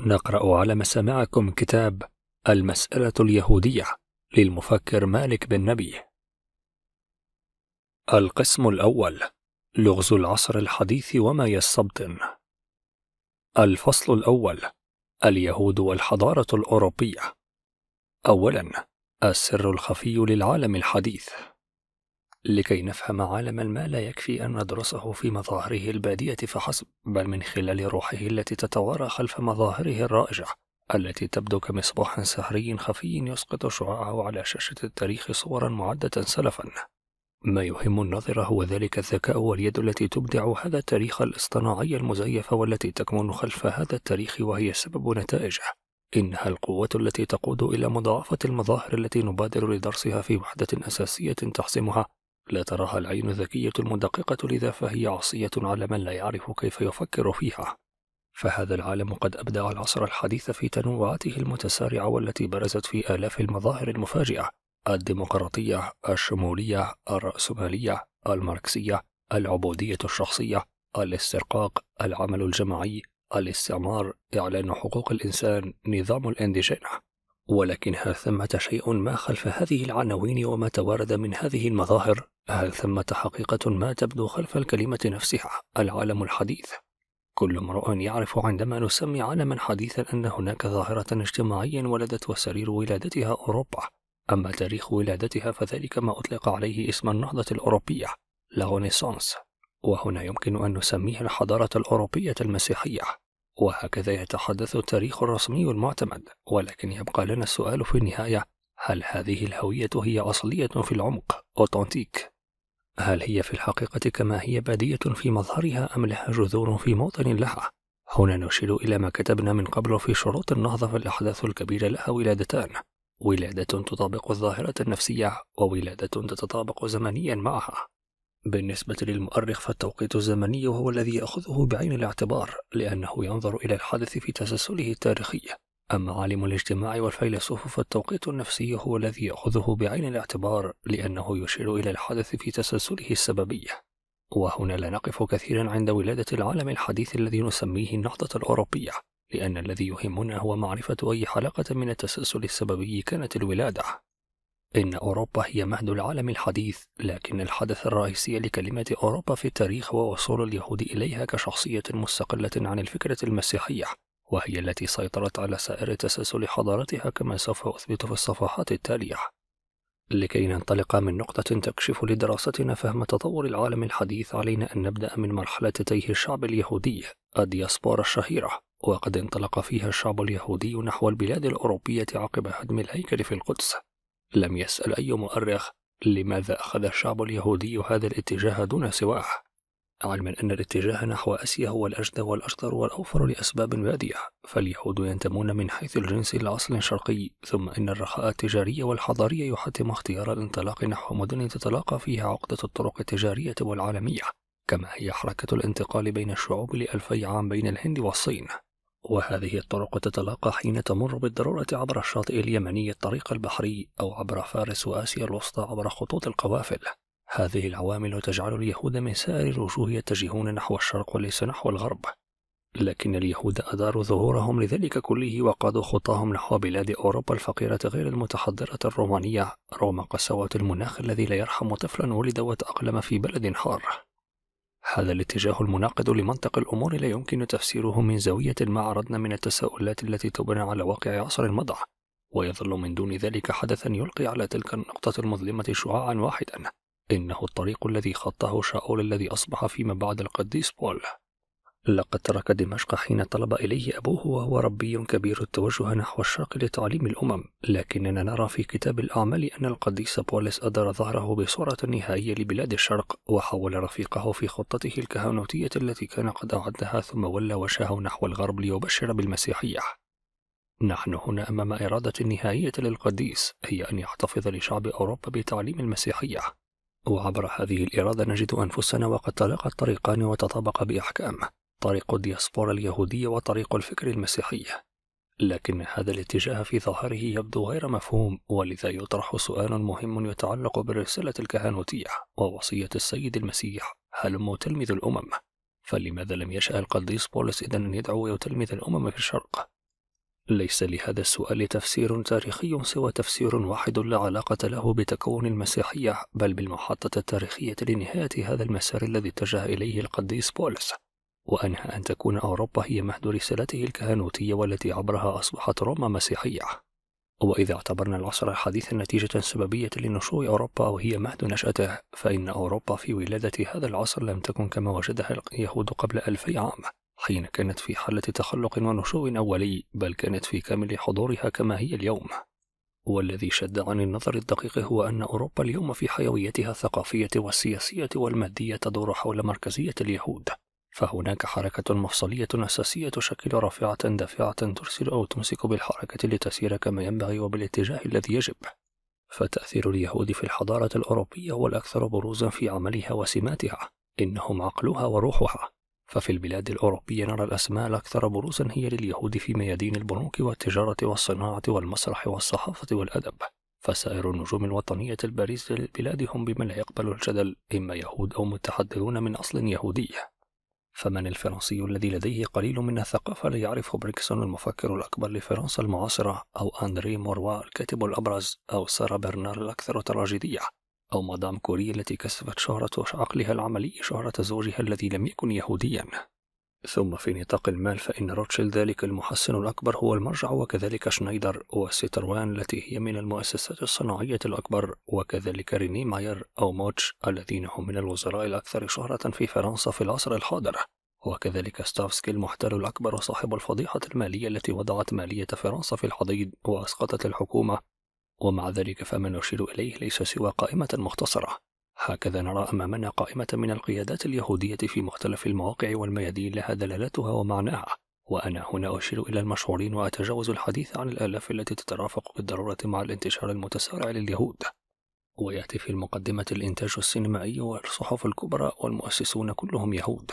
نقرأ على مسامعكم كتاب المسألة اليهودية للمفكر مالك بن نبي. القسم الأول لغز العصر الحديث وما يستبطن. الفصل الأول اليهود والحضارة الأوروبية. أولاً السر الخفي للعالم الحديث. لكي نفهم عالما ما لا يكفي أن ندرسه في مظاهره البادية فحسب، بل من خلال روحه التي تتوارى خلف مظاهره الرائجة، التي تبدو كمصباح سحري خفي يسقط شعاعه على شاشة التاريخ صورا معدة سلفا. ما يهم النظر هو ذلك الذكاء واليد التي تبدع هذا التاريخ الاصطناعي المزيف والتي تكمن خلف هذا التاريخ وهي سبب نتائجه. إنها القوة التي تقود إلى مضاعفة المظاهر التي نبادر لدرسها في وحدة أساسية تحسمها لا تراها العين الذكية المدققة لذا فهي عصية على من لا يعرف كيف يفكر فيها فهذا العالم قد أبدع العصر الحديث في تنوعاته المتسارعة والتي برزت في آلاف المظاهر المفاجئة الديمقراطية، الشمولية، الرأسمالية، الماركسية، العبودية الشخصية، الاسترقاق، العمل الجماعي، الاستعمار، إعلان حقوق الإنسان، نظام الاندجانة ولكن هل ثمة شيء ما خلف هذه العناوين وما توارد من هذه المظاهر؟ هل ثمة حقيقة ما تبدو خلف الكلمة نفسها؟ العالم الحديث. كل امرؤ يعرف عندما نسمي عالما حديثا أن هناك ظاهرة اجتماعيا ولدت وسرير ولادتها أوروبا. أما تاريخ ولادتها فذلك ما أطلق عليه اسم النهضة الأوروبية، لا وهنا يمكن أن نسميها الحضارة الأوروبية المسيحية، وهكذا يتحدث التاريخ الرسمي المعتمد ولكن يبقى لنا السؤال في النهاية هل هذه الهوية هي أصلية في العمق أوتنتيك؟ هل هي في الحقيقة كما هي بادية في مظهرها أم لها جذور في موطن لها؟ هنا نشير إلى ما كتبنا من قبل في شروط النهضة فالأحداث الكبيرة لها ولادتان ولادة تطابق الظاهرة النفسية وولادة تتطابق زمنيا معها بالنسبة للمؤرخ فالتوقيت الزمني هو الذي يأخذه بعين الاعتبار لأنه ينظر إلى الحدث في تسلسله التاريخي أما عالم الاجتماع والفيلسوف فالتوقيت النفسي هو الذي يأخذه بعين الاعتبار لأنه يشير إلى الحدث في تسلسله السببية وهنا لا نقف كثيرا عند ولادة العالم الحديث الذي نسميه النهضة الأوروبية لأن الذي يهمنا هو معرفة أي حلقة من التسلسل السببي كانت الولادة إن أوروبا هي مهد العالم الحديث، لكن الحدث الرئيسي لكلمة أوروبا في التاريخ هو وصول اليهود إليها كشخصية مستقلة عن الفكرة المسيحية، وهي التي سيطرت على سائر تسلسل حضارتها كما سوف أثبت في الصفحات التالية. لكي ننطلق من نقطة تكشف لدراستنا فهم تطور العالم الحديث علينا أن نبدأ من مرحلة تيه الشعب اليهودي الدياسبورا الشهيرة وقد انطلق فيها الشعب اليهودي نحو البلاد الأوروبية عقب هدم الهيكل في القدس لم يسأل أي مؤرخ لماذا أخذ الشعب اليهودي هذا الاتجاه دون سواه علما أن الاتجاه نحو آسيا هو الأجدى والأشطر والأوفر لأسباب بادية فاليهود ينتمون من حيث الجنس إلى أصل شرقي ثم إن الرخاء التجارية والحضارية يحتم اختيار الانطلاق نحو مدن تتلاقى فيها عقدة الطرق التجارية والعالمية كما هي حركة الانتقال بين الشعوب لألفي عام بين الهند والصين وهذه الطرق تتلاقى حين تمر بالضرورة عبر الشاطئ اليمني الطريق البحري أو عبر فارس وآسيا الوسطى عبر خطوط القوافل هذه العوامل تجعل اليهود من سائر الوجوه يتجهون نحو الشرق وليس نحو الغرب لكن اليهود أداروا ظهورهم لذلك كله وقادوا خطاهم نحو بلاد أوروبا الفقيرة غير المتحضرة الرومانية رغم قساوة المناخ الذي لا يرحم طفلا ولد وتأقلم في بلد حار هذا الاتجاه المناقض لمنطق الأمور لا يمكن تفسيره من زاوية ما عرضنا من التساؤلات التي تبنى على واقع عصر مضى ويظل من دون ذلك حدثا يلقي على تلك النقطة المظلمة شعاعا واحدا إنه الطريق الذي خطه شاول الذي أصبح فيما بعد القديس بول لقد ترك دمشق حين طلب إليه أبوه وهو ربي كبير التوجه نحو الشرق لتعليم الأمم لكننا نرى في كتاب الأعمال أن القديس بولس أدر ظهره بصورة نهائية لبلاد الشرق وحول رفيقه في خطته الكهنوتية التي كان قد أعدها ثم ولى وشاه نحو الغرب ليبشر بالمسيحية نحن هنا أمام إرادة نهائية للقديس هي أن يحتفظ لشعب أوروبا بتعليم المسيحية وعبر هذه الإرادة نجد أنفسنا وقد تلاقى الطريقان وتطابق بأحكام طريق الدياسبورا اليهودية وطريق الفكر المسيحية لكن هذا الاتجاه في ظاهره يبدو غير مفهوم ولذا يطرح سؤال مهم يتعلق بالرسالة الكهنوتية ووصية السيد المسيح هل تلمذ الأمم فلماذا لم يشأ القديس بولس إذن أن يدعو ويتلمذ الأمم في الشرق؟ ليس لهذا السؤال تفسير تاريخي سوى تفسير واحد لا علاقة له بتكون المسيحية بل بالمحطة التاريخية لنهاية هذا المسار الذي اتجه إليه القديس بولس وأنهى أن تكون أوروبا هي مهد رسالته الكهنوتية والتي عبرها أصبحت روما مسيحية وإذا اعتبرنا العصر الحديث نتيجة سببية لنشوء أوروبا وهي مهد نشأته فإن أوروبا في ولادة هذا العصر لم تكن كما وجدها اليهود قبل ألفي عام حين كانت في حالة تخلق ونشوء أولي بل كانت في كامل حضورها كما هي اليوم والذي شد عن النظر الدقيق هو أن أوروبا اليوم في حيويتها الثقافية والسياسية والمادية تدور حول مركزية اليهود فهناك حركة مفصلية أساسية تشكل رافعة دافعة ترسل أو تمسك بالحركة لتسير كما ينبغي وبالاتجاه الذي يجب فتأثير اليهود في الحضارة الأوروبية هو الأكثر بروزا في عملها وسماتها إنهم عقلها وروحها ففي البلاد الأوروبية نرى الأسماء الأكثر بروزا هي لليهود في ميادين البنوك والتجارة والصناعة والمسرح والصحافة والأدب فسائر النجوم الوطنية البارزة للبلاد هم بمن لا يقبل الجدل إما يهود أو متحدثون من أصل يهودي فمن الفرنسي الذي لديه قليل من الثقافة لا يعرف بريكسون المفكر الأكبر لفرنسا المعاصرة أو أندري موروا الكاتب الأبرز أو سارة برنار الأكثر تراجيدية أو مدام كوري التي كسبت شهرة عقلها العملي شهرة زوجها الذي لم يكن يهوديا ثم في نطاق المال فإن روتشيلد ذلك المحسن الأكبر هو المرجع وكذلك شنايدر وسيتروان التي هي من المؤسسات الصناعية الأكبر وكذلك ريني ماير أو موتش الذين هم من الوزراء الأكثر شهرة في فرنسا في العصر الحاضر وكذلك ستافسكي المحتال الأكبر وصاحب الفضيحة المالية التي وضعت مالية فرنسا في الحضيض وأسقطت الحكومة ومع ذلك فما نشير إليه ليس سوى قائمة مختصرة هكذا نرى أمامنا قائمة من القيادات اليهودية في مختلف المواقع والميادين لها دلالتها ومعناها وأنا هنا أشير إلى المشهورين وأتجاوز الحديث عن الآلاف التي تترافق بالضرورة مع الانتشار المتسارع لليهود ويأتي في المقدمة الإنتاج السينمائي والصحف الكبرى والمؤسسون كلهم يهود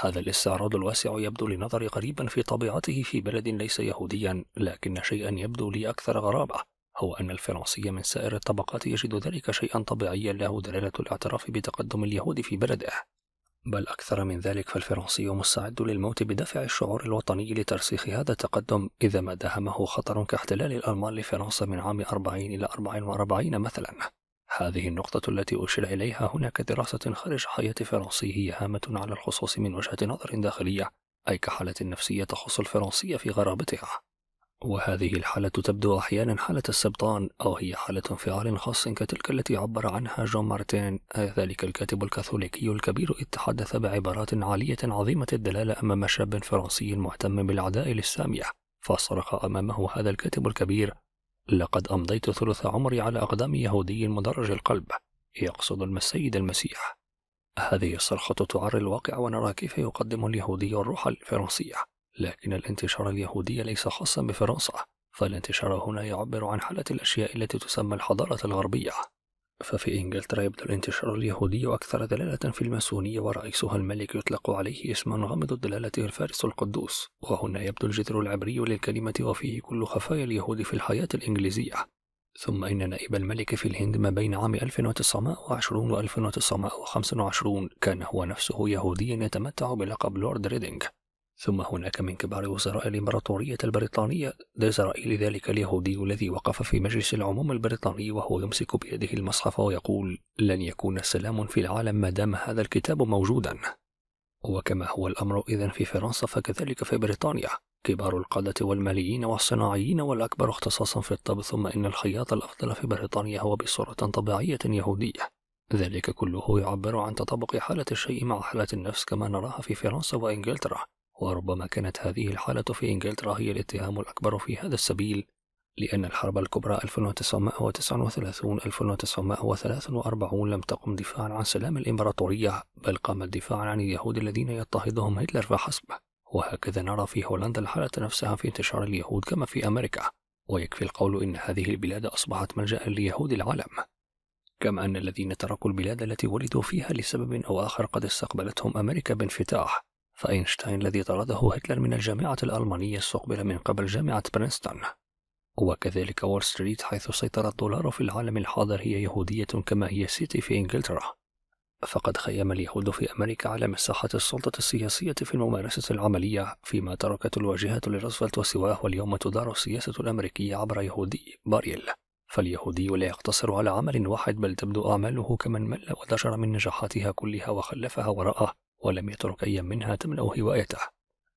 هذا الاستعراض الواسع يبدو لنظري غريبا في طبيعته في بلد ليس يهوديا لكن شيئا يبدو لي أكثر غرابة هو أن الفرنسي من سائر الطبقات يجد ذلك شيئا طبيعيا له دلالة الاعتراف بتقدم اليهود في بلده بل أكثر من ذلك فالفرنسي مستعد للموت بدافع الشعور الوطني لترسيخ هذا التقدم إذا ما داهمه خطر كاحتلال الألمان لفرنسا من عام 40 إلى 44 مثلا هذه النقطة التي أشير إليها هنا كدراسة خارج حياة فرنسي هي هامة على الخصوص من وجهة نظر داخلية أي كحالة نفسية تخص الفرنسي في غرابتها وهذه الحالة تبدو أحيانا حالة السبطان أو هي حالة انفعال خاص كتلك التي عبر عنها جون مارتين ذلك الكاتب الكاثوليكي الكبير إذ تحدث بعبارات عالية عظيمة الدلالة أمام شاب فرنسي مهتم بالعداء للسامية فصرخ أمامه هذا الكاتب الكبير لقد أمضيت ثلث عمري على أقدام يهودي مدرج القلب يقصد المسيد المسيح هذه الصرخة تعري الواقع ونرى كيف يقدم اليهودي الروح الفرنسية لكن الانتشار اليهودي ليس خاصا بفرنسا فالانتشار هنا يعبر عن حالة الأشياء التي تسمى الحضارة الغربية ففي إنجلترا يبدو الانتشار اليهودي أكثر دلالة في الماسونية ورئيسها الملك يطلق عليه اسما غامض الدلالة الفارس القدوس وهنا يبدو الجذر العبري للكلمة وفيه كل خفايا اليهود في الحياة الإنجليزية ثم إن نائب الملك في الهند ما بين عام 1920 و 1925 كان هو نفسه يهوديا يتمتع بلقب لورد ريدينغ ثم هناك من كبار وزراء الإمبراطورية البريطانية ديزرائيل ذلك اليهودي الذي وقف في مجلس العموم البريطاني وهو يمسك بيده المصحف ويقول لن يكون سلام في العالم ما دام هذا الكتاب موجودا وكما هو الأمر إذا في فرنسا فكذلك في بريطانيا كبار القادة والماليين والصناعيين والأكبر اختصاصا في الطب ثم إن الخياط الأفضل في بريطانيا هو بصورة طبيعية يهودية ذلك كله يعبر عن تطابق حالة الشيء مع حالة النفس كما نراها في فرنسا وإنجلترا وربما كانت هذه الحالة في إنجلترا هي الاتهام الأكبر في هذا السبيل لأن الحرب الكبرى 1939-1943 لم تقم دفاعا عن سلام الإمبراطورية بل قامت دفاعا عن اليهود الذين يضطهدهم هتلر فحسب وهكذا نرى في هولندا الحالة نفسها في انتشار اليهود كما في أمريكا ويكفي القول إن هذه البلاد أصبحت ملجأ ليهود العالم كما أن الذين تركوا البلاد التي ولدوا فيها لسبب أو آخر قد استقبلتهم أمريكا بانفتاح فأينشتاين الذي طرده هتلر من الجامعة الألمانية استقبل من قبل جامعة برينستون وكذلك وول ستريت حيث سيطر الدولار في العالم الحاضر هي يهودية كما هي سيتي في إنجلترا فقد خيم اليهود في أمريكا على مساحة السلطة السياسية في الممارسة العملية فيما تركت الواجهة لروزفلت وسواه واليوم تدار السياسة الأمريكية عبر يهودي باريل فاليهودي لا يقتصر على عمل واحد بل تبدو أعماله كمن مل وذشر من نجاحاتها كلها وخلفها وراءه ولم يترك أي منها تملأ هوايته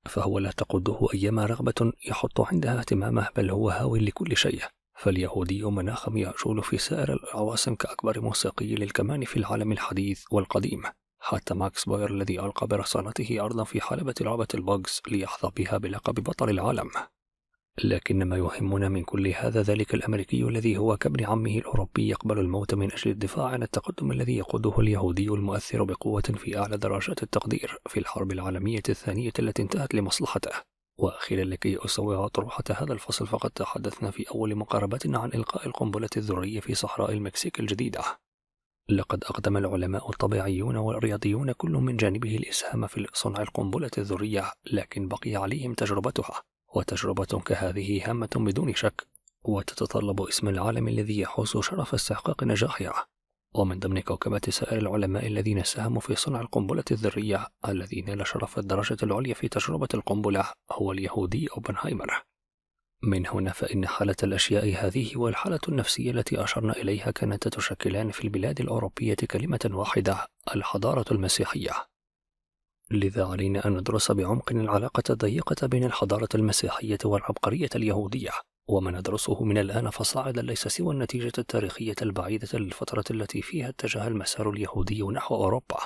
فهو لا تقده أيما رغبة يحط عندها اهتمامه بل هو هاوي لكل شيء فاليهودي مناخم يجول في سائر العواصم كأكبر موسيقي للكمان في العالم الحديث والقديم حتى ماكس باير الذي ألقى برصانته أرضا في حلبة لعبة البوكس ليحظى بها بلقب بطل العالم لكن ما يهمنا من كل هذا ذلك الأمريكي الذي هو كابن عمه الأوروبي يقبل الموت من أجل الدفاع عن التقدم الذي يقوده اليهودي المؤثر بقوة في أعلى درجات التقدير في الحرب العالمية الثانية التي انتهت لمصلحته وأخيرا لكي أسوغ أطروحة هذا الفصل فقد تحدثنا في أول مقاربتنا عن إلقاء القنبلة الذرية في صحراء المكسيك الجديدة لقد أقدم العلماء الطبيعيون والرياضيون كل من جانبه الإسهام في صنع القنبلة الذرية لكن بقي عليهم تجربتها وتجربة كهذه هامة بدون شك وتتطلب اسم العالم الذي يحوز شرف استحقاق نجاحها ومن ضمن كوكبة سائر العلماء الذين ساهموا في صنع القنبلة الذرية الذي نال شرف الدرجة العليا في تجربة القنبلة هو اليهودي أوبنهايمر من هنا فإن حالة الأشياء هذه والحالة النفسية التي أشرنا إليها كانت تشكلان في البلاد الأوروبية كلمة واحدة الحضارة المسيحية لذا علينا أن ندرس بعمق العلاقة الضيقة بين الحضارة المسيحية والعبقرية اليهودية وما ندرسه من الآن فصاعدا ليس سوى النتيجة التاريخية البعيدة للفترة التي فيها اتجه المسار اليهودي نحو أوروبا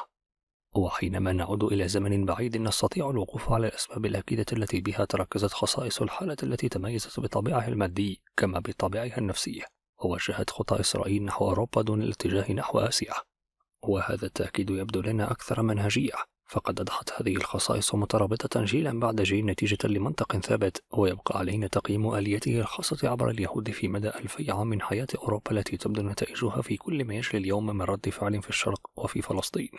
وحينما نعود إلى زمن بعيد نستطيع الوقوف على الأسباب الأكيدة التي بها تركزت خصائص الحالة التي تميزت بطبيعها المادي كما بطبيعها النفسي ووجهت خطى إسرائيل نحو أوروبا دون الاتجاه نحو آسيا وهذا التأكيد يبدو لنا أكثر منهجية فقد أضحت هذه الخصائص مترابطة جيلا بعد جيل نتيجة لمنطق ثابت ويبقى علينا تقييم آليته الخاصة عبر اليهود في مدى ألفي عام من حياة أوروبا التي تبدو نتائجها في كل ما يجري اليوم من رد فعل في الشرق وفي فلسطين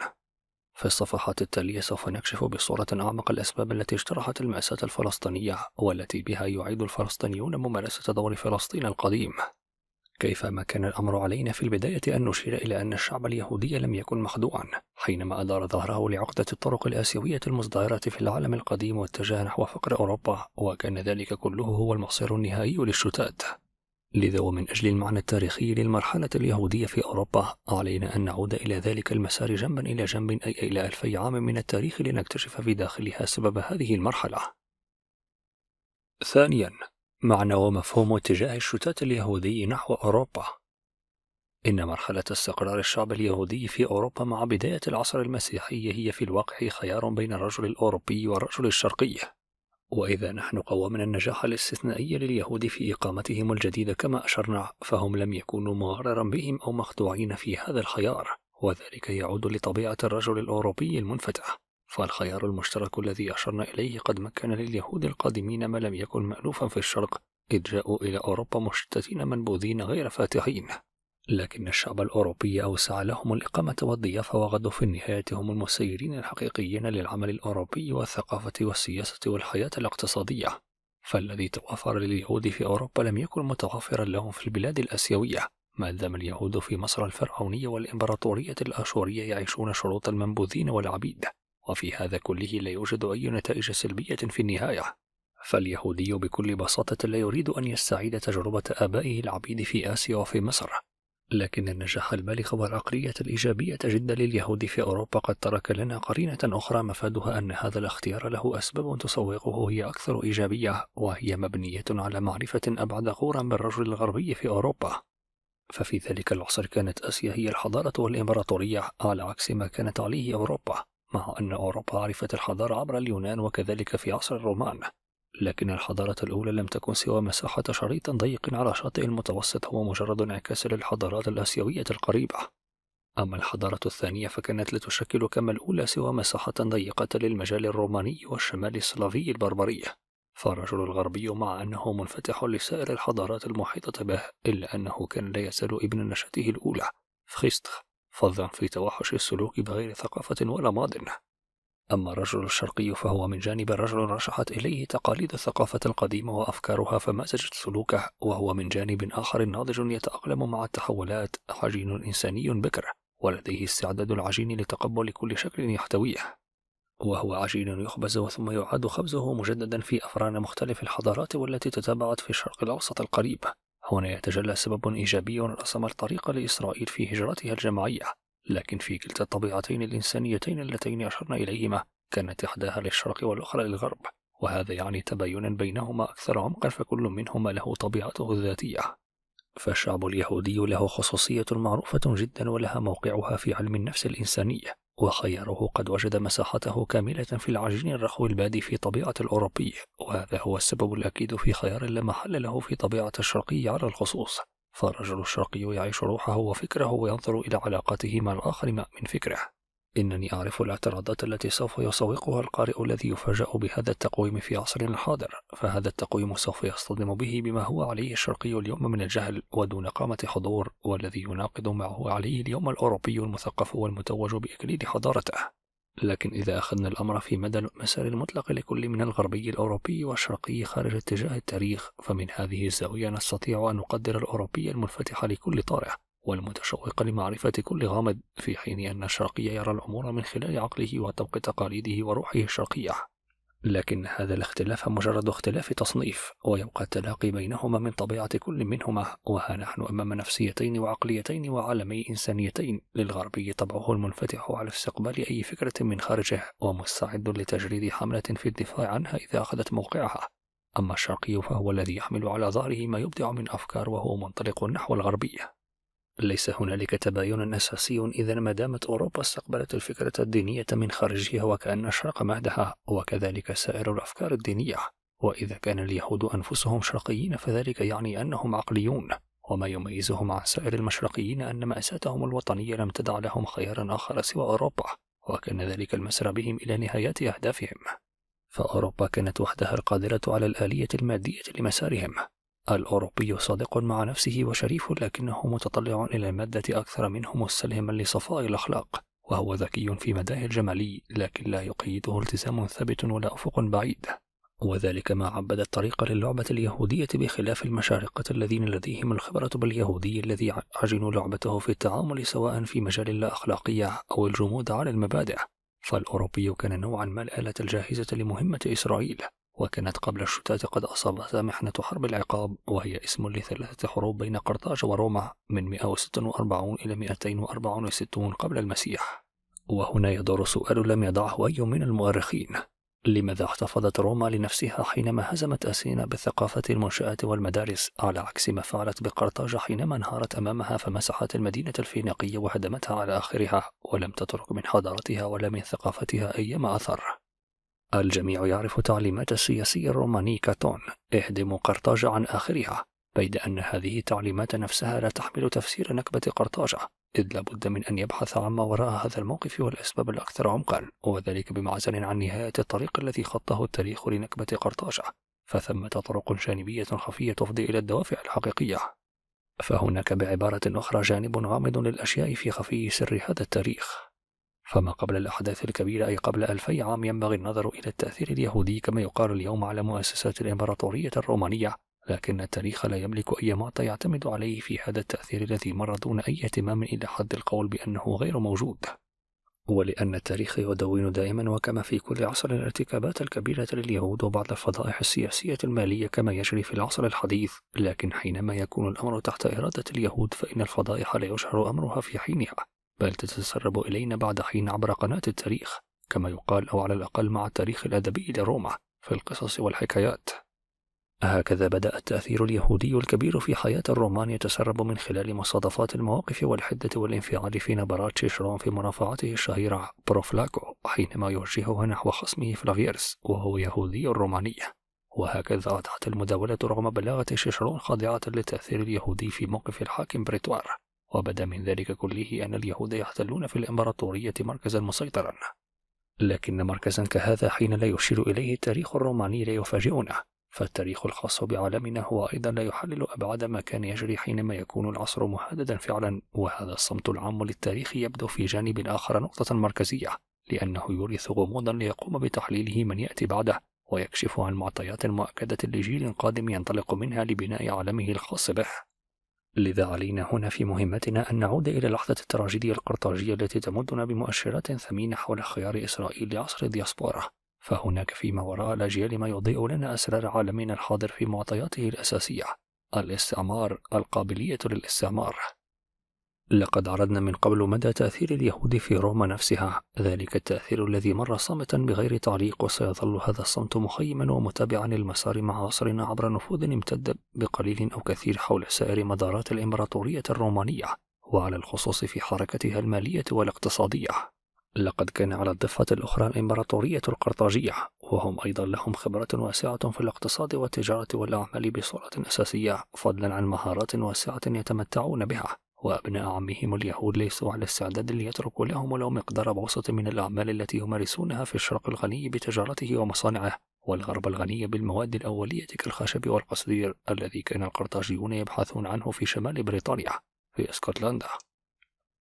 في الصفحات التالية سوف نكشف بصورة أعمق الأسباب التي اجترحت المأساة الفلسطينية والتي بها يعيد الفلسطينيون ممارسة دور فلسطين القديم كيفما كان الأمر علينا في البداية أن نشير إلى أن الشعب اليهودي لم يكن مخدوعا حينما أدار ظهره لعقدة الطرق الآسيوية المزدهرة في العالم القديم واتجه نحو فقر أوروبا وكان ذلك كله هو المصير النهائي للشتات لذا ومن أجل المعنى التاريخي للمرحلة اليهودية في أوروبا علينا أن نعود إلى ذلك المسار جنبا إلى جنب أي إلى ألفي عام من التاريخ لنكتشف في داخلها سبب هذه المرحلة ثانيا معنى ومفهوم اتجاه الشتات اليهودي نحو أوروبا إن مرحلة استقرار الشعب اليهودي في أوروبا مع بداية العصر المسيحي هي في الواقع خيار بين الرجل الأوروبي والرجل الشرقي وإذا نحن قومنا النجاح الاستثنائي لليهود في إقامتهم الجديدة كما أشرنا فهم لم يكونوا مغررا بهم أو مخدوعين في هذا الخيار وذلك يعود لطبيعة الرجل الأوروبي المنفتح فالخيار المشترك الذي أشرنا إليه قد مكن لليهود القادمين ما لم يكن مألوفا في الشرق إذ جاءوا إلى أوروبا مشتتين منبوذين غير فاتحين لكن الشعب الأوروبي أوسع لهم الإقامة والضيافة وغدوا في النهاية هم المسيرين الحقيقيين للعمل الأوروبي والثقافة والسياسة والحياة الاقتصادية فالذي توافر لليهود في أوروبا لم يكن متوافرا لهم في البلاد الآسيوية ما دام اليهود في مصر الفرعونية والإمبراطورية الآشورية يعيشون شروط المنبوذين والعبيد وفي هذا كله لا يوجد أي نتائج سلبية في النهاية فاليهودي بكل بساطة لا يريد أن يستعيد تجربة آبائه العبيد في آسيا وفي مصر لكن النجاح البالغ والعقلية الإيجابية جدا لليهود في أوروبا قد ترك لنا قرينة أخرى مفادها أن هذا الاختيار له أسباب تسوقه هي أكثر إيجابية وهي مبنية على معرفة أبعد غورا بالرجل الغربي في أوروبا ففي ذلك العصر كانت آسيا هي الحضارة والإمبراطورية على عكس ما كانت عليه أوروبا مع أن أوروبا عرفت الحضارة عبر اليونان وكذلك في عصر الرومان لكن الحضارة الأولى لم تكن سوى مساحة شريط ضيق على شاطئ المتوسط هو مجرد انعكاس للحضارات الآسيوية القريبة أما الحضارة الثانية فكانت لا تشكل كما الأولى سوى مساحة ضيقة للمجال الروماني والشمال السلافي البربري فالرجل الغربي مع أنه منفتح لسائر الحضارات المحيطة به إلا أنه كان لا يزال ابن نشأته الأولى فخيستخ فظا في توحش السلوك بغير ثقافة ولا ماض أما الرجل الشرقي فهو من جانب رجل رشحت إليه تقاليد الثقافة القديمة وأفكارها فمزجت سلوكه وهو من جانب آخر ناضج يتأقلم مع التحولات عجين إنساني بكر ولديه استعداد العجين لتقبل كل شكل يحتويه وهو عجين يخبز وثم يعاد خبزه مجددا في أفران مختلف الحضارات والتي تتابعت في الشرق الأوسط القريب هنا يتجلى سبب إيجابي رسم الطريق لإسرائيل في هجرتها الجماعية لكن في كلتا الطبيعتين الإنسانيتين اللتين أشرنا إليهما كانت إحداها للشرق والأخرى للغرب وهذا يعني تباينا بينهما أكثر عمقا فكل منهما له طبيعته الذاتية فالشعب اليهودي له خصوصية معروفة جدا ولها موقعها في علم النفس الإنسانية وخياره قد وجد مساحته كاملة في العجين الرخو البادي في طبيعة الأوروبي وهذا هو السبب الأكيد في خيار لا محل له في طبيعة الشرقي على الخصوص فالرجل الشرقي يعيش روحه وفكره وينظر إلى علاقاته مع الآخر من فكره إنني أعرف الاعتراضات التي سوف يسوقها القارئ الذي يفاجأ بهذا التقويم في عصرنا الحاضر، فهذا التقويم سوف يصطدم به بما هو عليه الشرقي اليوم من الجهل ودون قامة حضور، والذي يناقض ما هو عليه اليوم الأوروبي المثقف والمتوج بإكليل حضارته. لكن إذا أخذنا الأمر في مدى المسار المطلق لكل من الغربي الأوروبي والشرقي خارج اتجاه التاريخ، فمن هذه الزاوية نستطيع أن نقدر الأوروبي المنفتح لكل طارئ، والمتشوق لمعرفة كل غامض في حين أن الشرقي يرى الأمور من خلال عقله وطبق تقاليده وروحه الشرقية لكن هذا الاختلاف مجرد اختلاف تصنيف ويبقى التلاقي بينهما من طبيعة كل منهما وها نحن أمام نفسيتين وعقليتين وعالمي إنسانيتين للغربي طبعه المنفتح على استقبال أي فكرة من خارجه ومستعد لتجريد حملة في الدفاع عنها إذا أخذت موقعها أما الشرقي فهو الذي يحمل على ظهره ما يبدع من أفكار وهو منطلق نحو الغربية ليس هنالك تباين أساسي إذا ما دامت أوروبا استقبلت الفكرة الدينية من خارجها وكأن الشرق مهدها وكذلك سائر الأفكار الدينية وإذا كان اليهود أنفسهم شرقيين فذلك يعني أنهم عقليون وما يميزهم عن سائر المشرقيين أن مأساتهم الوطنية لم تدع لهم خيارا آخر سوى أوروبا وكان ذلك المسر بهم إلى نهاية أهدافهم فأوروبا كانت وحدها القادرة على الآلية المادية لمسارهم الأوروبي صادق مع نفسه وشريف لكنه متطلع إلى المادة أكثر منه مستلهما لصفاء الأخلاق وهو ذكي في مداه الجمالي لكن لا يقيده التزام ثابت ولا أفق بعيد وذلك ما عبد الطريق للعبة اليهودية بخلاف المشارقة الذين لديهم الخبرة باليهودي الذي عجنوا لعبته في التعامل سواء في مجال لا أخلاقية أو الجمود على المبادئ فالأوروبي كان نوعا ما الآلة الجاهزة لمهمة إسرائيل وكانت قبل الشتات قد أصابتها محنة حرب العقاب وهي اسم لثلاثة حروب بين قرطاج وروما من 146 إلى 264 قبل المسيح وهنا يدور سؤال لم يضعه أي من المؤرخين لماذا احتفظت روما لنفسها حينما هزمت أسينا بالثقافة المنشآت والمدارس على عكس ما فعلت بقرطاج حينما انهارت أمامها فمسحت المدينة الفينيقية وهدمتها على آخرها ولم تترك من حضارتها ولا من ثقافتها أي أثر الجميع يعرف تعليمات السياسي الروماني كاتون اهدموا قرطاج عن آخرها بيد أن هذه التعليمات نفسها لا تحمل تفسير نكبة قرطاجة إذ لابد من أن يبحث عما وراء هذا الموقف والأسباب الأكثر عمقا وذلك بمعزل عن نهاية الطريق الذي خطه التاريخ لنكبة قرطاجة فثمة طرق جانبية خفية تفضي إلى الدوافع الحقيقية فهناك بعبارة أخرى جانب غامض للأشياء في خفي سر هذا التاريخ فما قبل الأحداث الكبيرة أي قبل ألفي عام ينبغي النظر إلى التأثير اليهودي كما يقال اليوم على مؤسسات الإمبراطورية الرومانية لكن التاريخ لا يملك أي معطى يعتمد عليه في هذا التأثير الذي مر دون أي اهتمام إلى حد القول بأنه غير موجود ولأن التاريخ يدون دائما وكما في كل عصر الارتكابات الكبيرة لليهود وبعض الفضائح السياسية المالية كما يجري في العصر الحديث لكن حينما يكون الأمر تحت إرادة اليهود فإن الفضائح لا يشهر أمرها في حينها بل تتسرب إلينا بعد حين عبر قناة التاريخ كما يقال أو على الأقل مع التاريخ الأدبي لروما في القصص والحكايات هكذا بدأ التأثير اليهودي الكبير في حياة الرومان يتسرب من خلال مصادفات المواقف والحدة والانفعال في نبرات شيشرون في مرافعته الشهيرة بروفلاكو حينما يوجهها نحو خصمه فلافيرس وهو يهودي روماني وهكذا أضحت المداولة رغم بلاغة شيشرون خاضعة للتأثير اليهودي في موقف الحاكم بريتوار وبدا من ذلك كله أن اليهود يحتلون في الإمبراطورية مركزا مسيطرا لكن مركزا كهذا حين لا يشير إليه التاريخ الروماني لا يفاجئنا فالتاريخ الخاص بعالمنا هو أيضا لا يحلل أبعاد ما كان يجري حينما يكون العصر محددا فعلا وهذا الصمت العام للتاريخ يبدو في جانب آخر نقطة مركزية لأنه يورث غموضا ليقوم بتحليله من يأتي بعده ويكشف عن معطيات مؤكدة لجيل قادم ينطلق منها لبناء عالمه الخاص به لذا علينا هنا في مهمتنا أن نعود إلى لحظة التراجيديا القرطاجية التي تمدنا بمؤشرات ثمينة حول خيار إسرائيل لعصر الدياسبورا فهناك فيما وراء الأجيال ما يضيء لنا أسرار عالمنا الحاضر في معطياته الأساسية الاستعمار القابلية للاستعمار لقد عرضنا من قبل مدى تأثير اليهود في روما نفسها ذلك التأثير الذي مر صامتا بغير تعليق وسيظل هذا الصمت مخيما ومتابعا المسار مع عصرنا عبر نفوذ امتد بقليل أو كثير حول سائر مدارات الإمبراطورية الرومانية وعلى الخصوص في حركتها المالية والاقتصادية لقد كان على الضفة الأخرى الإمبراطورية القرطاجية وهم أيضا لهم خبرة واسعة في الاقتصاد والتجارة والأعمال بصورة أساسية فضلا عن مهارات واسعة يتمتعون بها وأبناء عمهم اليهود ليسوا على استعداد ليتركوا لهم ولو مقدار بوسط من الأعمال التي يمارسونها في الشرق الغني بتجارته ومصانعه والغرب الغني بالمواد الأولية كالخشب والقصدير الذي كان القرطاجيون يبحثون عنه في شمال بريطانيا في اسكتلندا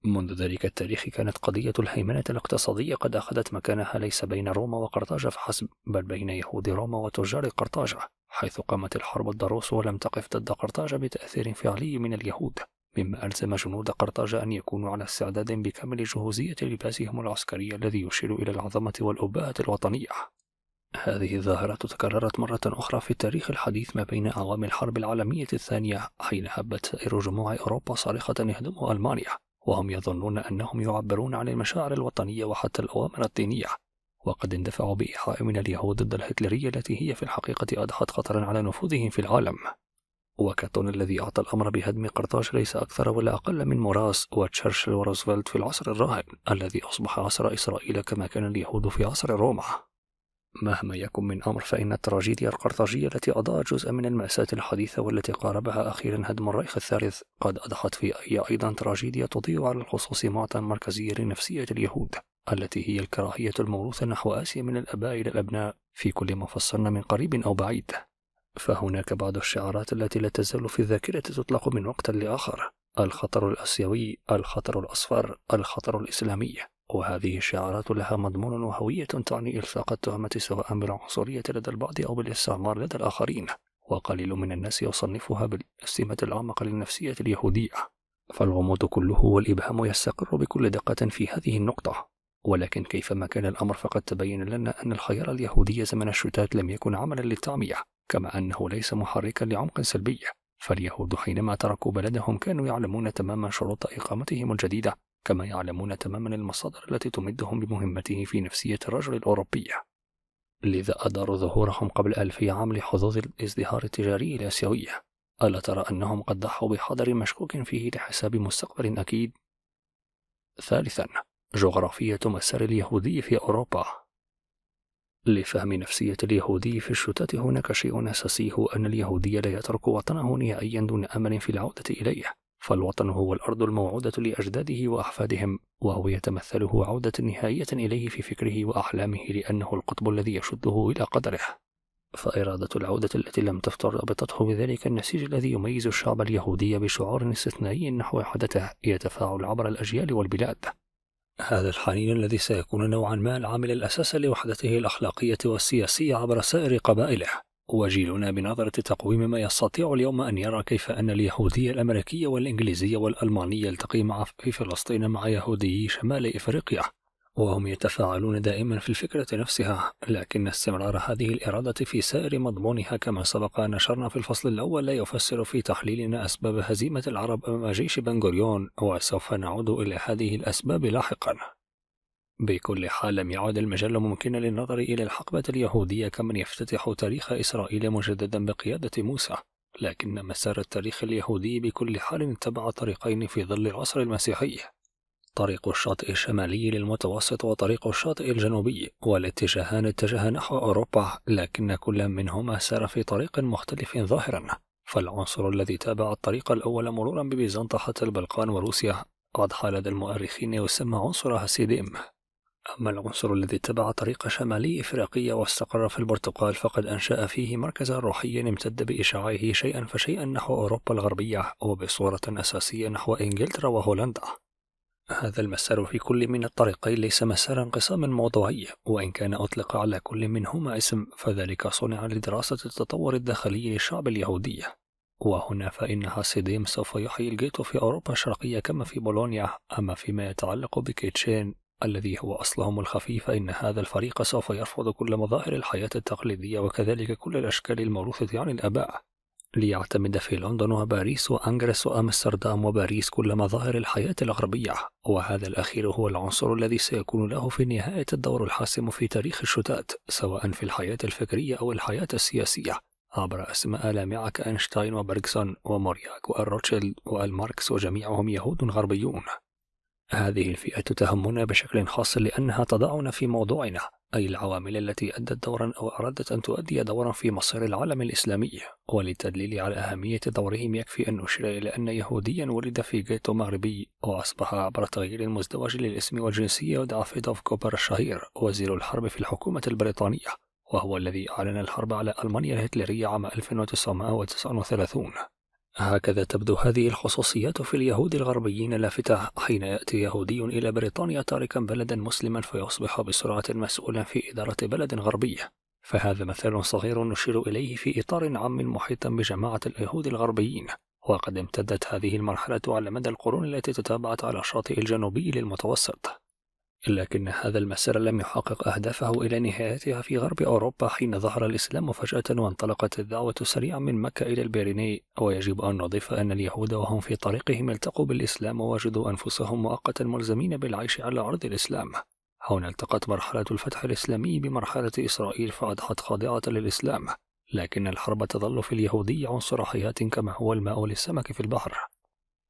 منذ ذلك التاريخ كانت قضية الهيمنة الاقتصادية قد أخذت مكانها ليس بين روما وقرطاجة فحسب بل بين يهود روما وتجار قرطاجة حيث قامت الحرب الضروس ولم تقف ضد قرطاجة بتأثير فعلي من اليهود مما ألزم جنود قرطاج أن يكونوا على استعداد بكامل جهوزية لباسهم العسكري الذي يشير إلى العظمة والأباءة الوطنية. هذه الظاهرة تكررت مرة أخرى في التاريخ الحديث ما بين أعوام الحرب العالمية الثانية حين هبت سائر جموع أوروبا صارخة يهدمها ألمانيا وهم يظنون أنهم يعبرون عن المشاعر الوطنية وحتى الأوامر الدينية وقد اندفعوا بإيحاء من اليهود ضد الهتلرية التي هي في الحقيقة أضحت خطرا على نفوذهم في العالم وكاتون الذي أعطى الأمر بهدم قرطاج ليس أكثر ولا أقل من موراس وتشرشل وروزفلت في العصر الراهن الذي أصبح عصر إسرائيل كما كان اليهود في عصر روما مهما يكن من أمر فإن التراجيديا القرطاجية التي أضاءت جزءا من المأساة الحديثة والتي قاربها أخيرا هدم الريخ الثالث قد أضحت في أي أيضا تراجيديا تضيء على الخصوص معطى مركزي لنفسية اليهود التي هي الكراهية الموروثة نحو آسيا من الآباء إلى الأبناء في كل ما فصلنا من قريب أو بعيد فهناك بعض الشعارات التي لا تزال في الذاكرة تطلق من وقت لآخر الخطر الآسيوي الخطر الأصفر الخطر الإسلامي وهذه الشعارات لها مضمون وهوية تعني إلصاق التهمة سواء بالعنصرية لدى البعض أو بالاستعمار لدى الآخرين وقليل من الناس يصنفها بالأسمة الأعمق للنفسية اليهودية فالغموض كله والإبهام يستقر بكل دقة في هذه النقطة ولكن كيفما كان الأمر فقد تبين لنا أن الخيار اليهودي زمن الشتات لم يكن عملا للتعمية كما أنه ليس محركا لعمق سلبي فاليهود حينما تركوا بلدهم كانوا يعلمون تماما شروط إقامتهم الجديدة كما يعلمون تماما المصادر التي تمدهم بمهمته في نفسية الرجل الأوروبية لذا أداروا ظهورهم قبل ألف عام لحظوظ الازدهار التجاري الآسيوية ألا ترى أنهم قد ضحوا بحضر مشكوك فيه لحساب مستقبل أكيد؟ ثالثا جغرافية مسار اليهودي في أوروبا لفهم نفسية اليهودي في الشتات هناك شيء أساسي هو أن اليهودي لا يترك وطنه نهائيا دون أمل في العودة إليه فالوطن هو الأرض الموعودة لأجداده وأحفادهم وهو يتمثله عودة نهائية إليه في فكره وأحلامه لأنه القطب الذي يشده إلى قدره فإرادة العودة التي لم تفتر ربطته بذلك النسيج الذي يميز الشعب اليهودي بشعور استثنائي نحو حدته يتفاعل عبر الأجيال والبلاد هذا الحنين الذي سيكون نوعا ما العامل الأساسي لوحدته الأخلاقية والسياسية عبر سائر قبائله وجيلنا بنظرة تقويم ما يستطيع اليوم أن يرى كيف أن اليهودية الأمريكية والإنجليزية والألمانية يلتقي مع في فلسطين مع يهودي شمال إفريقيا وهم يتفاعلون دائما في الفكرة نفسها لكن استمرار هذه الإرادة في سائر مضمونها كما سبق نشرنا في الفصل الأول لا يفسر في تحليلنا أسباب هزيمة العرب أمام جيش بنغوريون وسوف نعود إلى هذه الأسباب لاحقا بكل حال لم يعد المجال ممكنا للنظر إلى الحقبة اليهودية كمن يفتتح تاريخ إسرائيل مجددا بقيادة موسى لكن مسار التاريخ اليهودي بكل حال اتبع طريقين في ظل العصر المسيحي طريق الشاطئ الشمالي للمتوسط وطريق الشاطئ الجنوبي والاتجاهان اتجه نحو أوروبا لكن كل منهما سار في طريق مختلف ظاهرا فالعنصر الذي تابع الطريق الأول مرورا ببيزنطة حتى البلقان وروسيا حال لدى المؤرخين يسمى عنصر هسيديم أما العنصر الذي اتبع طريق شمالي إفريقيا واستقر في البرتقال فقد أنشأ فيه مركزا روحيا امتد بإشعاعه شيئا فشيئا نحو أوروبا الغربية وبصورة أساسية نحو إنجلترا وهولندا هذا المسار في كل من الطريقين ليس مسار انقسام موضوعي وإن كان أطلق على كل منهما اسم فذلك صنع لدراسة التطور الداخلي للشعب اليهودي وهنا فإن هاسيديم سوف يحيي الجيتو في أوروبا الشرقية كما في بولونيا أما فيما يتعلق بكيتشين الذي هو أصلهم الخفي فإن هذا الفريق سوف يرفض كل مظاهر الحياة التقليدية وكذلك كل الأشكال الموروثة عن الآباء ليعتمد في لندن وباريس وأنجرس وأمستردام وباريس كل مظاهر الحياة الغربية وهذا الأخير هو العنصر الذي سيكون له في النهاية الدور الحاسم في تاريخ الشتات سواء في الحياة الفكرية أو الحياة السياسية عبر أسماء لامعة كأينشتاين وبرغسون ومورياك والروتشيلد والماركس وجميعهم يهود غربيون هذه الفئة تهمنا بشكل خاص لأنها تضعنا في موضوعنا أي العوامل التي أدت دورا أو أرادت أن تؤدي دورا في مصير العالم الإسلامي وللتدليل على أهمية دورهم يكفي أن نشير إلى أن يهوديا ولد في جيتو مغربي وأصبح عبر تغيير مزدوج للاسم والجنسية دافيد فيدوف كوبر الشهير وزير الحرب في الحكومة البريطانية وهو الذي أعلن الحرب على ألمانيا الهتلرية عام 1939 هكذا تبدو هذه الخصوصيات في اليهود الغربيين لافتة حين يأتي يهودي إلى بريطانيا تاركا بلدا مسلما فيصبح بسرعة مسؤولا في إدارة بلد غربية فهذا مثال صغير نشير إليه في إطار عام محيط بجماعة اليهود الغربيين وقد امتدت هذه المرحلة على مدى القرون التي تتابعت على الشاطئ الجنوبي للمتوسط لكن هذا المسار لم يحقق أهدافه إلى نهايتها في غرب أوروبا حين ظهر الإسلام فجأة وانطلقت الدعوة سريعا من مكة إلى البيريني ويجب أن نضيف أن اليهود وهم في طريقهم التقوا بالإسلام ووجدوا أنفسهم مؤقتا ملزمين بالعيش على أرض الإسلام هنا التقت مرحلة الفتح الإسلامي بمرحلة إسرائيل فأضحت خاضعة للإسلام لكن الحرب تظل في اليهودي عنصر حياة كما هو الماء للسمك في البحر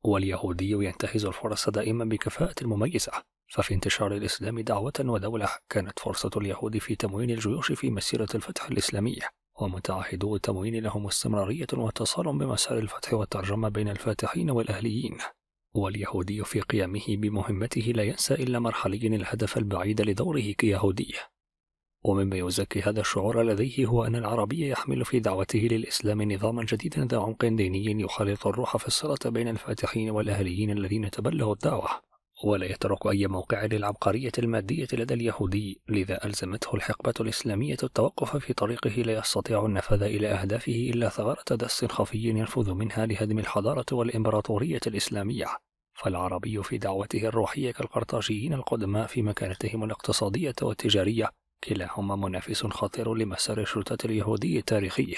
واليهودي ينتهز الفرص دائما بكفاءة مميزة ففي انتشار الإسلام دعوة ودولة كانت فرصة اليهود في تموين الجيوش في مسيرة الفتح الإسلامية ومتعهدو التموين لهم استمرارية واتصال بمسار الفتح والترجمة بين الفاتحين والأهليين واليهودي في قيامه بمهمته لا ينسى إلا مرحليا الهدف البعيد لدوره كيهودي ومما يزكي هذا الشعور لديه هو أن العربي يحمل في دعوته للإسلام نظاما جديدا ذا عمق ديني يخالط الروح في الصلة بين الفاتحين والأهليين الذين تبلغوا الدعوة ولا يترك أي موقع للعبقرية المادية لدى اليهودي لذا ألزمته الحقبة الإسلامية التوقف في طريقه لا يستطيع النفاذ إلى أهدافه إلا ثغرة دس خفي ينفذ منها لهدم الحضارة والإمبراطورية الإسلامية فالعربي في دعوته الروحية كالقرطاجيين القدماء في مكانتهم الاقتصادية والتجارية كلاهما منافس خطير لمسار الشرطة اليهودي التاريخي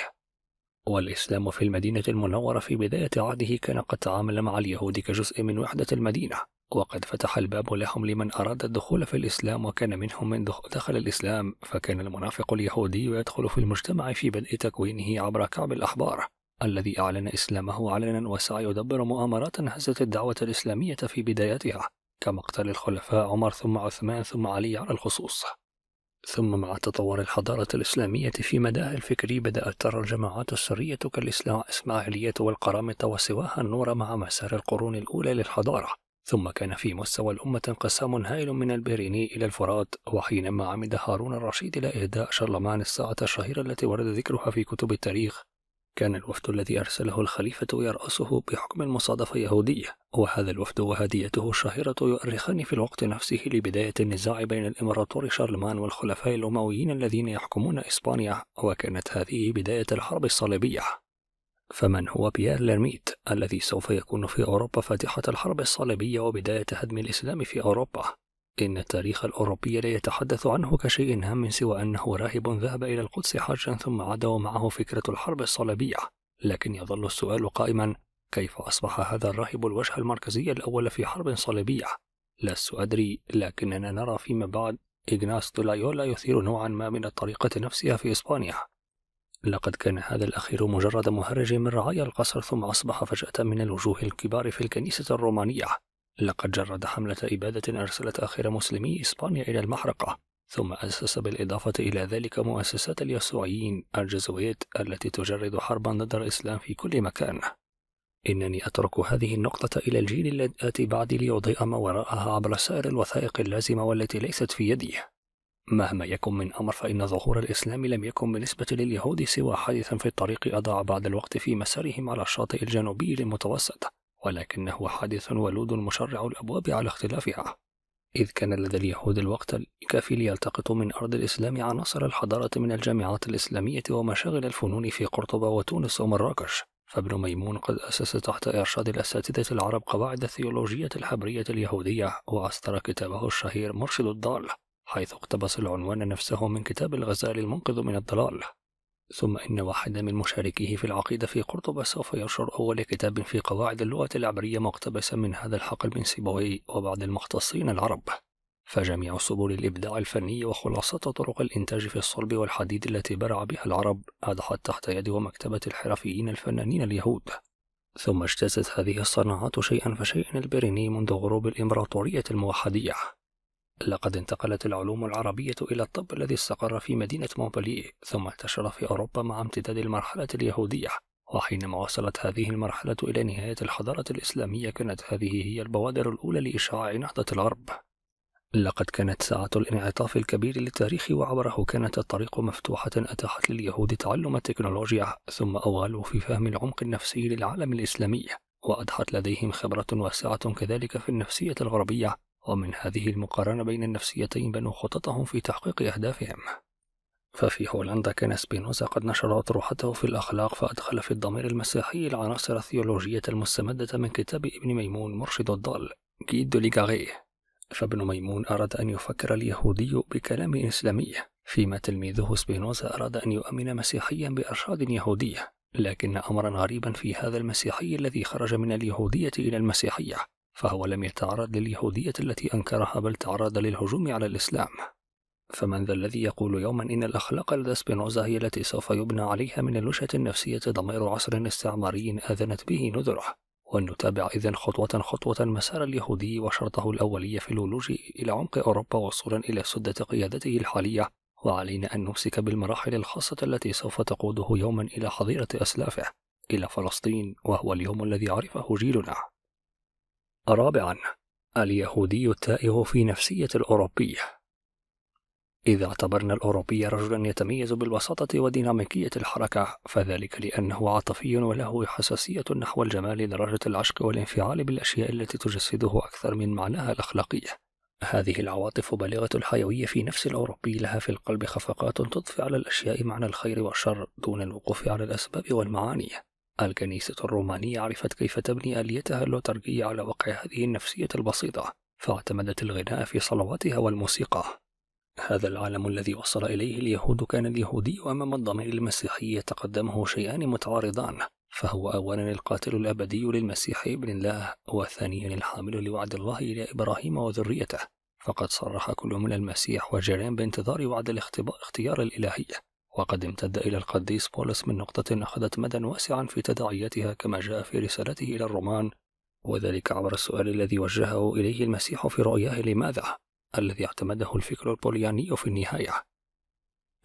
والإسلام في المدينة المنورة في بداية عهده كان قد تعامل مع اليهود كجزء من وحدة المدينة وقد فتح الباب لهم لمن أراد الدخول في الإسلام وكان منهم من دخل الإسلام فكان المنافق اليهودي يدخل في المجتمع في بدء تكوينه عبر كعب الأحبار الذي أعلن إسلامه علنا وسعى يدبر مؤامرات هزت الدعوة الإسلامية في بداياتها كمقتل الخلفاء عمر ثم عثمان ثم علي على الخصوص ثم مع تطور الحضارة الإسلامية في مداها الفكري بدأت ترى الجماعات السرية كالإسماعيلية والقرامطة وسواها النور مع مسار القرون الأولى للحضارة ثم كان في مستوى الأمة انقسام هائل من البريني إلى الفرات وحينما عمد هارون الرشيد إلى إهداء شرلمان الساعة الشهيرة التي ورد ذكرها في كتب التاريخ كان الوفد الذي أرسله الخليفة يرأسه بحكم المصادفة يهودية وهذا الوفد وهديته الشهيرة يؤرخان في الوقت نفسه لبداية النزاع بين الإمبراطور شارلمان والخلفاء الأمويين الذين يحكمون إسبانيا وكانت هذه بداية الحرب الصليبية فمن هو بيير ليرميت الذي سوف يكون في أوروبا فاتحة الحرب الصليبية وبداية هدم الإسلام في أوروبا؟ إن التاريخ الأوروبي لا يتحدث عنه كشيء هام سوى أنه راهب ذهب إلى القدس حجا ثم عاد ومعه فكرة الحرب الصليبية، لكن يظل السؤال قائما: كيف أصبح هذا الراهب الوجه المركزي الأول في حرب صليبية؟ لست أدري، لكننا نرى فيما بعد إغناس دولايولا يثير نوعا ما من الطريقة نفسها في إسبانيا، لقد كان هذا الأخير مجرد مهرج من رعايا القصر ثم أصبح فجأة من الوجوه الكبار في الكنيسة الرومانية لقد جرد حملة إبادة أرسلت آخر مسلمي إسبانيا إلى المحرقة ثم أسس بالإضافة إلى ذلك مؤسسات اليسوعيين الجزويت التي تجرد حربا ضد الإسلام في كل مكان إنني أترك هذه النقطة إلى الجيل الذي آتي بعدي ليضيء ما وراءها عبر سائر الوثائق اللازمة والتي ليست في يدي مهما يكن من أمر فإن ظهور الإسلام لم يكن بالنسبة لليهود سوى حادث في الطريق أضاع بعض الوقت في مسارهم على الشاطئ الجنوبي للمتوسط ولكنه حادث ولود مشرع الأبواب على اختلافها إذ كان لدى اليهود الوقت الكافي ليلتقطوا من أرض الإسلام عناصر الحضارة من الجامعات الإسلامية ومشاغل الفنون في قرطبة وتونس ومراكش فابن ميمون قد أسس تحت إرشاد الأساتذة العرب قواعد الثيولوجية الحبرية اليهودية وأصدر كتابه الشهير مرشد الضال حيث اقتبس العنوان نفسه من كتاب الغزالي المنقذ من الضلال ثم إن واحدا من مشاركيه في العقيدة في قرطبة سوف ينشر أول كتاب في قواعد اللغة العبرية مقتبسا من هذا الحقل من سيبوي وبعض المختصين العرب فجميع سبل الإبداع الفني وخلاصة طرق الإنتاج في الصلب والحديد التي برع بها العرب أضحت تحت يد ومكتبة الحرفيين الفنانين اليهود ثم اجتازت هذه الصناعات شيئا فشيئا البريني منذ غروب الإمبراطورية الموحدية لقد انتقلت العلوم العربية إلى الطب الذي استقر في مدينة مونبلييه ثم انتشر في أوروبا مع امتداد المرحلة اليهودية وحينما وصلت هذه المرحلة إلى نهاية الحضارة الإسلامية كانت هذه هي البوادر الأولى لإشعاع نهضة الغرب لقد كانت ساعة الانعطاف الكبير للتاريخ وعبره كانت الطريق مفتوحة أتاحت لليهود تعلم التكنولوجيا ثم أوغلوا في فهم العمق النفسي للعالم الإسلامي وأضحت لديهم خبرة واسعة كذلك في النفسية الغربية ومن هذه المقارنة بين النفسيتين بنوا خططهم في تحقيق أهدافهم ففي هولندا كان سبينوزا قد نشر أطروحته في الأخلاق فأدخل في الضمير المسيحي العناصر الثيولوجية المستمدة من كتاب ابن ميمون مرشد الضال جيد ليغاري فابن ميمون أراد أن يفكر اليهودي بكلام إسلامي فيما تلميذه سبينوزا أراد أن يؤمن مسيحيا بأرشاد يهودي لكن أمرا غريبا في هذا المسيحي الذي خرج من اليهودية إلى المسيحية فهو لم يتعرض لليهودية التي أنكرها بل تعرض للهجوم على الإسلام فمن ذا الذي يقول يوما إن الأخلاق لدى سبينوزا هي التي سوف يبنى عليها من الوشة النفسية ضمير عصر استعماري آذنت به نذره ولنتابع إذن خطوة خطوة مسار اليهودي وشرطه الأولي في الولوج إلى عمق أوروبا وصولا إلى سدة قيادته الحالية وعلينا أن نمسك بالمراحل الخاصة التي سوف تقوده يوما إلى حظيرة أسلافه إلى فلسطين وهو اليوم الذي عرفه جيلنا رابعا اليهودي التائه في نفسية الأوروبية إذا اعتبرنا الأوروبي رجلا يتميز بالبساطة وديناميكية الحركة فذلك لأنه عاطفي وله حساسية نحو الجمال لدرجة العشق والانفعال بالأشياء التي تجسده أكثر من معناها الأخلاقية هذه العواطف بالغة الحيوية في نفس الأوروبي لها في القلب خفقات تضفي على الأشياء معنى الخير والشر دون الوقوف على الأسباب والمعاني الكنيسة الرومانية عرفت كيف تبني آليتها اللوترجية على وقع هذه النفسية البسيطة، فاعتمدت الغناء في صلواتها والموسيقى. هذا العالم الذي وصل إليه اليهود كان اليهودي أمام الضمير المسيحي يتقدمه شيئان متعارضان، فهو أولا القاتل الأبدي للمسيح ابن الله، وثانيا الحامل لوعد الله إلى إبراهيم وذريته، فقد صرح كل من المسيح وجيران بانتظار وعد الاختيار الإلهي، وقد امتد إلى القديس بولس من نقطة أخذت مدى واسعا في تداعياتها كما جاء في رسالته إلى الرومان وذلك عبر السؤال الذي وجهه إليه المسيح في رؤياه لماذا الذي اعتمده الفكر البولياني في النهاية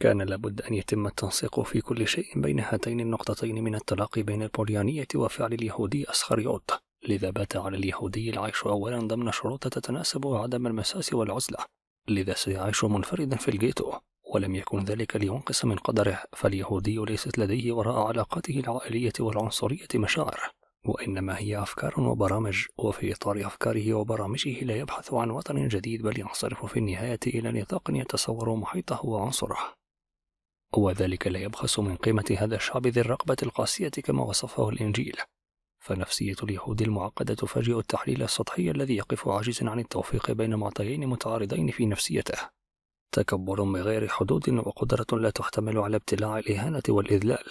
كان لابد أن يتم التنسيق في كل شيء بين هاتين النقطتين من التلاقي بين البوليانية وفعل اليهودي أسخريوت لذا بات على اليهودي العيش أولا ضمن شروط تتناسب عدم المساس والعزلة لذا سيعيش منفردا في الجيتو ولم يكن ذلك لينقص من قدره فاليهودي ليست لديه وراء علاقته العائلية والعنصرية مشاعر وإنما هي أفكار وبرامج وفي إطار أفكاره وبرامجه لا يبحث عن وطن جديد بل ينصرف في النهاية إلى نطاق يتصور محيطه وعنصره وذلك لا يبخس من قيمة هذا الشعب ذي الرقبة القاسية كما وصفه الإنجيل فنفسية اليهود المعقدة تفاجئ التحليل السطحي الذي يقف عاجزا عن التوفيق بين معطيين متعارضين في نفسيته تكبر بغير حدود وقدرة لا تحتمل على ابتلاع الإهانة والإذلال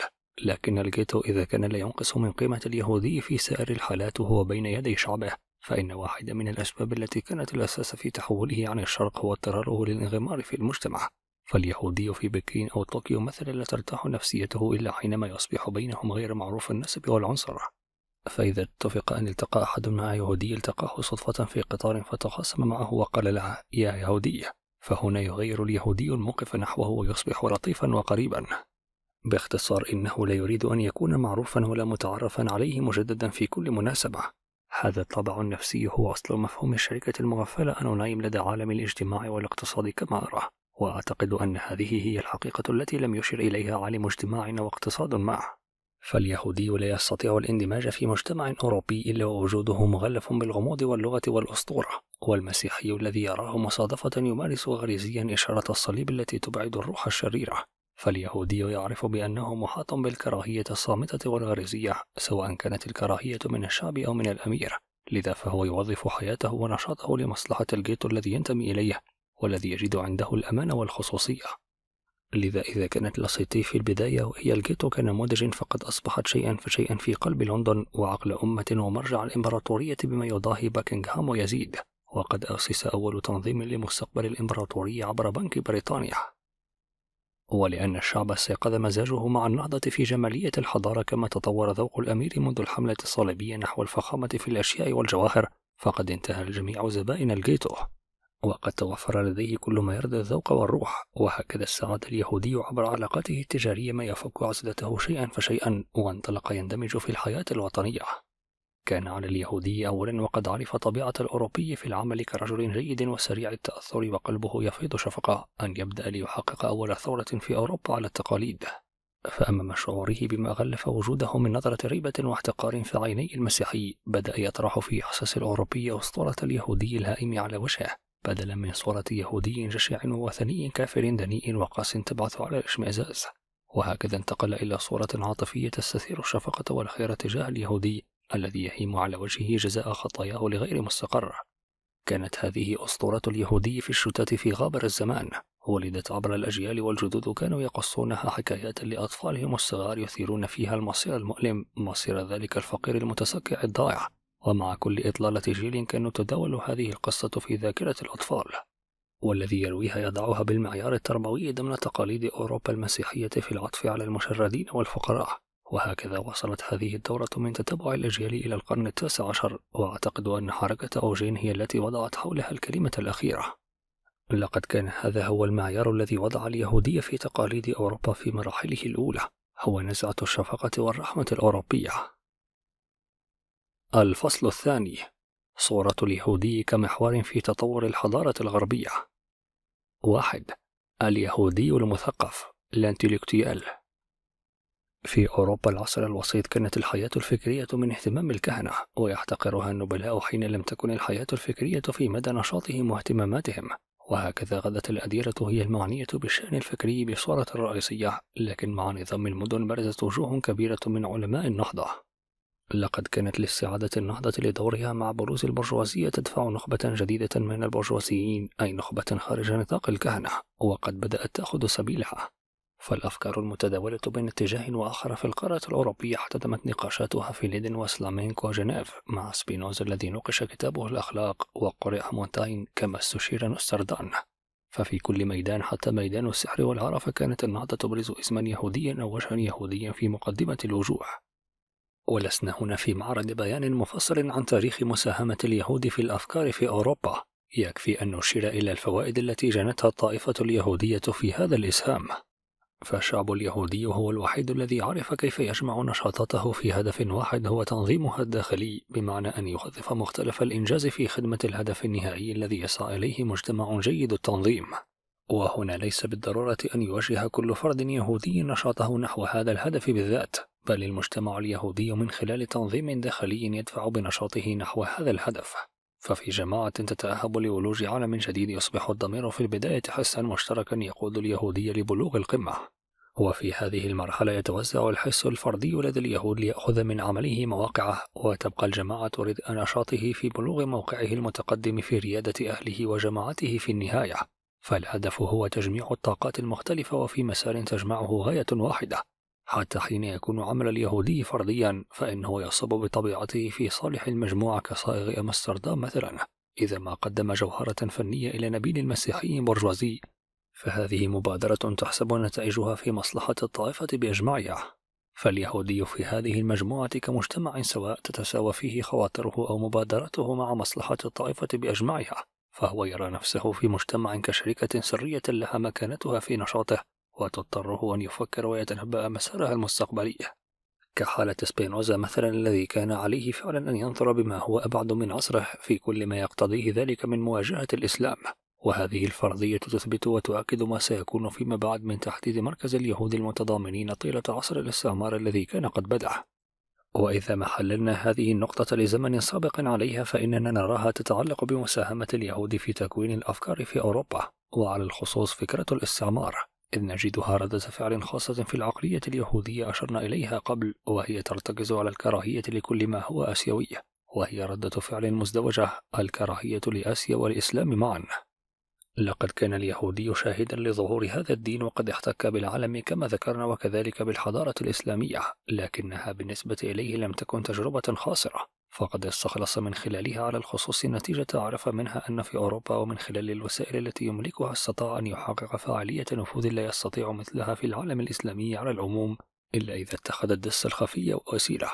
لكن الجيتو إذا كان لا ينقص من قيمة اليهودي في سائر الحالات وهو بين يدي شعبه فإن واحدة من الأسباب التي كانت الأساس في تحوله عن الشرق هو اضطراره للانغمار في المجتمع فاليهودي في بكين أو طوكيو مثلا لا ترتاح نفسيته إلا حينما يصبح بينهم غير معروف النسب والعنصر فإذا اتفق أن التقى أحد مع يهودي التقاه صدفة في قطار فتخاصم معه وقال له يا يهودي فهنا يغير اليهودي الموقف نحوه ويصبح لطيفا وقريبا باختصار إنه لا يريد أن يكون معروفا ولا متعرفا عليه مجددا في كل مناسبة هذا الطبع النفسي هو أصل مفهوم الشركة المغفلة نايم لدى عالم الاجتماع والاقتصاد كما أرى وأعتقد أن هذه هي الحقيقة التي لم يشر إليها عالم اجتماع واقتصاد معه فاليهودي لا يستطيع الاندماج في مجتمع أوروبي إلا ووجوده مغلف بالغموض واللغة والأسطورة والمسيحي الذي يراه مصادفة يمارس غريزيا إشارة الصليب التي تبعد الروح الشريرة فاليهودي يعرف بأنه محاط بالكراهية الصامتة والغريزية سواء كانت الكراهية من الشعب أو من الأمير لذا فهو يوظف حياته ونشاطه لمصلحة الجيتو الذي ينتمي إليه والذي يجد عنده الأمان والخصوصية لذا إذا كانت لاسيتي في البداية وهي الجيتو كنموذج فقد أصبحت شيئا فشيئا في قلب لندن وعقل أمة ومرجع الإمبراطورية بما يضاهي باكنغهام ويزيد وقد أسس أول تنظيم لمستقبل الإمبراطورية عبر بنك بريطانيا ولأن الشعب استيقظ مزاجه مع النهضة في جمالية الحضارة كما تطور ذوق الأمير منذ الحملة الصليبية نحو الفخامة في الأشياء والجواهر فقد انتهى الجميع زبائن الجيتو وقد توفر لديه كل ما يرضي الذوق والروح وهكذا استعاد اليهودي عبر علاقاته التجارية ما يفك عزلته شيئا فشيئا وانطلق يندمج في الحياة الوطنية كان على اليهودي أولا وقد عرف طبيعة الأوروبي في العمل كرجل جيد وسريع التأثر وقلبه يفيض شفقة أن يبدأ ليحقق أول ثورة في أوروبا على التقاليد فأمام شعوره بما غلف وجوده من نظرة ريبة واحتقار في عيني المسيحي بدأ يطرح في إحساس الأوروبي أسطورة اليهودي الهائم على وجهه بدلا من صورة يهودي جشع ووثني كافر دنيء وقاس تبعث على الاشمئزاز وهكذا انتقل إلى صورة عاطفية تستثير الشفقة والخير تجاه اليهودي الذي يهيم على وجهه جزاء خطاياه لغير مستقر كانت هذه أسطورة اليهودي في الشتات في غابر الزمان ولدت عبر الأجيال والجدود كانوا يقصونها حكايات لأطفالهم الصغار يثيرون فيها المصير المؤلم مصير ذلك الفقير المتسكع الضائع ومع كل إطلالة جيل كانوا تداول هذه القصة في ذاكرة الأطفال والذي يرويها يضعها بالمعيار التربوي ضمن تقاليد أوروبا المسيحية في العطف على المشردين والفقراء وهكذا وصلت هذه الدورة من تتبع الأجيال إلى القرن التاسع عشر وأعتقد أن حركة أوجين هي التي وضعت حولها الكلمة الأخيرة لقد كان هذا هو المعيار الذي وضع اليهودية في تقاليد أوروبا في مراحله الأولى هو نزعة الشفقة والرحمة الأوروبية الفصل الثاني صورة اليهودي كمحور في تطور الحضارة الغربية واحد اليهودي المثقف الانتلكتيال في أوروبا العصر الوسيط كانت الحياة الفكرية من اهتمام الكهنة ويحتقرها النبلاء حين لم تكن الحياة الفكرية في مدى نشاطهم واهتماماتهم وهكذا غدت الأديرة هي المعنية بالشأن الفكري بصورة رئيسية لكن مع نظام المدن برزت وجوه كبيرة من علماء النهضة لقد كانت لاستعادة النهضة لدورها مع بروز البرجوازية تدفع نخبة جديدة من البرجوازيين أي نخبة خارج نطاق الكهنة وقد بدأت تأخذ سبيلها فالأفكار المتداولة بين اتجاه وآخر في القارة الأوروبية احتدمت نقاشاتها في ليدن وسلامينك وجنيف مع سبينوزا الذي نقش كتابه الأخلاق وقرئ مونتاين كما استشير نوستردان ففي كل ميدان حتى ميدان السحر والعرف كانت النهضة تبرز اسما يهوديا أو وجها يهوديا في مقدمة الوجوه ولسنا هنا في معرض بيان مفصل عن تاريخ مساهمة اليهود في الأفكار في أوروبا يكفي أن نشير إلى الفوائد التي جنتها الطائفة اليهودية في هذا الإسهام فالشعب اليهودي هو الوحيد الذي عرف كيف يجمع نشاطاته في هدف واحد هو تنظيمها الداخلي بمعنى أن يوظف مختلف الإنجاز في خدمة الهدف النهائي الذي يسعى إليه مجتمع جيد التنظيم وهنا ليس بالضرورة أن يوجه كل فرد يهودي نشاطه نحو هذا الهدف بالذات بل المجتمع اليهودي من خلال تنظيم داخلي يدفع بنشاطه نحو هذا الهدف ففي جماعة تتأهب لولوج عالم جديد يصبح الضمير في البداية حسا مشتركا يقود اليهودية لبلوغ القمة وفي هذه المرحلة يتوزع الحس الفردي لدى اليهود ليأخذ من عمله مواقعه وتبقى الجماعة ردء نشاطه في بلوغ موقعه المتقدم في ريادة أهله وجماعته في النهاية فالهدف هو تجميع الطاقات المختلفة وفي مسار تجمعه غاية واحدة حتى حين يكون عمل اليهودي فرديا فإنه يصب بطبيعته في صالح المجموعة كصائغ أمستردام مثلا إذا ما قدم جوهرة فنية إلى نبيل مسيحي برجوازي فهذه مبادرة تحسب نتائجها في مصلحة الطائفة بأجمعها فاليهودي في هذه المجموعة كمجتمع سواء تتساوى فيه خواطره أو مبادرته مع مصلحة الطائفة بأجمعها فهو يرى نفسه في مجتمع كشركة سرية لها مكانتها في نشاطه وتضطره أن يفكر ويتنبأ مسارها المستقبلية كحالة سبينوزا مثلا الذي كان عليه فعلا أن ينظر بما هو أبعد من عصره في كل ما يقتضيه ذلك من مواجهة الإسلام وهذه الفرضية تثبت وتؤكد ما سيكون فيما بعد من تحديد مركز اليهود المتضامنين طيلة عصر الاستعمار الذي كان قد بدأ وإذا ما حللنا هذه النقطة لزمن سابق عليها فإننا نراها تتعلق بمساهمة اليهود في تكوين الأفكار في أوروبا وعلى الخصوص فكرة الاستعمار إذ نجدها ردة فعل خاصة في العقلية اليهودية أشرنا إليها قبل وهي ترتكز على الكراهية لكل ما هو آسيوي وهي ردة فعل مزدوجة الكراهية لآسيا والإسلام معا لقد كان اليهودي شاهدا لظهور هذا الدين وقد احتك بالعالم كما ذكرنا وكذلك بالحضارة الإسلامية لكنها بالنسبة إليه لم تكن تجربة خاسرة فقد استخلص من خلالها على الخصوص نتيجة عرف منها أن في أوروبا ومن خلال الوسائل التي يملكها استطاع أن يحقق فعالية نفوذ لا يستطيع مثلها في العالم الإسلامي على العموم إلا إذا اتخذ الدس الخفي وسيلة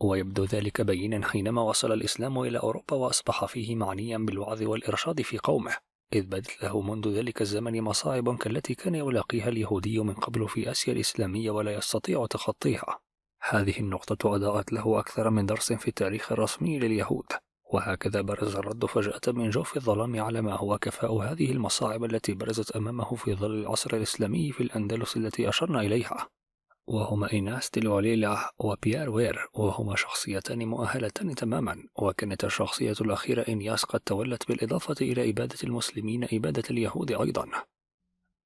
ويبدو ذلك بينا حينما وصل الإسلام إلى أوروبا وأصبح فيه معنيا بالوعظ والإرشاد في قومه إذ بدت له منذ ذلك الزمن مصاعب كالتي كان يلاقيها اليهودي من قبل في آسيا الإسلامية ولا يستطيع تخطيها هذه النقطة أضاءت له أكثر من درس في التاريخ الرسمي لليهود وهكذا برز الرد فجأة من جوف الظلام على ما هو كفاء هذه المصاعب التي برزت أمامه في ظل العصر الإسلامي في الأندلس التي أشرنا إليها وهما إيناس تلواليلا وبيير وير وهما شخصيتان مؤهلتان تماما وكانت الشخصية الأخيرة إنياس قد تولت بالإضافة إلى إبادة المسلمين إبادة اليهود أيضا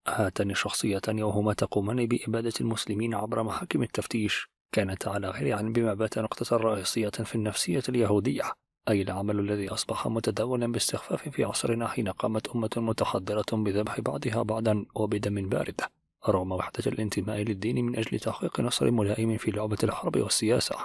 هاتان الشخصيتان وهما تقومان بإبادة المسلمين عبر محاكم التفتيش كانت على غير علم يعني بما بات نقطة رئيسية في النفسية اليهودية أي العمل الذي أصبح متداولا باستخفاف في عصرنا حين قامت أمة متحضرة بذبح بعضها بعضا وبدم بارد رغم وحدة الانتماء للدين من أجل تحقيق نصر ملائم في لعبة الحرب والسياسة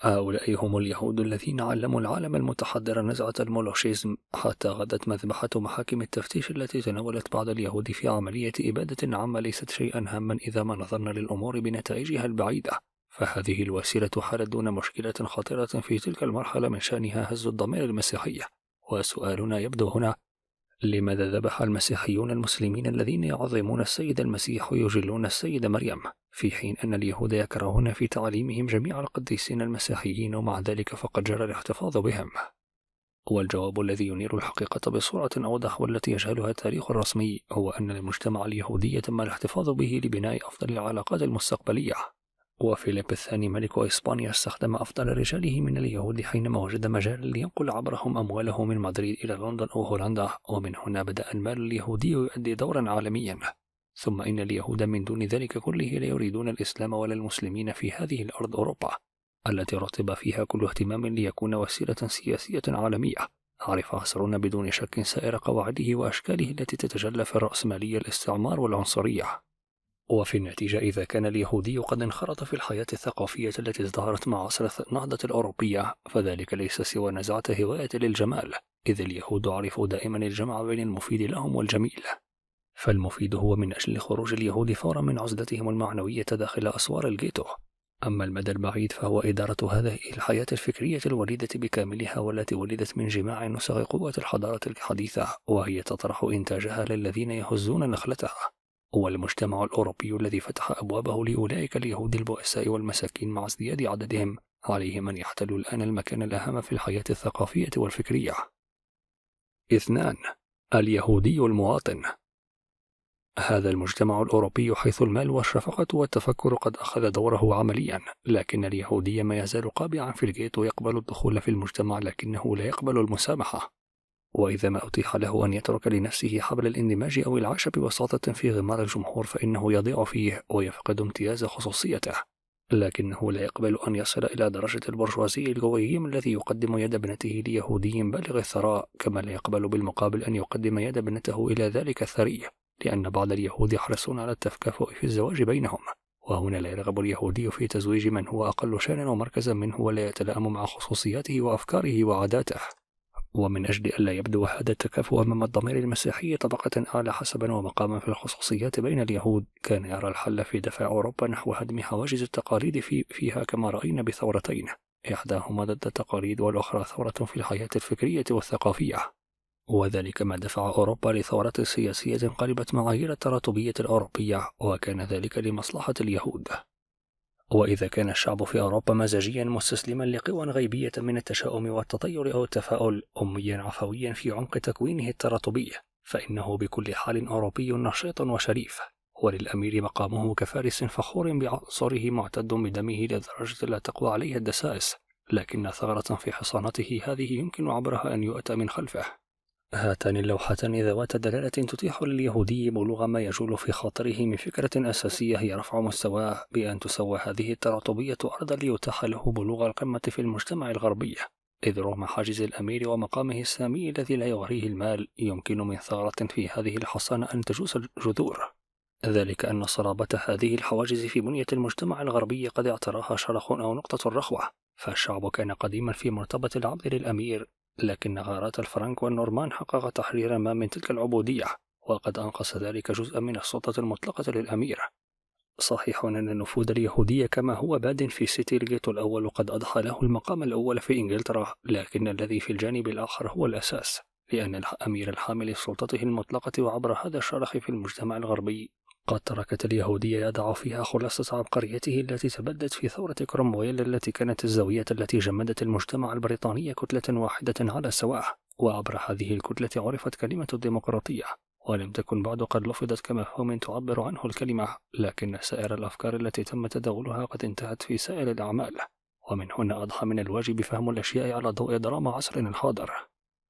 هؤلاء هم اليهود الذين علموا العالم المتحضر نزعة المولوشيزم حتى غدت مذبحة محاكم التفتيش التي تناولت بعض اليهود في عملية إبادة عامة ليست شيئا هاما إذا ما نظرنا للأمور بنتائجها البعيدة فهذه الوسيلة حالت دون مشكلة خطيرة في تلك المرحلة من شأنها هز الضمير المسيحية وسؤالنا يبدو هنا لماذا ذبح المسيحيون المسلمين الذين يعظمون السيد المسيح ويجلون السيد مريم في حين أن اليهود يكرهون في تعليمهم جميع القديسين المسيحيين ومع ذلك فقد جرى الاحتفاظ بهم والجواب الذي ينير الحقيقة بصورة أوضح والتي يجهلها التاريخ الرسمي هو أن المجتمع اليهودي تم الاحتفاظ به لبناء أفضل العلاقات المستقبلية وفيليب الثاني ملك إسبانيا استخدم أفضل رجاله من اليهود حينما وجد مجالا لينقل عبرهم أمواله من مدريد إلى لندن أو هولندا ومن هنا بدأ المال اليهودي يؤدي دورا عالميا ثم إن اليهود من دون ذلك كله لا يريدون الإسلام ولا المسلمين في هذه الأرض أوروبا التي رتب فيها كل اهتمام ليكون وسيلة سياسية عالمية عرف عصرنا بدون شك سائر قواعده وأشكاله التي تتجلى في الرأسمالية الاستعمار والعنصرية وفي النتيجة إذا كان اليهودي قد انخرط في الحياة الثقافية التي ازدهرت مع عصر النهضة الأوروبية فذلك ليس سوى نزعة هواية للجمال إذ اليهود عرفوا دائما الجمع بين المفيد لهم والجميل فالمفيد هو من أجل خروج اليهود فورا من عزلتهم المعنوية داخل أسوار الجيتو أما المدى البعيد فهو إدارة هذه الحياة الفكرية الوليدة بكاملها والتي ولدت من جماع نسخ قوة الحضارة الحديثة وهي تطرح إنتاجها للذين يهزون نخلتها هو المجتمع الأوروبي الذي فتح أبوابه لأولئك اليهود البؤساء والمساكين مع ازدياد عددهم عليهم أن يحتلوا الآن المكان الأهم في الحياة الثقافية والفكرية. اثنان اليهودي المواطن هذا المجتمع الأوروبي حيث المال والشفقة والتفكر قد أخذ دوره عمليا لكن اليهودي ما يزال قابعا في الجيت ويقبل الدخول في المجتمع لكنه لا يقبل المسامحة وإذا ما أتيح له أن يترك لنفسه حبل الاندماج أو العيش بوساطة في غمار الجمهور فإنه يضيع فيه ويفقد امتياز خصوصيته لكنه لا يقبل أن يصل إلى درجة البرجوازي الجوي الذي يقدم يد ابنته ليهودي بالغ الثراء كما لا يقبل بالمقابل أن يقدم يد ابنته إلى ذلك الثري لأن بعض اليهود يحرصون على التكافؤ في الزواج بينهم وهنا لا يرغب اليهودي في تزويج من هو أقل شانا ومركزا منه ولا يتلائم مع خصوصياته وأفكاره وعاداته ومن أجل ألا يبدو هذا التكافؤ أمام الضمير المسيحي طبقة أعلى حسبا ومقاما في الخصوصيات بين اليهود كان يرى الحل في دفع أوروبا نحو هدم حواجز التقاليد في فيها كما رأينا بثورتين إحداهما ضد التقاليد والأخرى ثورة في الحياة الفكرية والثقافية وذلك ما دفع أوروبا لثورة سياسية قلبت معايير التراتبية الأوروبية وكان ذلك لمصلحة اليهود وإذا كان الشعب في أوروبا مزاجيا مستسلما لقوى غيبية من التشاؤم والتطير أو التفاؤل أميا عفويا في عمق تكوينه التراتبي فإنه بكل حال أوروبي نشيط وشريف وللأمير مقامه كفارس فخور بعنصره معتد بدمه لدرجة لا تقوى عليه الدسائس لكن ثغرة في حصانته هذه يمكن عبرها أن يؤتى من خلفه هاتان اللوحتان ذوات دلالة تتيح لليهودي بلوغ ما يجول في خاطره من فكرة أساسية هي رفع مستواه بأن تسوى هذه التراتبية أرضا ليتاح له بلوغ القمة في المجتمع الغربي إذ رغم حاجز الأمير ومقامه السامي الذي لا يغريه المال يمكن من ثارة في هذه الحصانة أن تجوس الجذور ذلك أن صلابة هذه الحواجز في بنية المجتمع الغربي قد اعتراها شرخ أو نقطة الرخوة فالشعب كان قديما في مرتبة العبد للأمير لكن غارات الفرنك والنورمان حقق تحرير ما من تلك العبودية وقد أنقص ذلك جزءا من السلطة المطلقة للأمير صحيح أن النفوذ اليهودي كما هو باد في سيتي الجيتو الأول قد أضحى له المقام الأول في إنجلترا لكن الذي في الجانب الآخر هو الأساس لأن الأمير الحامل لسلطته المطلقة وعبر هذا الشرخ في المجتمع الغربي قد تركت اليهودية يضع فيها خلاصة عبقريته التي تبدت في ثورة كرومويل التي كانت الزاوية التي جمدت المجتمع البريطاني كتلة واحدة على سواه وعبر هذه الكتلة عرفت كلمة الديمقراطية ولم تكن بعد قد لفظت كمفهوم تعبر عنه الكلمة لكن سائر الأفكار التي تم تداولها قد انتهت في سائر الأعمال ومن هنا أضحى من الواجب فهم الأشياء على ضوء دراما عصرنا الحاضر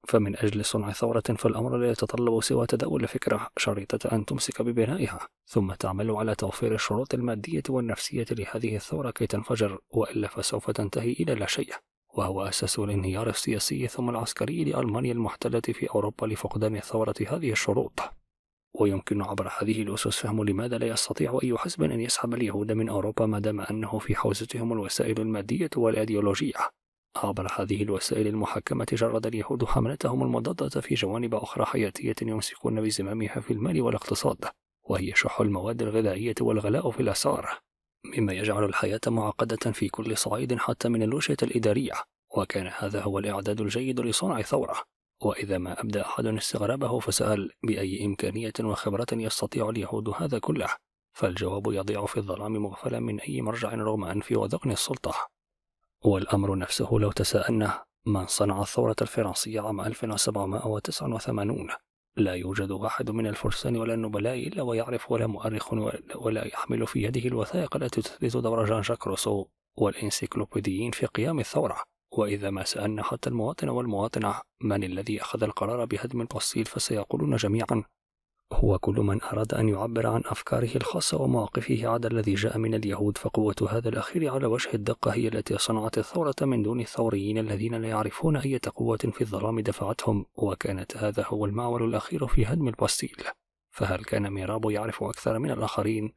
فمن أجل صنع ثورة فالأمر لا يتطلب سوى تداول فكرة شريطة أن تمسك ببنائها ثم تعمل على توفير الشروط المادية والنفسية لهذه الثورة كي تنفجر وإلا فسوف تنتهي إلى لا شيء وهو أساس الانهيار السياسي ثم العسكري لألمانيا المحتلة في أوروبا لفقدان الثورة هذه الشروط ويمكن عبر هذه الأسس فهم لماذا لا يستطيع أي حزب أن يسحب اليهود من أوروبا ما دام أنه في حوزتهم الوسائل المادية والأيديولوجية عبر هذه الوسائل المحكمة جرد اليهود حملتهم المضادة في جوانب أخرى حياتية يمسكون بزمامها في المال والاقتصاد وهي شح المواد الغذائية والغلاء في الأسعار مما يجعل الحياة معقدة في كل صعيد حتى من الوشية الإدارية وكان هذا هو الإعداد الجيد لصنع ثورة وإذا ما أبدأ أحد استغرابه فسأل بأي إمكانية وخبرة يستطيع اليهود هذا كله فالجواب يضيع في الظلام مغفلا من أي مرجع رغم أنف وذقن السلطة والأمر نفسه لو تساءلنا من صنع الثورة الفرنسية عام 1789 لا يوجد أحد من الفرسان ولا النبلاء إلا ويعرف ولا مؤرخ ولا يحمل في يده الوثائق التي تثبت دور جان جاك روسو والإنسيكلوبيديين في قيام الثورة وإذا ما سألنا حتى المواطن والمواطنة من الذي أخذ القرار بهدم البصيل فسيقولون جميعا هو كل من أراد أن يعبر عن أفكاره الخاصة ومواقفه عدا الذي جاء من اليهود فقوة هذا الأخير على وجه الدقة هي التي صنعت الثورة من دون الثوريين الذين لا يعرفون أي قوة في الظلام دفعتهم وكانت هذا هو المعول الأخير في هدم الباستيل فهل كان ميرابو يعرف أكثر من الآخرين؟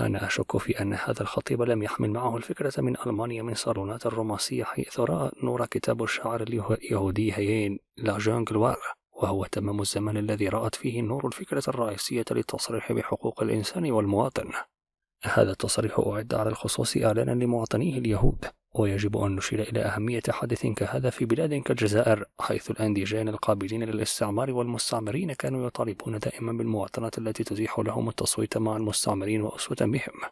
أنا أشك في أن هذا الخطيب لم يحمل معه الفكرة من ألمانيا من صالونات الرومانسية حيث رأى نور كتاب الشاعر اليهودي هيين لا جونغلوار وهو تمام الزمن الذي رأت فيه النور الفكرة الرئيسية للتصريح بحقوق الإنسان والمواطن. هذا التصريح أعد على الخصوص إعلانا لمواطنيه اليهود، ويجب أن نشير إلى أهمية حدث كهذا في بلاد كالجزائر، حيث الأنديجان القابلين للاستعمار والمستعمرين كانوا يطالبون دائما بالمواطنة التي تتيح لهم التصويت مع المستعمرين وأسوة بهم.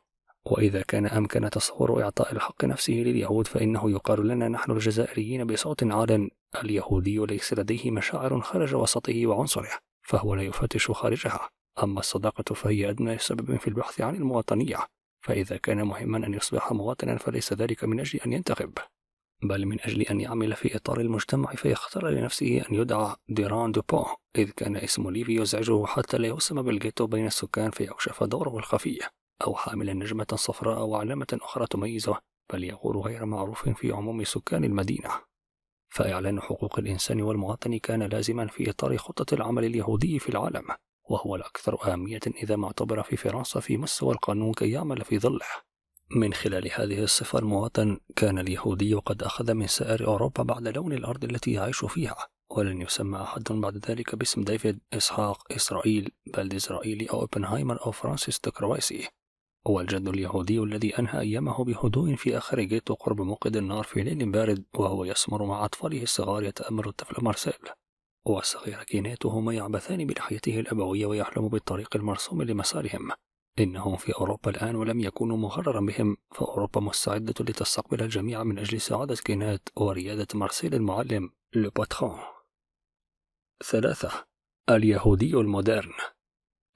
وإذا كان أمكن تصور إعطاء الحق نفسه لليهود فإنه يقال لنا نحن الجزائريين بصوت عال اليهودي ليس لديه مشاعر خارج وسطه وعنصره فهو لا يفتش خارجها أما الصداقة فهي أدنى سبب في البحث عن المواطنية فإذا كان مهما أن يصبح مواطنا فليس ذلك من أجل أن ينتخب بل من أجل أن يعمل في إطار المجتمع فيختار لنفسه أن يدعى ديران دوبون إذ كان اسم ليفي يزعجه حتى لا يسمى بالجيتو بين السكان فيكشف دوره الخفي أو حاملا نجمة صفراء أو علامة أخرى تميزه فليغور غير معروف في عموم سكان المدينة فإعلان حقوق الإنسان والمواطن كان لازما في إطار خطة العمل اليهودي في العالم وهو الأكثر أهمية إذا ما اعتبر في فرنسا في مستوى القانون كي يعمل في ظله من خلال هذه الصفة المواطن كان اليهودي قد أخذ من سائر أوروبا بعد لون الأرض التي يعيش فيها ولن يسمى أحد بعد ذلك باسم ديفيد إسحاق إسرائيل بل إسرائيلي أو أوبنهايمر أو فرانسيس الكرواسي هو الجد اليهودي الذي أنهى أيامه بهدوء في آخر جيتو قرب موقد النار في ليل بارد وهو يسمر مع أطفاله الصغار يتأمل الطفل مارسيل والصغير كينات وهما يعبثان بلحيته الأبوية ويحلم بالطريق المرسوم لمسارهم إنهم في أوروبا الآن ولم يكونوا مغررا بهم فأوروبا مستعدة لتستقبل الجميع من أجل سعادة كينات وريادة مارسيل المعلم باترون ثلاثة اليهودي المودرن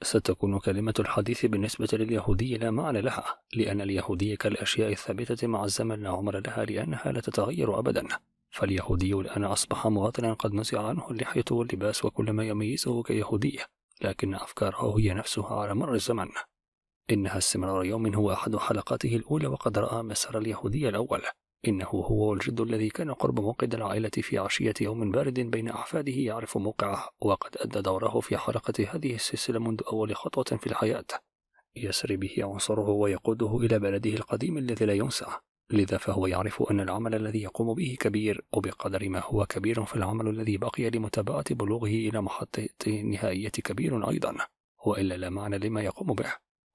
ستكون كلمة الحديث بالنسبة لليهودي لا معنى لها لأن اليهودي كالأشياء الثابتة مع الزمن لا عمر لها لأنها لا تتغير أبدا فاليهودي الآن أصبح مواطنا قد نزع عنه اللحية واللباس وكل ما يميزه كيهودي لكن أفكاره هي نفسها على مر الزمن إنها استمرار يوم هو أحد حلقاته الأولى وقد رأى مسار اليهودي الأول إنه هو الجد الذي كان قرب موقد العائلة في عشية يوم بارد بين أحفاده يعرف موقعه وقد أدى دوره في حركة هذه السلسلة منذ أول خطوة في الحياة يسري به عنصره ويقوده إلى بلده القديم الذي لا ينسى لذا فهو يعرف أن العمل الذي يقوم به كبير وبقدر ما هو كبير فالعمل الذي بقي لمتابعة بلوغه إلى محطة نهائية كبير أيضا وإلا لا معنى لما يقوم به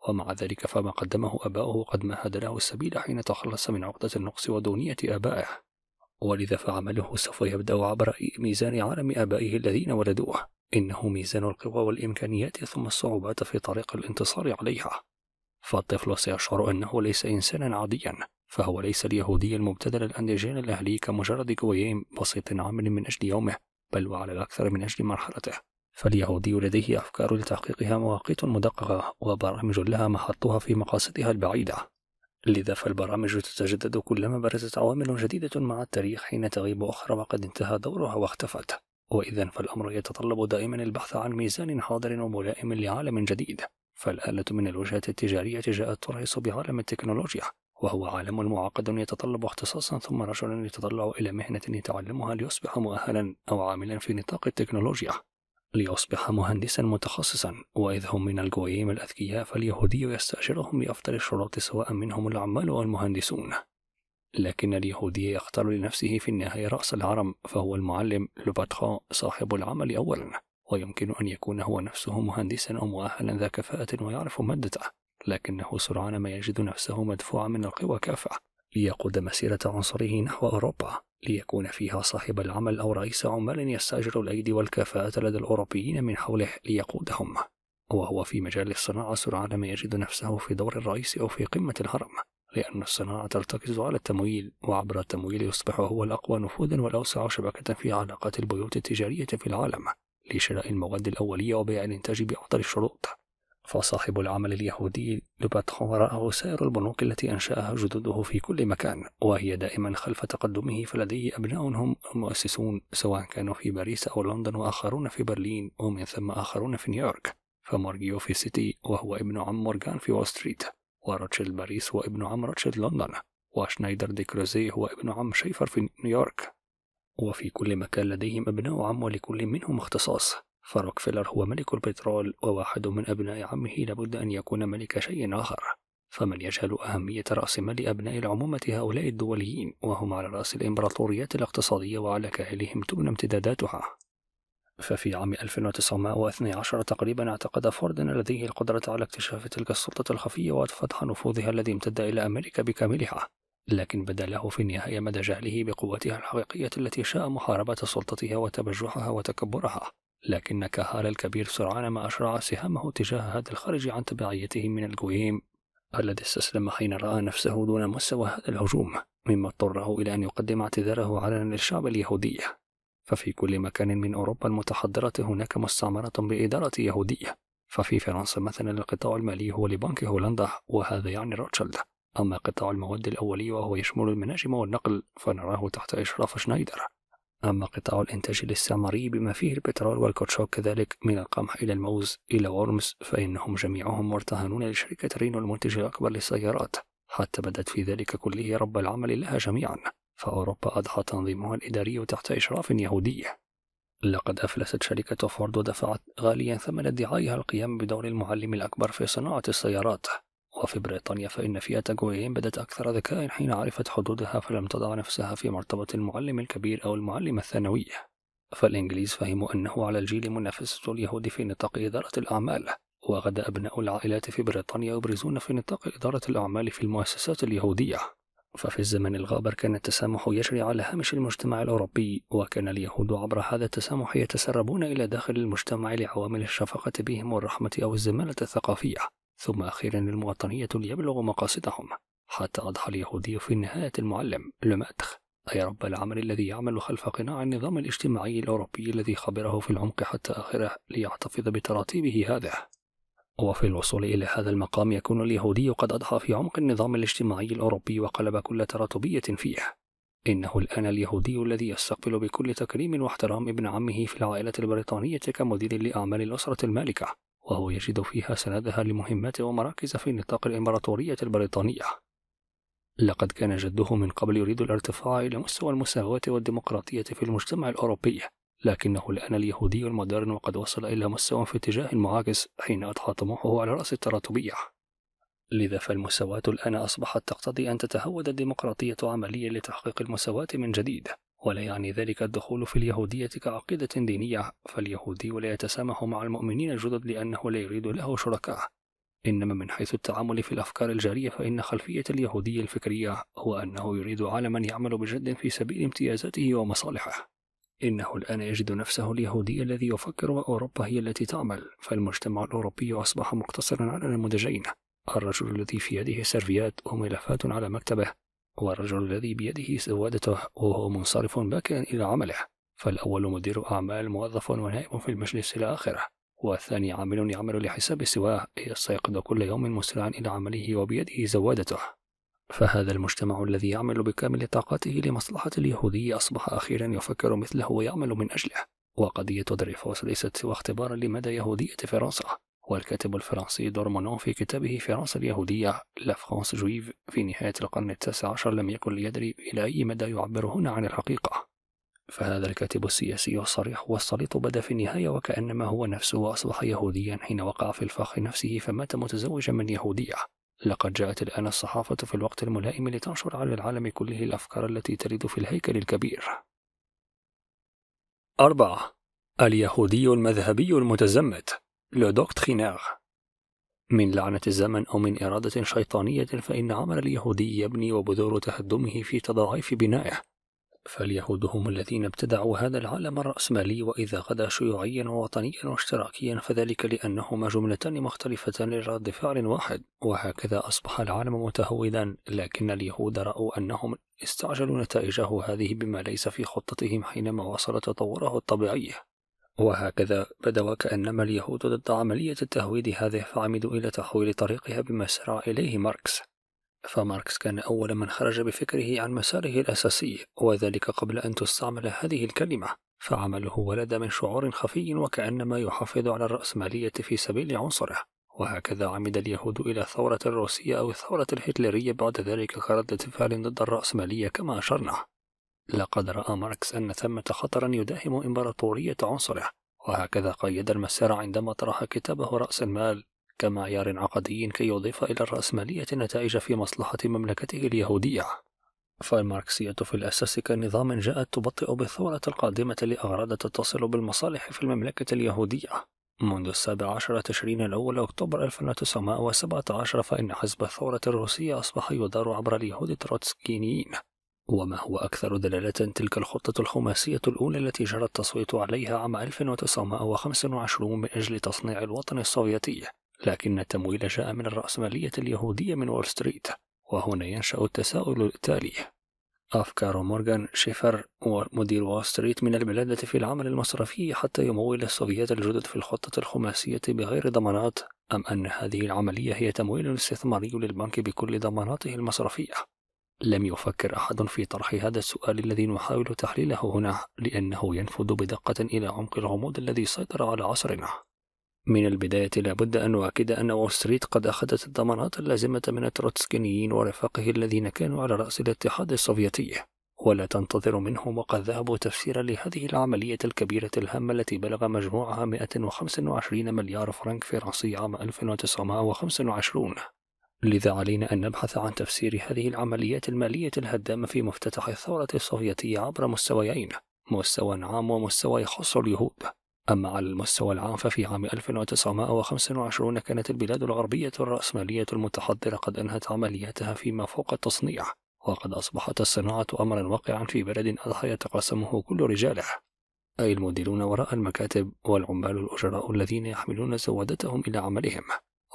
ومع ذلك فما قدمه أباؤه قد مهد له السبيل حين تخلص من عقدة النقص ودونية آبائه ولذا فعمله سوف يبدأ عبر ميزان عالم آبائه الذين ولدوه إنه ميزان القوى والإمكانيات ثم الصعوبات في طريق الانتصار عليها فالطفل سيشعر أنه ليس إنسانا عاديا فهو ليس اليهودي المبتذل الأنديجين الأهلي كمجرد كويين بسيط عامل من أجل يومه بل وعلى الأكثر من أجل مرحلته فاليهودي لديه أفكار لتحقيقها مواقيت مدققة وبرامج لها محطها في مقاصدها البعيدة لذا فالبرامج تتجدد كلما برزت عوامل جديدة مع التاريخ حين تغيب أخرى وقد انتهى دورها واختفت وإذا فالأمر يتطلب دائما البحث عن ميزان حاضر وملائم لعالم جديد فالآلة من الوجهة التجارية جاءت ترهص بعالم التكنولوجيا وهو عالم معقد يتطلب اختصاصا ثم رجل يتطلع إلى مهنة يتعلمها ليصبح مؤهلا أو عاملا في نطاق التكنولوجيا ليصبح مهندسا متخصصا وإذ هم من الجويم الأذكياء فاليهودي يستأجرهم لأفضل الشروط سواء منهم العمال أو المهندسون لكن اليهودي يختار لنفسه في النهاية رأس العرم فهو المعلم لوباتخون صاحب العمل أولا ويمكن أن يكون هو نفسه مهندسا أو مؤهلا ذا كفاءة ويعرف مادته لكنه سرعان ما يجد نفسه مدفوعا من القوى كافة ليقود مسيرة عنصره نحو أوروبا ليكون فيها صاحب العمل أو رئيس عمال يستأجر الأيدي والكفاءة لدى الأوروبيين من حوله ليقودهم وهو في مجال الصناعة سرعان ما يجد نفسه في دور الرئيس أو في قمة الهرم لأن الصناعة ترتكز على التمويل وعبر التمويل يصبح هو الأقوى نفوذا والأوسع شبكة في علاقات البيوت التجارية في العالم لشراء المواد الأولية وبيع الإنتاج بأفضل الشروط فصاحب العمل اليهودي لوباترون رآه سائر البنوك التي أنشأها جدوده في كل مكان وهي دائما خلف تقدمه فلديه أبناء هم المؤسسون سواء كانوا في باريس أو لندن وآخرون في برلين ومن ثم آخرون في نيويورك فمورجيو في سيتي وهو ابن عم مورغان في وول ستريت وروتشيلد باريس وابن عم روتشيلد لندن وشنايدر دي كروزي هو ابن عم شيفر في نيويورك وفي كل مكان لديهم أبناء عم ولكل منهم اختصاص فروكفلر هو ملك البترول وواحد من أبناء عمه لابد أن يكون ملك شيء آخر فمن يجهل أهمية رأس مال أبناء العمومة هؤلاء الدوليين وهم على رأس الإمبراطوريات الاقتصادية وعلى كاهلهم تبنى امتداداتها ففي عام 1912 تقريبا اعتقد فورد أن لديه القدرة على اكتشاف تلك السلطة الخفية وفتح نفوذها الذي امتد إلى أمريكا بكاملها لكن بدا له في النهاية مدى جهله بقوتها الحقيقية التي شاء محاربة سلطتها وتبجحها وتكبرها لكن كهال الكبير سرعان ما أشرع سهامه تجاه هذا الخارج عن تبعيته من الجويم الذي استسلم حين رأى نفسه دون مستوى هذا الهجوم مما اضطره إلى أن يقدم اعتذاره علنا للشعب اليهودي ففي كل مكان من أوروبا المتحضرة هناك مستعمرة بإدارة يهودية ففي فرنسا مثلا القطاع المالي هو لبنك هولندا وهذا يعني روتشيلد أما قطاع المواد الأولي وهو يشمل المناجم والنقل فنراه تحت إشراف شنايدر أما قطاع الإنتاج الاستعماري بما فيه البترول والكوتشوك كذلك من القمح إلى الموز إلى ورمز فإنهم جميعهم مرتهنون لشركة رينو المنتج الأكبر للسيارات حتى بدت في ذلك كله رب العمل لها جميعا فأوروبا أضحى تنظيمها الإداري تحت إشراف يهودي لقد أفلست شركة فورد ودفعت غاليا ثمن ادعائها القيام بدور المعلم الأكبر في صناعة السيارات وفي بريطانيا فإن فئة جويهيم بدت أكثر ذكاء حين عرفت حدودها فلم تضع نفسها في مرتبة المعلم الكبير أو المعلمة الثانوية فالإنجليز فهموا أنه على الجيل منافسة اليهود في نطاق إدارة الأعمال وغدا أبناء العائلات في بريطانيا يبرزون في نطاق إدارة الأعمال في المؤسسات اليهودية ففي الزمن الغابر كان التسامح يجري على هامش المجتمع الأوروبي وكان اليهود عبر هذا التسامح يتسربون إلى داخل المجتمع لعوامل الشفقة بهم والرحمة أو الزمالة الثقافية ثم أخيرا المواطنية ليبلغوا مقاصدهم حتى أضحى اليهودي في النهاية المعلم لماتخ أي رب العمل الذي يعمل خلف قناع النظام الاجتماعي الأوروبي الذي خبره في العمق حتى آخره ليحتفظ بتراتيبه هذه وفي الوصول إلى هذا المقام يكون اليهودي قد أضحى في عمق النظام الاجتماعي الأوروبي وقلب كل تراتبية فيه إنه الآن اليهودي الذي يستقبل بكل تكريم واحترام ابن عمه في العائلة البريطانية كمدير لأعمال الأسرة المالكة وهو يجد فيها سندها لمهمات ومراكز في نطاق الإمبراطورية البريطانية لقد كان جده من قبل يريد الارتفاع إلى مستوى المساواة والديمقراطية في المجتمع الأوروبي لكنه الآن اليهودي المودرن وقد وصل إلى مستوى في اتجاه معاكس حين أضحى طموحه على رأس التراتبية لذا فالمساواة الآن أصبحت تقتضي أن تتهود الديمقراطية عمليا لتحقيق المساواة من جديد ولا يعني ذلك الدخول في اليهودية كعقيدة دينية فاليهودي لا يتسامح مع المؤمنين الجدد لأنه لا يريد له شركاء إنما من حيث التعامل في الأفكار الجارية فإن خلفية اليهودي الفكرية هو أنه يريد عالما يعمل بجد في سبيل امتيازاته ومصالحه إنه الآن يجد نفسه اليهودي الذي يفكر وأوروبا هي التي تعمل فالمجتمع الأوروبي أصبح مقتصرا على نموذجين الرجل الذي في يده سيرفيات وملفات على مكتبه والرجل الذي بيده سوادته وهو منصرف باكيا إلى عمله فالأول مدير أعمال موظف ونائب في المجلس إلى آخره والثاني عامل يعمل لحساب سواه يستيقظ كل يوم مسرعا إلى عمله وبيده زوادته فهذا المجتمع الذي يعمل بكامل طاقته لمصلحة اليهودي أصبح أخيرا يفكر مثله ويعمل من أجله وقضية دريفوس ليست سوى اختبارا لمدى يهودية فرنسا والكاتب الفرنسي دورمونون في كتابه فرنسا اليهودية لا فرانس جويف في نهاية القرن التاسع عشر لم يكن يدري إلى أي مدى يعبر هنا عن الحقيقة فهذا الكاتب السياسي الصريح والسليط بدا في النهاية وكأنما هو نفسه أصبح يهوديا حين وقع في الفخ نفسه فمات متزوجا من يهودية لقد جاءت الآن الصحافة في الوقت الملائم لتنشر على العالم كله الأفكار التي تلد في الهيكل الكبير أربعة اليهودي المذهبي المتزمت لو دوكترينير من لعنة الزمن أو من إرادة شيطانية فإن عمل اليهودي يبني وبذور تهدمه في تضاعيف بنائه فاليهود هم الذين ابتدعوا هذا العالم الرأسمالي وإذا غدا شيوعيا ووطنيا واشتراكيا فذلك لأنهما جملتان مختلفتان لرد فعل واحد وهكذا أصبح العالم متهودا لكن اليهود رأوا أنهم استعجلوا نتائجه هذه بما ليس في خطتهم حينما وصل تطوره الطبيعي وهكذا بدا وكأنما اليهود ضد عملية التهويد هذه فعمدوا إلى تحويل طريقها بما سرع إليه ماركس فماركس كان أول من خرج بفكره عن مساره الأساسي وذلك قبل أن تستعمل هذه الكلمة فعمله ولد من شعور خفي وكأنما يحافظ على الرأسمالية في سبيل عنصره وهكذا عمد اليهود إلى الثورة الروسية أو الثورة الهتلرية بعد ذلك كردة فعل ضد الرأسمالية كما أشرنا لقد رأى ماركس أن ثمة خطرا يداهم إمبراطورية عنصره وهكذا قيد المسار عندما طرح كتابه رأس المال كمعيار عقدي كي يضيف إلى الرأسمالية نتائج في مصلحة مملكته اليهودية فالماركسية في الأساس كنظام جاءت تبطئ بالثورة القادمة لأغراض تتصل بالمصالح في المملكة اليهودية منذ السابع عشر تشرين الأول أكتوبر 1917 فإن حزب الثورة الروسية أصبح يدار عبر اليهود التروتسكينيين وما هو أكثر دلالة تلك الخطة الخماسية الأولى التي جرى التصويت عليها عام 1925 من أجل تصنيع الوطن السوفيتي لكن التمويل جاء من الرأسمالية اليهودية من وول ستريت وهنا ينشأ التساؤل التالي أفكار مورغان شيفر ومدير وول ستريت من البلادة في العمل المصرفي حتى يمول السوفيات الجدد في الخطة الخماسية بغير ضمانات أم أن هذه العملية هي تمويل استثماري للبنك بكل ضماناته المصرفية لم يفكر أحد في طرح هذا السؤال الذي نحاول تحليله هنا لأنه ينفذ بدقة إلى عمق الغموض الذي سيطر على عصرنا. من البداية لابد أن نؤكد أن وول ستريت قد أخذت الضمانات اللازمة من التروتسكينيين ورفاقه الذين كانوا على رأس الاتحاد السوفيتي ولا تنتظر منهم وقد ذهبوا تفسيرا لهذه العملية الكبيرة الهامة التي بلغ مجموعها 125 مليار فرنك فرنسي عام 1925 لذا علينا أن نبحث عن تفسير هذه العمليات المالية الهدامة في مفتتح الثورة السوفيتية عبر مستويين مستوى عام ومستوى يخص اليهود أما على المستوى العام ففي عام 1925 كانت البلاد الغربية الرأسمالية المتحضرة قد أنهت عملياتها فيما فوق التصنيع وقد أصبحت الصناعة أمرا واقعا في بلد أضحى يتقاسمه كل رجاله أي المديرون وراء المكاتب والعمال الأجراء الذين يحملون سوادتهم إلى عملهم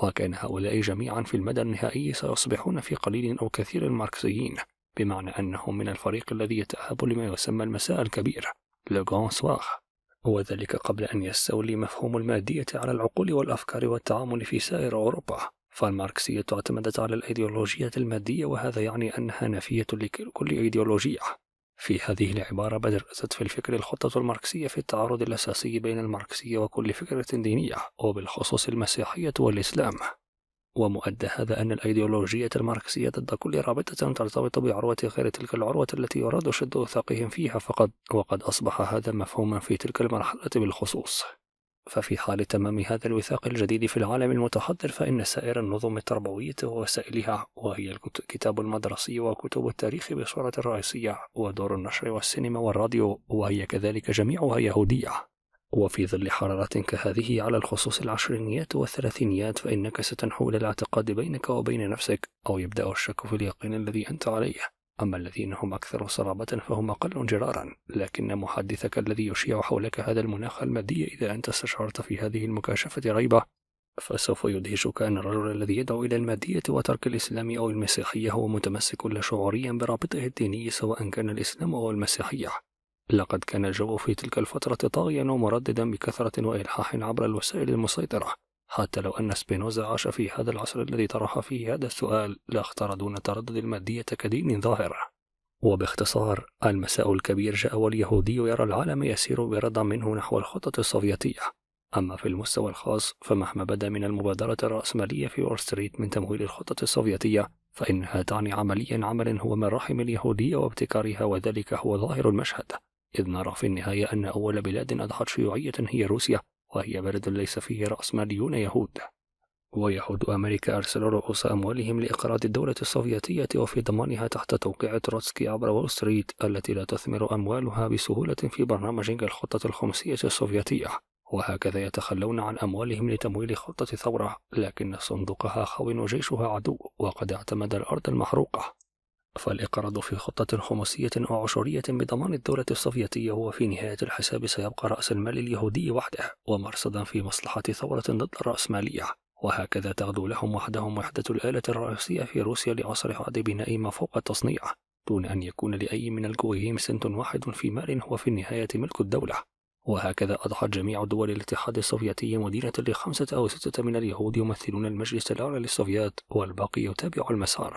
وكان هؤلاء جميعا في المدى النهائي سيصبحون في قليل أو كثير ماركسيين بمعنى أنهم من الفريق الذي يتأهب لما يسمى المساء الكبير لوغونسواغ وذلك قبل أن يستولي مفهوم المادية على العقول والأفكار والتعامل في سائر أوروبا فالماركسية اعتمدت على الأيديولوجية المادية وهذا يعني أنها نافية لكل أيديولوجية في هذه العبارة أسد في الفكر الخطة الماركسية في التعارض الأساسي بين الماركسية وكل فكرة دينية وبالخصوص المسيحية والإسلام ومؤدى هذا أن الأيديولوجية الماركسية ضد كل رابطة ترتبط بعروة غير تلك العروة التي يراد شد وثاقهم فيها فقط وقد أصبح هذا مفهوما في تلك المرحلة بالخصوص ففي حال تمام هذا الوثاق الجديد في العالم المتحضر فإن سائر النظم التربوية ووسائلها وهي الكتاب المدرسي وكتب التاريخ بصورة رئيسية ودور النشر والسينما والراديو وهي كذلك جميعها يهودية وفي ظل حرارة كهذه على الخصوص العشرينيات والثلاثينيات فإنك ستنحو إلى الاعتقاد بينك وبين نفسك أو يبدأ الشك في اليقين الذي أنت عليه أما الذين هم أكثر صلابة فهم أقل جرارا لكن محدثك الذي يشيع حولك هذا المناخ المادي إذا أنت استشعرت في هذه المكاشفة ريبة فسوف يدهشك أن الرجل الذي يدعو إلى المادية وترك الإسلام أو المسيحية هو متمسك لا شعوريا برابطه الديني سواء كان الإسلام أو المسيحية لقد كان الجو في تلك الفترة طاغيا ومرددا بكثرة وإلحاح عبر الوسائل المسيطرة حتى لو أن سبينوزا عاش في هذا العصر الذي طرح فيه هذا السؤال لاختار دون تردد المادية كدين ظاهرة وباختصار المساء الكبير جاء واليهودي يرى العالم يسير برضا منه نحو الخطط السوفيتية أما في المستوى الخاص فمهما بدا من المبادرة الرأسمالية في وول ستريت من تمويل الخطط السوفيتية فإنها تعني عمليا عمل هو من رحم اليهودية وابتكارها وذلك هو ظاهر المشهد إذ نرى في النهاية أن أول بلاد أضحت شيوعية هي روسيا وهي بلد ليس فيه رأسماليون يهود ويهود أمريكا أرسلوا رؤوس أموالهم لإقراض الدولة السوفيتية وفي ضمانها تحت توقيع تروتسكي عبر وول ستريت التي لا تثمر أموالها بسهولة في برنامج الخطة الخمسية السوفيتية وهكذا يتخلون عن أموالهم لتمويل خطة ثورة لكن صندوقها خاون وجيشها عدو وقد اعتمد الأرض المحروقة فالإقراض في خطة خمسية أو عشرية بضمان الدولة السوفيتية هو في نهاية الحساب سيبقى رأس المال اليهودي وحده ومرصدا في مصلحة ثورة ضد الرأسمالية وهكذا تغدو لهم وحدهم وحدة الآلة الرئيسية في روسيا لعصر عاد بناء ما فوق التصنيع دون أن يكون لأي من الجويهيم سنت واحد في مال هو في النهاية ملك الدولة وهكذا أضحت جميع دول الاتحاد السوفيتي مدينة لخمسة أو ستة من اليهود يمثلون المجلس الأعلى للسوفيات والباقي يتابع المسار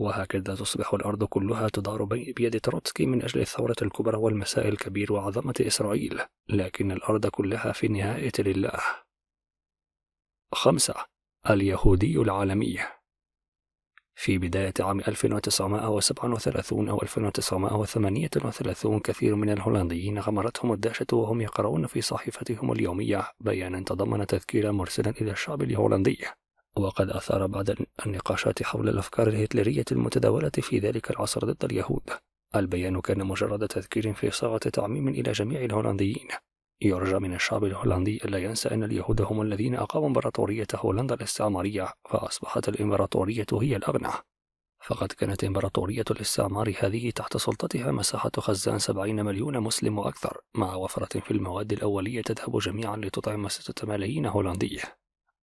وهكذا تصبح الأرض كلها تدار بيد تروتسكي من أجل الثورة الكبرى والمساء الكبير وعظمة إسرائيل لكن الأرض كلها في النهاية لله خمسة اليهودي العالمي في بداية عام 1937 أو 1938 كثير من الهولنديين غمرتهم الدهشة وهم يقرؤون في صحيفتهم اليومية بيانا تضمن تذكيرا مرسلا إلى الشعب الهولندي وقد أثار بعض النقاشات حول الأفكار الهتلرية المتداولة في ذلك العصر ضد اليهود البيان كان مجرد تذكير في صاغة تعميم إلى جميع الهولنديين يرجى من الشعب الهولندي ألا ينسى أن اليهود هم الذين أقاموا إمبراطورية هولندا الاستعمارية فأصبحت الإمبراطورية هي الأغنى فقد كانت إمبراطورية الاستعمار هذه تحت سلطتها مساحة خزان 70 مليون مسلم وأكثر مع وفرة في المواد الأولية تذهب جميعا لتطعم 6 ملايين هولندي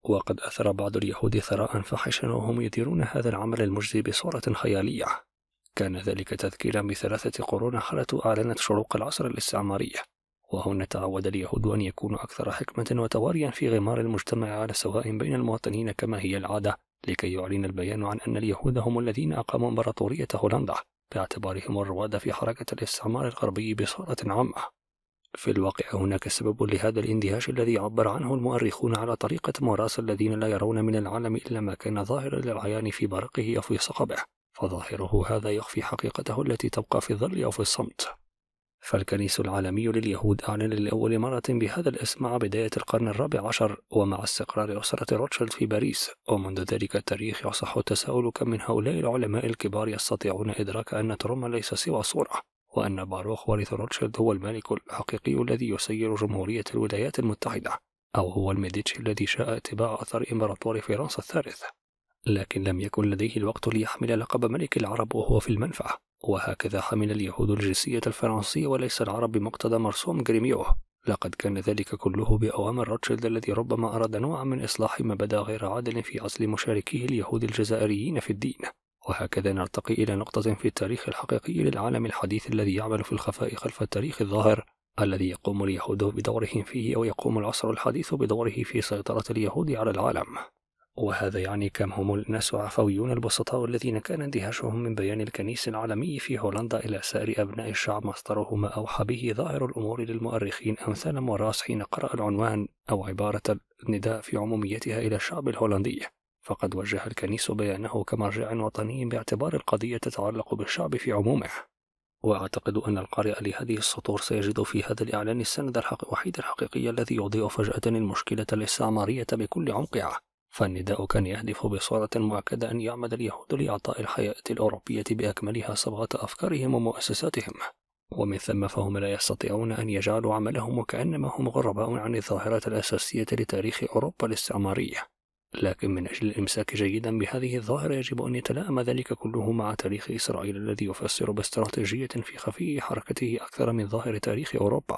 وقد أثر بعض اليهود ثراء فاحشا وهم يديرون هذا العمل المجزي بصورة خيالية كان ذلك تذكيرا بثلاثة قرون خلت أعلنت شروق العصر الاستعمارية وهنا تعود اليهود أن يكونوا أكثر حكمة وتواريا في غمار المجتمع على سواء بين المواطنين كما هي العادة لكي يعلن البيان عن أن اليهود هم الذين أقاموا إمبراطورية هولندا باعتبارهم الرواد في حركة الاستعمار الغربي بصورة عامة في الواقع هناك سبب لهذا الاندهاش الذي عبر عنه المؤرخون على طريقة موراس الذين لا يرون من العالم إلا ما كان ظاهرا للعيان في برقه أو في صقبه فظاهره هذا يخفي حقيقته التي تبقى في الظل أو في الصمت فالكنيس العالمي لليهود أعلن لأول مرة بهذا الاسم مع بداية القرن الرابع عشر ومع استقرار أسرة روتشيلد في باريس ومنذ ذلك التاريخ يصح التساؤل كم من هؤلاء العلماء الكبار يستطيعون إدراك أن تروما ليس سوى صورة وأن باروخ وارث روتشيلد هو الملك الحقيقي الذي يسير جمهورية الولايات المتحدة أو هو الميديتشي الذي شاء اتباع أثر إمبراطور فرنسا الثالث لكن لم يكن لديه الوقت ليحمل لقب ملك العرب وهو في المنفى وهكذا حمل اليهود الجنسية الفرنسية وليس العرب بمقتضى مرسوم جريميوه لقد كان ذلك كله بأوامر روتشيلد الذي ربما أراد نوعا من إصلاح ما بدا غير عادل في عزل مشاركيه اليهود الجزائريين في الدين وهكذا نرتقي إلى نقطة في التاريخ الحقيقي للعالم الحديث الذي يعمل في الخفاء خلف التاريخ الظاهر الذي يقوم اليهود بدورهم فيه أو يقوم العصر الحديث بدوره في سيطرة اليهود على العالم وهذا يعني كم هم الناس عفويون البسطاء الذين كان اندهاشهم من بيان الكنيس العالمي في هولندا إلى سائر أبناء الشعب مصدره ما أوحى به ظاهر الأمور للمؤرخين أمثال موراس حين قرأ العنوان أو عبارة النداء في عموميتها إلى الشعب الهولندي فقد وجه الكنيس بيانه كمرجع وطني باعتبار القضية تتعلق بالشعب في عمومه وأعتقد أن القارئ لهذه السطور سيجد في هذا الإعلان السند الوحيد الحقيقي الذي يضيء فجأة المشكلة الاستعمارية بكل عمقها فالنداء كان يهدف بصورة مؤكدة أن يعمد اليهود لإعطاء الحياة الأوروبية بأكملها صبغة أفكارهم ومؤسساتهم ومن ثم فهم لا يستطيعون أن يجعلوا عملهم وكأنما هم غرباء عن الظاهرة الأساسية لتاريخ أوروبا الاستعمارية لكن من أجل الإمساك جيدا بهذه الظاهرة يجب أن يتلائم ذلك كله مع تاريخ إسرائيل الذي يفسر باستراتيجية في خفي حركته أكثر من ظاهر تاريخ أوروبا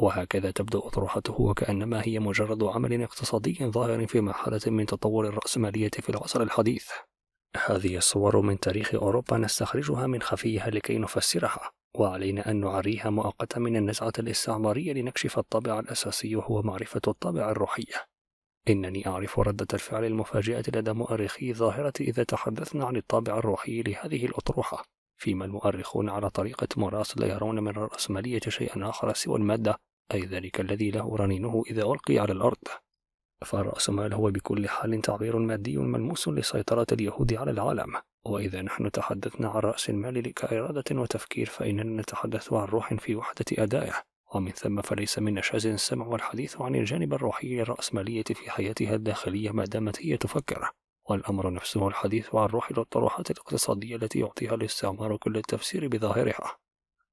وهكذا تبدو أطروحته وكأنما هي مجرد عمل اقتصادي ظاهر في مرحلة من تطور الرأسمالية في العصر الحديث هذه الصور من تاريخ أوروبا نستخرجها من خفيها لكي نفسرها وعلينا أن نعريها مؤقتا من النزعة الاستعمارية لنكشف الطابع الأساسي وهو معرفة الطابع الروحية إنني أعرف ردة الفعل المفاجئة لدى مؤرخي الظاهرة إذا تحدثنا عن الطابع الروحي لهذه الأطروحة، فيما المؤرخون على طريقة مراس لا يرون من الرأسمالية شيئا آخر سوى المادة، أي ذلك الذي له رنينه إذا ألقي على الأرض. فالرأسمال هو بكل حال تعبير مادي ملموس لسيطرة اليهود على العالم، وإذا نحن تحدثنا عن رأس المال كإرادة وتفكير فإننا نتحدث عن روح في وحدة أدائه، ومن ثم فليس من نشاز السمع والحديث عن الجانب الروحي للرأسمالية في حياتها الداخلية ما دامت هي تفكر والأمر نفسه الحديث عن روح الطروحات الاقتصادية التي يعطيها الاستعمار كل التفسير بظاهرها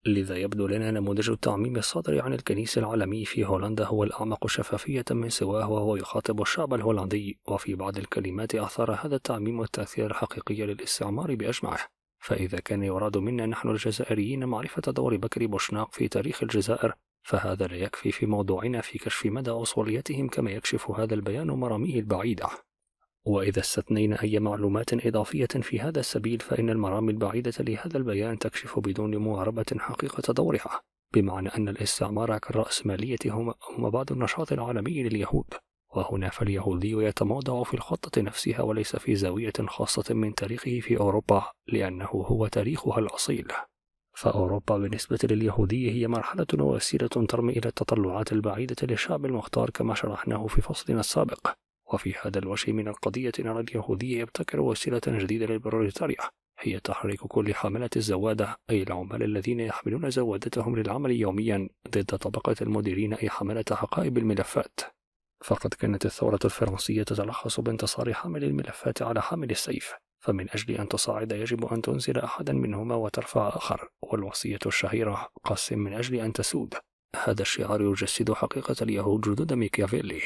لذا يبدو لنا نموذج التعميم الصادر عن الكنيس العالمي في هولندا هو الأعمق شفافية من سواه وهو يخاطب الشعب الهولندي وفي بعض الكلمات أثار هذا التعميم التأثير الحقيقي للاستعمار بأجمعه فإذا كان يراد منا نحن الجزائريين معرفة دور بكري بوشناق في تاريخ الجزائر فهذا لا يكفي في موضوعنا في كشف مدى أصوليتهم كما يكشف هذا البيان مراميه البعيدة وإذا استثنينا أي معلومات إضافية في هذا السبيل فإن المرامي البعيدة لهذا البيان تكشف بدون مواربة حقيقة دورها بمعنى أن الاستعمار كالرأسمالية هم, هم بعض النشاط العالمي لليهود وهنا فاليهودي يتموضع في الخطة نفسها وليس في زاوية خاصة من تاريخه في أوروبا لأنه هو تاريخها الأصيل فأوروبا بالنسبة لليهودية هي مرحلة ووسيلة ترمي إلى التطلعات البعيدة للشعب المختار كما شرحناه في فصلنا السابق وفي هذا الوجه من القضية نرى اليهودية يبتكر وسيلة جديدة للبروليتاريا هي تحريك كل حاملة الزوادة أي العمال الذين يحملون زوادتهم للعمل يوميا ضد طبقة المديرين أي حملة حقائب الملفات فقد كانت الثورة الفرنسية تتلخص بانتصار حامل الملفات على حامل السيف فمن أجل أن تصاعد يجب أن تنزل أحدا منهما وترفع آخر والوصية الشهيرة قسم من أجل أن تسود هذا الشعار يجسد حقيقة اليهود جدد ميكيافيلي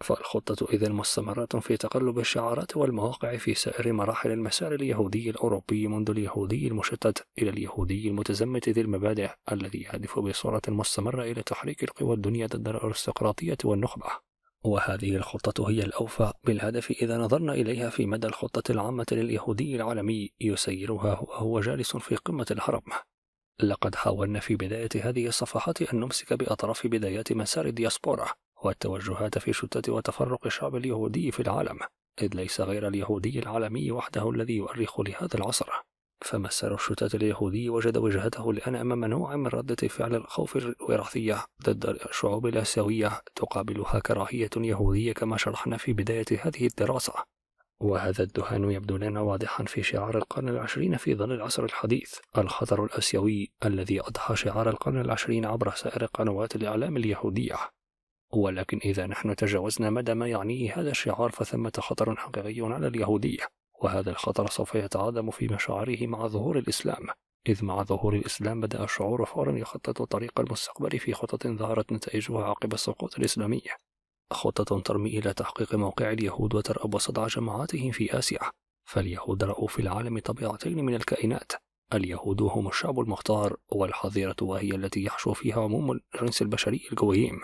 فالخطة إذا مستمرة في تقلب الشعارات والمواقع في سائر مراحل المسار اليهودي الأوروبي منذ اليهودي المشتت إلى اليهودي المتزمت ذي المبادئ الذي يهدف بصورة مستمرة إلى تحريك القوى الدنيا ضد الأرستقراطية والنخبة وهذه الخطة هي الأوفى بالهدف إذا نظرنا إليها في مدى الخطة العامة لليهودي العالمي يسيرها وهو جالس في قمة الهرم لقد حاولنا في بداية هذه الصفحات أن نمسك بأطراف بدايات مسار الدياسبورا والتوجهات في شتات وتفرق الشعب اليهودي في العالم إذ ليس غير اليهودي العالمي وحده الذي يؤرخ لهذا العصر فمس الشتات اليهودي وجد وجهته الآن أمام نوع من ردة فعل الخوف الوراثية ضد الشعوب الآسيوية تقابلها كراهية يهودية كما شرحنا في بداية هذه الدراسة وهذا الدهان يبدو لنا واضحا في شعار القرن العشرين في ظل العصر الحديث الخطر الآسيوي الذي أضحى شعار القرن العشرين عبر سائر قنوات الإعلام اليهودية ولكن إذا نحن تجاوزنا مدى ما يعنيه هذا الشعار فثمة خطر حقيقي على اليهودية وهذا الخطر سوف يتعدم في مشاعره مع ظهور الإسلام إذ مع ظهور الإسلام بدأ الشعور فورا يخطط طريق المستقبل في خطط ظهرت نتائجها عقب السقوط الإسلامي خطة ترمي إلى تحقيق موقع اليهود وترأب صدع جماعاتهم في آسيا فاليهود رأوا في العالم طبيعتين من الكائنات اليهود هم الشعب المختار والحظيرة وهي التي يحشو فيها عموم الجنس البشري القويم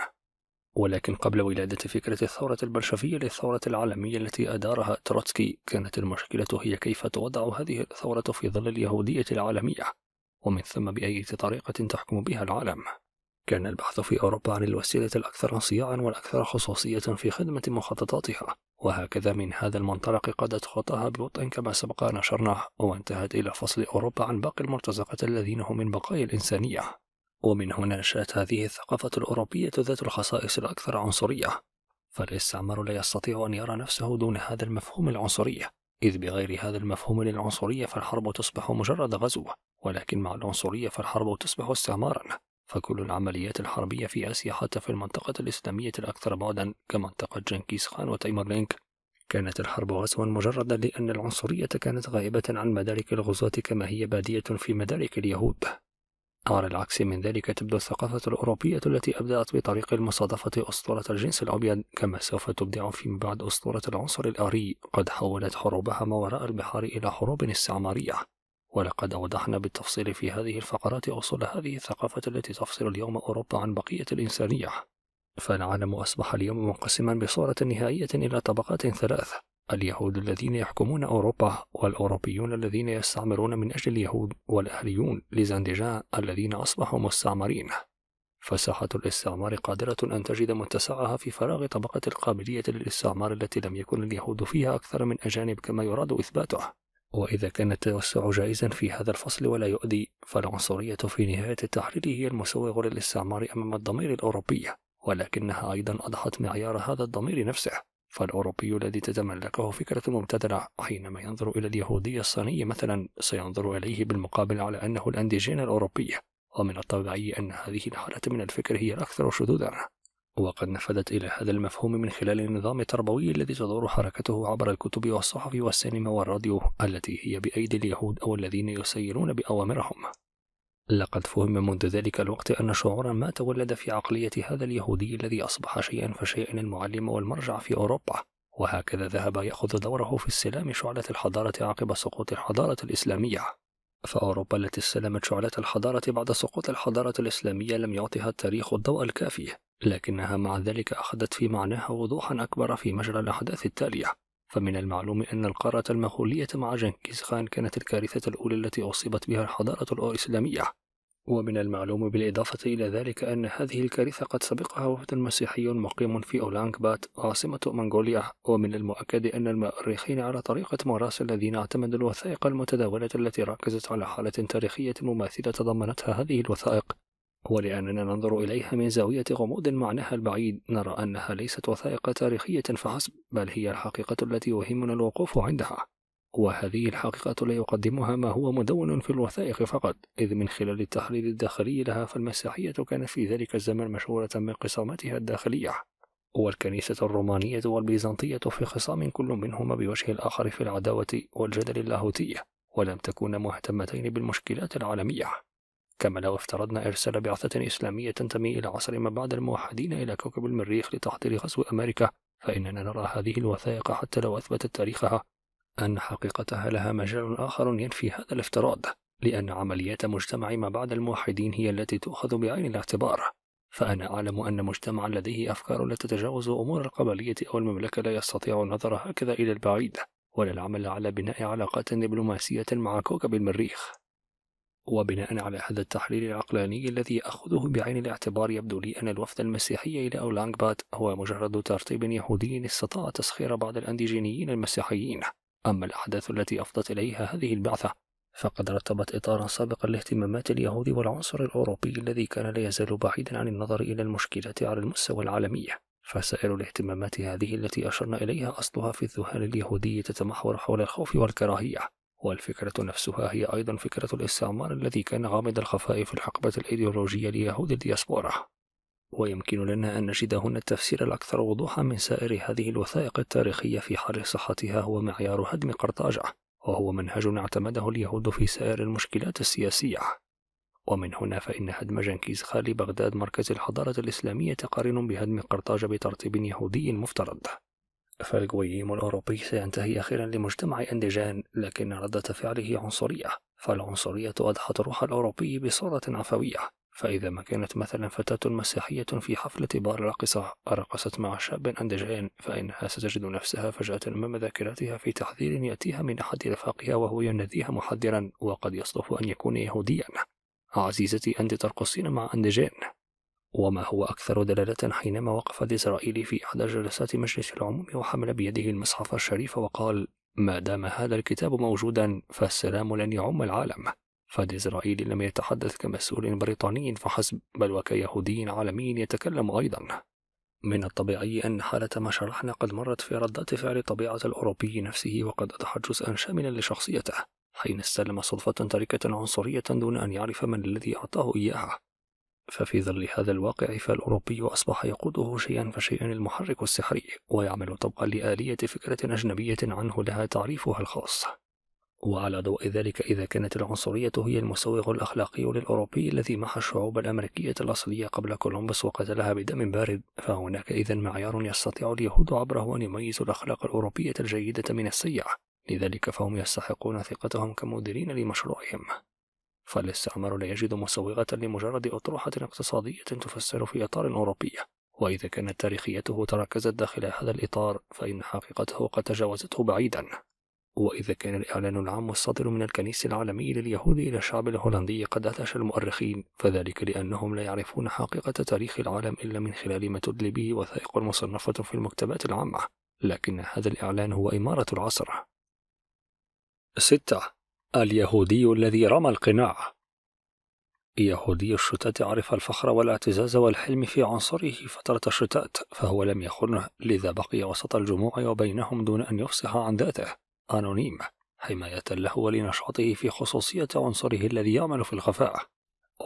ولكن قبل ولادة فكرة الثورة البلشفية للثورة العالمية التي أدارها تروتسكي كانت المشكلة هي كيف توضع هذه الثورة في ظل اليهودية العالمية ومن ثم بأي طريقة تحكم بها العالم كان البحث في أوروبا عن الوسيلة الأكثر صياعا والأكثر خصوصية في خدمة مخططاتها وهكذا من هذا المنطلق قادت خطاها ببطء كما سبق نشرناه وانتهت إلى فصل أوروبا عن باقي المرتزقة الذين هم من بقايا الإنسانية ومن هنا نشأت هذه الثقافة الأوروبية ذات الخصائص الأكثر عنصرية فالاستعمار لا يستطيع أن يرى نفسه دون هذا المفهوم العنصرية إذ بغير هذا المفهوم للعنصرية فالحرب تصبح مجرد غزو ولكن مع العنصرية فالحرب تصبح استعمارا فكل العمليات الحربية في آسيا حتى في المنطقة الإسلامية الأكثر بعدا كمنطقة جنكيز خان وتيمورلينك كانت الحرب غزوا مجردا لأن العنصرية كانت غائبة عن مدارك الغزاة كما هي بادية في مدارك اليهود أو على العكس من ذلك تبدو الثقافة الأوروبية التي أبدأت بطريق المصادفة أسطورة الجنس الأبيض كما سوف تبدع فيما بعد أسطورة العنصر الآري قد حولت حروبها ما وراء البحار إلى حروب استعمارية ولقد أوضحنا بالتفصيل في هذه الفقرات أصول هذه الثقافة التي تفصل اليوم أوروبا عن بقية الإنسانية فالعالم أصبح اليوم منقسما بصورة نهائية إلى طبقات ثلاث اليهود الذين يحكمون أوروبا والأوروبيون الذين يستعمرون من أجل اليهود والأهليون لزندجاء الذين أصبحوا مستعمرين فساحة الاستعمار قادرة أن تجد متسعها في فراغ طبقة القابلية للاستعمار التي لم يكن اليهود فيها أكثر من أجانب كما يراد إثباته وإذا كان التوسع جائزا في هذا الفصل ولا يؤذي فالعنصرية في نهاية التحرير هي المسوغ للاستعمار أمام الضمير الأوروبي ولكنها أيضا أضحت معيار هذا الضمير نفسه فالأوروبي الذي تتملكه فكرة مبتذلة حينما ينظر إلى اليهودية الصينية مثلا سينظر إليه بالمقابل على أنه الأنديجين الأوروبية ومن الطبيعي أن هذه الحالة من الفكر هي الأكثر شذوذا وقد نفذت إلى هذا المفهوم من خلال النظام التربوي الذي تدور حركته عبر الكتب والصحف والسينما والراديو التي هي بأيدي اليهود أو الذين يسيرون بأوامرهم لقد فهم منذ ذلك الوقت أن شعورا ما تولد في عقلية هذا اليهودي الذي أصبح شيئا فشيئا المعلم والمرجع في أوروبا وهكذا ذهب يأخذ دوره في استلام شعلة الحضارة عقب سقوط الحضارة الإسلامية فأوروبا التي استلمت شعلة الحضارة بعد سقوط الحضارة الإسلامية لم يعطها التاريخ الضوء الكافي لكنها مع ذلك أخذت في معناها وضوحا أكبر في مجرى الأحداث التالية فمن المعلوم أن القارة المغولية مع جنكيز خان كانت الكارثة الأولى التي أصيبت بها الحضارة الإسلامية ومن المعلوم بالإضافة إلى ذلك أن هذه الكارثة قد سبقها وفد مسيحي مقيم في أولانغ بات عاصمة منغوليا ومن المؤكد أن المؤرخين على طريقة موراس الذين اعتمدوا الوثائق المتداولة التي ركزت على حالة تاريخية مماثلة تضمنتها هذه الوثائق ولأننا ننظر إليها من زاوية غموض معناها البعيد نرى أنها ليست وثائق تاريخية فحسب بل هي الحقيقة التي يهمنا الوقوف عندها وهذه الحقيقة لا يقدمها ما هو مدون في الوثائق فقط إذ من خلال التحليل الداخلي لها فالمسيحية كانت في ذلك الزمن مشهورة بانقساماتها الداخلية والكنيسة الرومانية والبيزنطية في خصام كل منهما بوجه الآخر في العداوة والجدل اللاهوتي ولم تكونا مهتمتين بالمشكلات العالمية كما لو افترضنا إرسال بعثة إسلامية تنتمي إلى عصر ما بعد الموحدين إلى كوكب المريخ لتحضير غزو أمريكا فإننا نرى هذه الوثائق حتى لو أثبتت تاريخها أن حقيقتها لها مجال آخر ينفي هذا الافتراض لأن عمليات مجتمع ما بعد الموحدين هي التي تؤخذ بعين الاعتبار فأنا أعلم أن مجتمعا لديه أفكار لا تتجاوز أمور القبلية أو المملكة لا يستطيع النظر هكذا إلى البعيد ولا العمل على بناء علاقات دبلوماسية مع كوكب المريخ وبناء على هذا التحليل العقلاني الذي أخذه بعين الاعتبار يبدو لي أن الوفد المسيحي إلى أولانغبات هو مجرد ترتيب يهودي استطاع تسخير بعض الأنديجينيين المسيحيين أما الأحداث التي أفضت إليها هذه البعثة فقد رتبت إطارا سابقا لاهتمامات اليهود والعنصر الأوروبي الذي كان لا يزال بعيدا عن النظر إلى المشكلات على المستوى العالمي فسائر الاهتمامات هذه التي أشرنا إليها أصلها في الذهان اليهودي تتمحور حول الخوف والكراهية والفكرة نفسها هي أيضا فكرة الاستعمار الذي كان غامض الخفاء في الحقبة الأيديولوجية ليهود الدياسبورا ويمكن لنا أن نجد هنا التفسير الأكثر وضوحا من سائر هذه الوثائق التاريخية في حال صحتها هو معيار هدم قرطاجة وهو منهج اعتمده اليهود في سائر المشكلات السياسية ومن هنا فإن هدم جنكيز خان لبغداد مركز الحضارة الإسلامية تقارن بهدم قرطاج بترتيب يهودي مفترض فالجويم الأوروبي سينتهي أخيرا لمجتمع أنديجان لكن ردة فعله عنصرية فالعنصرية أضحت روح الأوروبي بصورة عفوية فإذا ما كانت مثلا فتاة مسيحية في حفلة بار راقصة رقصت مع شاب أندجان فإنها ستجد نفسها فجأة أمام ذاكرتها في تحذير يأتيها من أحد رفاقها وهو يناديها محذرا وقد يصلح أن يكون يهوديا عزيزتي أنت ترقصين مع أندجان وما هو أكثر دلالة حينما وقف الإسرائيلي في إحدى جلسات مجلس العموم وحمل بيده المصحف الشريف وقال ما دام هذا الكتاب موجودا فالسلام لن يعم العالم فالإسرائيلي لم يتحدث كمسؤول بريطاني فحسب بل وكيهودي عالمي يتكلم أيضا من الطبيعي أن حالة ما شرحنا قد مرت في ردات فعل طبيعة الأوروبي نفسه وقد أضحت جزءا شاملا لشخصيته حين استلم صدفة تركة عنصرية دون أن يعرف من الذي أعطاه إياها ففي ظل هذا الواقع فالأوروبي أصبح يقوده شيئا فشيئا المحرك السحري ويعمل طبقا لآلية فكرة أجنبية عنه لها تعريفها الخاص وعلى ضوء ذلك إذا كانت العنصرية هي المسوغ الأخلاقي للأوروبي الذي محى الشعوب الأمريكية الأصلية قبل كولومبس وقتلها بدم بارد فهناك إذا معيار يستطيع اليهود عبره أن يميزوا الأخلاق الأوروبية الجيدة من السيئة لذلك فهم يستحقون ثقتهم كمديرين لمشروعهم فالاستعمار لا يجد مسوغة لمجرد أطروحة اقتصادية تفسر في إطار أوروبية وإذا كانت تاريخيته تركزت داخل هذا الإطار فإن حقيقته قد تجاوزته بعيدا وإذا كان الإعلان العام الصادر من الكنيس العالمي لليهود إلى الشعب الهولندي قد أتش المؤرخين فذلك لأنهم لا يعرفون حقيقة تاريخ العالم إلا من خلال ما تدلي به وثائق مصنفة في المكتبات العامة لكن هذا الإعلان هو إمارة العصر 6. اليهودي الذي رمى القناع يهودي الشتات عرف الفخر والاعتزاز والحلم في عنصره فترة الشتات فهو لم يخنه لذا بقي وسط الجموع وبينهم دون أن يفصح عن ذاته أنونيم حماية له ولنشاطه في خصوصية عنصره الذي يعمل في الخفاء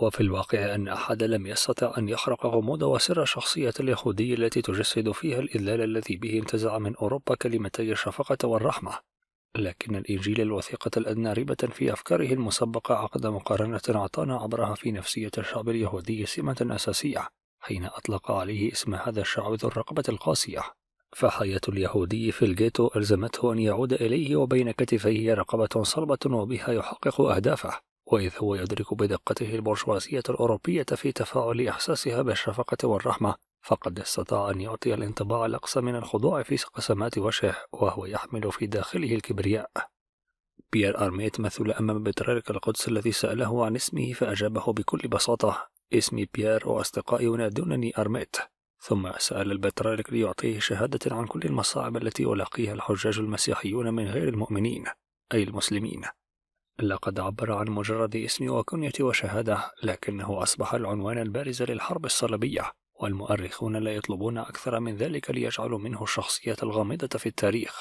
وفي الواقع أن أحد لم يستطع أن يخرق غموض وسر شخصية اليهودي التي تجسد فيها الإذلال الذي به انتزع من أوروبا كلمتي الشفقة والرحمة لكن الإنجيل الوثيقة الأدنى ريبة في أفكاره المسبقة عقد مقارنة أعطانا عبرها في نفسية الشعب اليهودي سمة أساسية حين أطلق عليه اسم هذا الشعب ذو الرقبة القاسية فحياة اليهودي في الجيتو ألزمته أن يعود إليه وبين كتفيه رقبة صلبة وبها يحقق أهدافه وإذ هو يدرك بدقته البرجوازية الأوروبية في تفاعل إحساسها بالشفقة والرحمة فقد استطاع أن يعطي الانطباع الأقصى من الخضوع في قسمات وجهه وهو يحمل في داخله الكبرياء بيير أرميت مثل أمام بطريرك القدس الذي سأله عن اسمه فأجابه بكل بساطة اسمي بيير وأصدقائي ينادونني أرميت ثم سأل البطريرك ليعطيه شهادة عن كل المصاعب التي يلاقيها الحجاج المسيحيون من غير المؤمنين أي المسلمين لقد عبر عن مجرد اسم وكنية وشهادة لكنه أصبح العنوان البارز للحرب الصليبية والمؤرخون لا يطلبون أكثر من ذلك ليجعلوا منه الشخصية الغامضة في التاريخ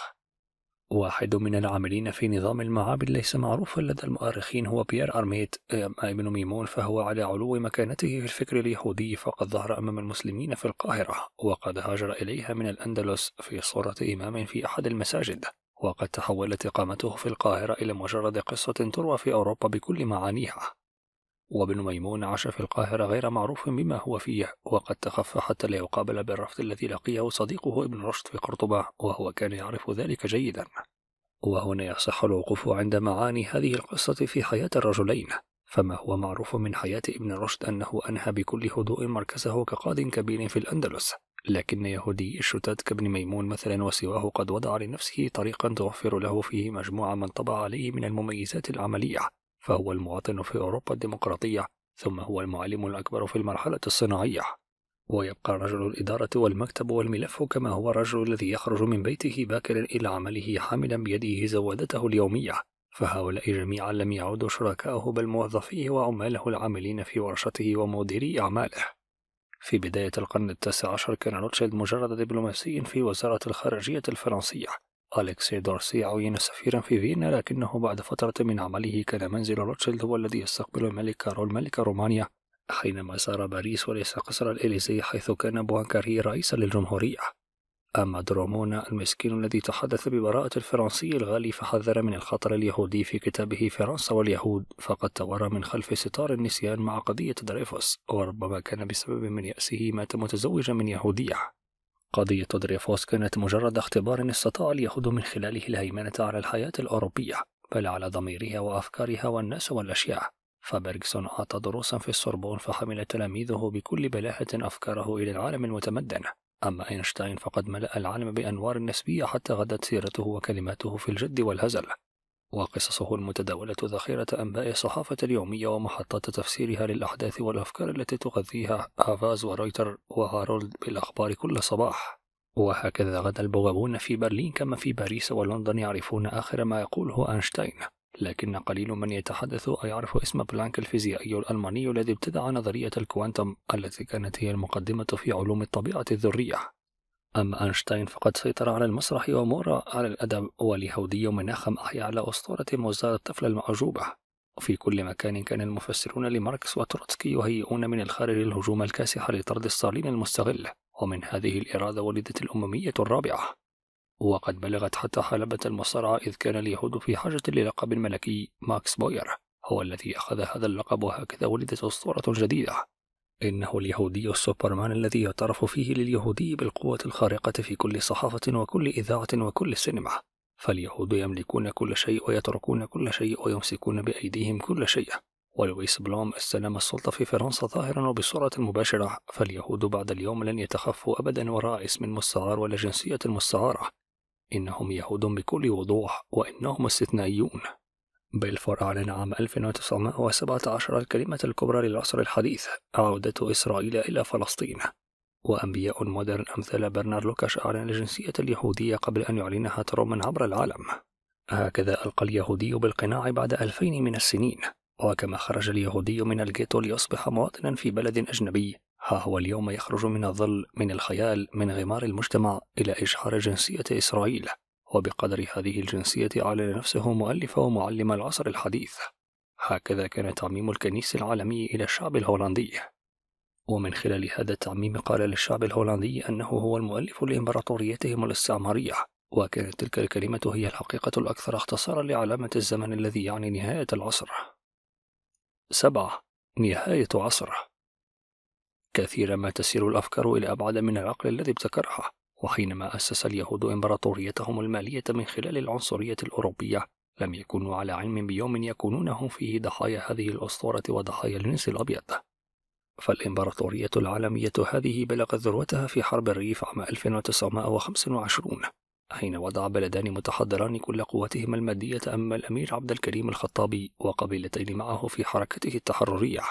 واحد من العاملين في نظام المعابد ليس معروفا لدى المؤرخين هو بيير أرميت ابن ميمون فهو على علو مكانته في الفكر اليهودي فقد ظهر أمام المسلمين في القاهرة وقد هاجر إليها من الأندلس في صورة إمام في أحد المساجد وقد تحولت إقامته في القاهرة إلى مجرد قصة تروى في أوروبا بكل معانيها وابن ميمون عاش في القاهرة غير معروف بما هو فيه وقد تخفى حتى لا يقابل بالرفض الذي لقيه صديقه ابن رشد في قرطبة وهو كان يعرف ذلك جيدا وهنا يصح الوقوف عند معاني هذه القصة في حياة الرجلين فما هو معروف من حياة ابن رشد أنه أنهى بكل هدوء مركزه كقاض كبير في الأندلس لكن يهودي الشتات كابن ميمون مثلا وسواه قد وضع لنفسه طريقا توفر له فيه مجموعة من طبع عليه من المميزات العملية فهو المواطن في أوروبا الديمقراطية ثم هو المعلم الأكبر في المرحلة الصناعية ويبقى رجل الإدارة والمكتب والملف كما هو الرجل الذي يخرج من بيته باكرا إلى عمله حاملا بيده زوادته اليومية فهؤلاء جميعا لم يعودوا شركاؤه بل موظفيه وعماله العاملين في ورشته ومديري أعماله في بداية القرن التاسع عشر كان روتشيلد مجرد دبلوماسي في وزارة الخارجية الفرنسية أليكسي دورسي عين سفيرا في فيينا لكنه بعد فترة من عمله كان منزل روتشيلد هو الذي يستقبل الملك كارول ملك رومانيا حينما سار باريس وليس قصر الإليزي حيث كان بوانكاري رئيسا للجمهورية أما درومونا المسكين الذي تحدث ببراءة الفرنسي الغالي فحذر من الخطر اليهودي في كتابه فرنسا واليهود فقد تورى من خلف ستار النسيان مع قضية دريفوس وربما كان بسبب من يأسه مات متزوجا من يهودية قضية دريفوس كانت مجرد اختبار استطاع اليهود من خلاله الهيمنة على الحياة الأوروبية بل على ضميرها وأفكارها والناس والأشياء فبيرغسون أعطى دروسا في السربون فحمل تلاميذه بكل بلاهة أفكاره إلى العالم المتمدن أما أينشتاين فقد ملأ العالم بأنوار نسبية حتى غدت سيرته وكلماته في الجد والهزل وقصصه المتداولة ذخيرة أنباء الصحافة اليومية ومحطات تفسيرها للأحداث والأفكار التي تغذيها هافاز ورويتر وهارولد بالأخبار كل صباح وهكذا غدا البوابون في برلين كما في باريس ولندن يعرفون آخر ما يقوله أينشتاين لكن قليل من يتحدث يعرف اسم بلانك الفيزيائي الألماني الذي ابتدع نظرية الكوانتم التي كانت هي المقدمة في علوم الطبيعة الذرية أما أينشتاين فقد سيطر على المسرح ومر على الأدب ولهودي ومناخم أحيا على أسطورة موزار الطفلة المعجوبة وفي كل مكان كان المفسرون لماركس وتروتسكي يهيئون من الخارج الهجوم الكاسح لطرد الصالين المستغل ومن هذه الإرادة ولدت الأممية الرابعة وقد بلغت حتى حلبة المصارعة إذ كان اليهود في حاجة للقب الملكي ماكس بوير هو الذي أخذ هذا اللقب وهكذا ولدت أسطورة جديدة إنه اليهودي السوبرمان الذي يعترف فيه لليهودي بالقوة الخارقة في كل صحافة وكل إذاعة وكل سينما فاليهود يملكون كل شيء ويتركون كل شيء ويمسكون بأيديهم كل شيء ولويس بلوم استلم السلطة في فرنسا ظاهرا وبصورة مباشرة فاليهود بعد اليوم لن يتخفوا أبدا وراء اسم مستعار ولا جنسية مستعارة إنهم يهود بكل وضوح وإنهم استثنائيون أعلن عام 1917 الكلمة الكبرى للعصر الحديث عودة إسرائيل إلى فلسطين وأنبياء مودرن أمثال برنار لوكاش أعلن الجنسية اليهودية قبل أن يعلنها ترومان عبر العالم هكذا ألقى اليهودي بالقناع بعد ألفين من السنين وكما خرج اليهودي من الجيتو ليصبح مواطنا في بلد أجنبي ها هو اليوم يخرج من الظل من الخيال من غمار المجتمع إلى إشهار جنسية إسرائيل وبقدر هذه الجنسية أعلن نفسه مؤلف ومعلم العصر الحديث هكذا كان تعميم الكنيس العالمي إلى الشعب الهولندي ومن خلال هذا التعميم قال للشعب الهولندي أنه هو المؤلف لإمبراطوريتهم الاستعمارية وكانت تلك الكلمة هي الحقيقة الأكثر اختصارا لعلامة الزمن الذي يعني نهاية العصر سبعة نهاية عصر كثيرا ما تسير الأفكار إلى أبعد من العقل الذي ابتكرها وحينما أسس اليهود إمبراطوريتهم المالية من خلال العنصرية الأوروبية لم يكونوا على علم بيوم يكونون هم فيه ضحايا هذه الأسطورة وضحايا الجنس الأبيض فالإمبراطورية العالمية هذه بلغت ذروتها في حرب الريف عام 1925 حين وضع بلدان متحضران كل قوتهما المادية أمام الأمير عبد الكريم الخطابي وقبيلتين معه في حركته التحررية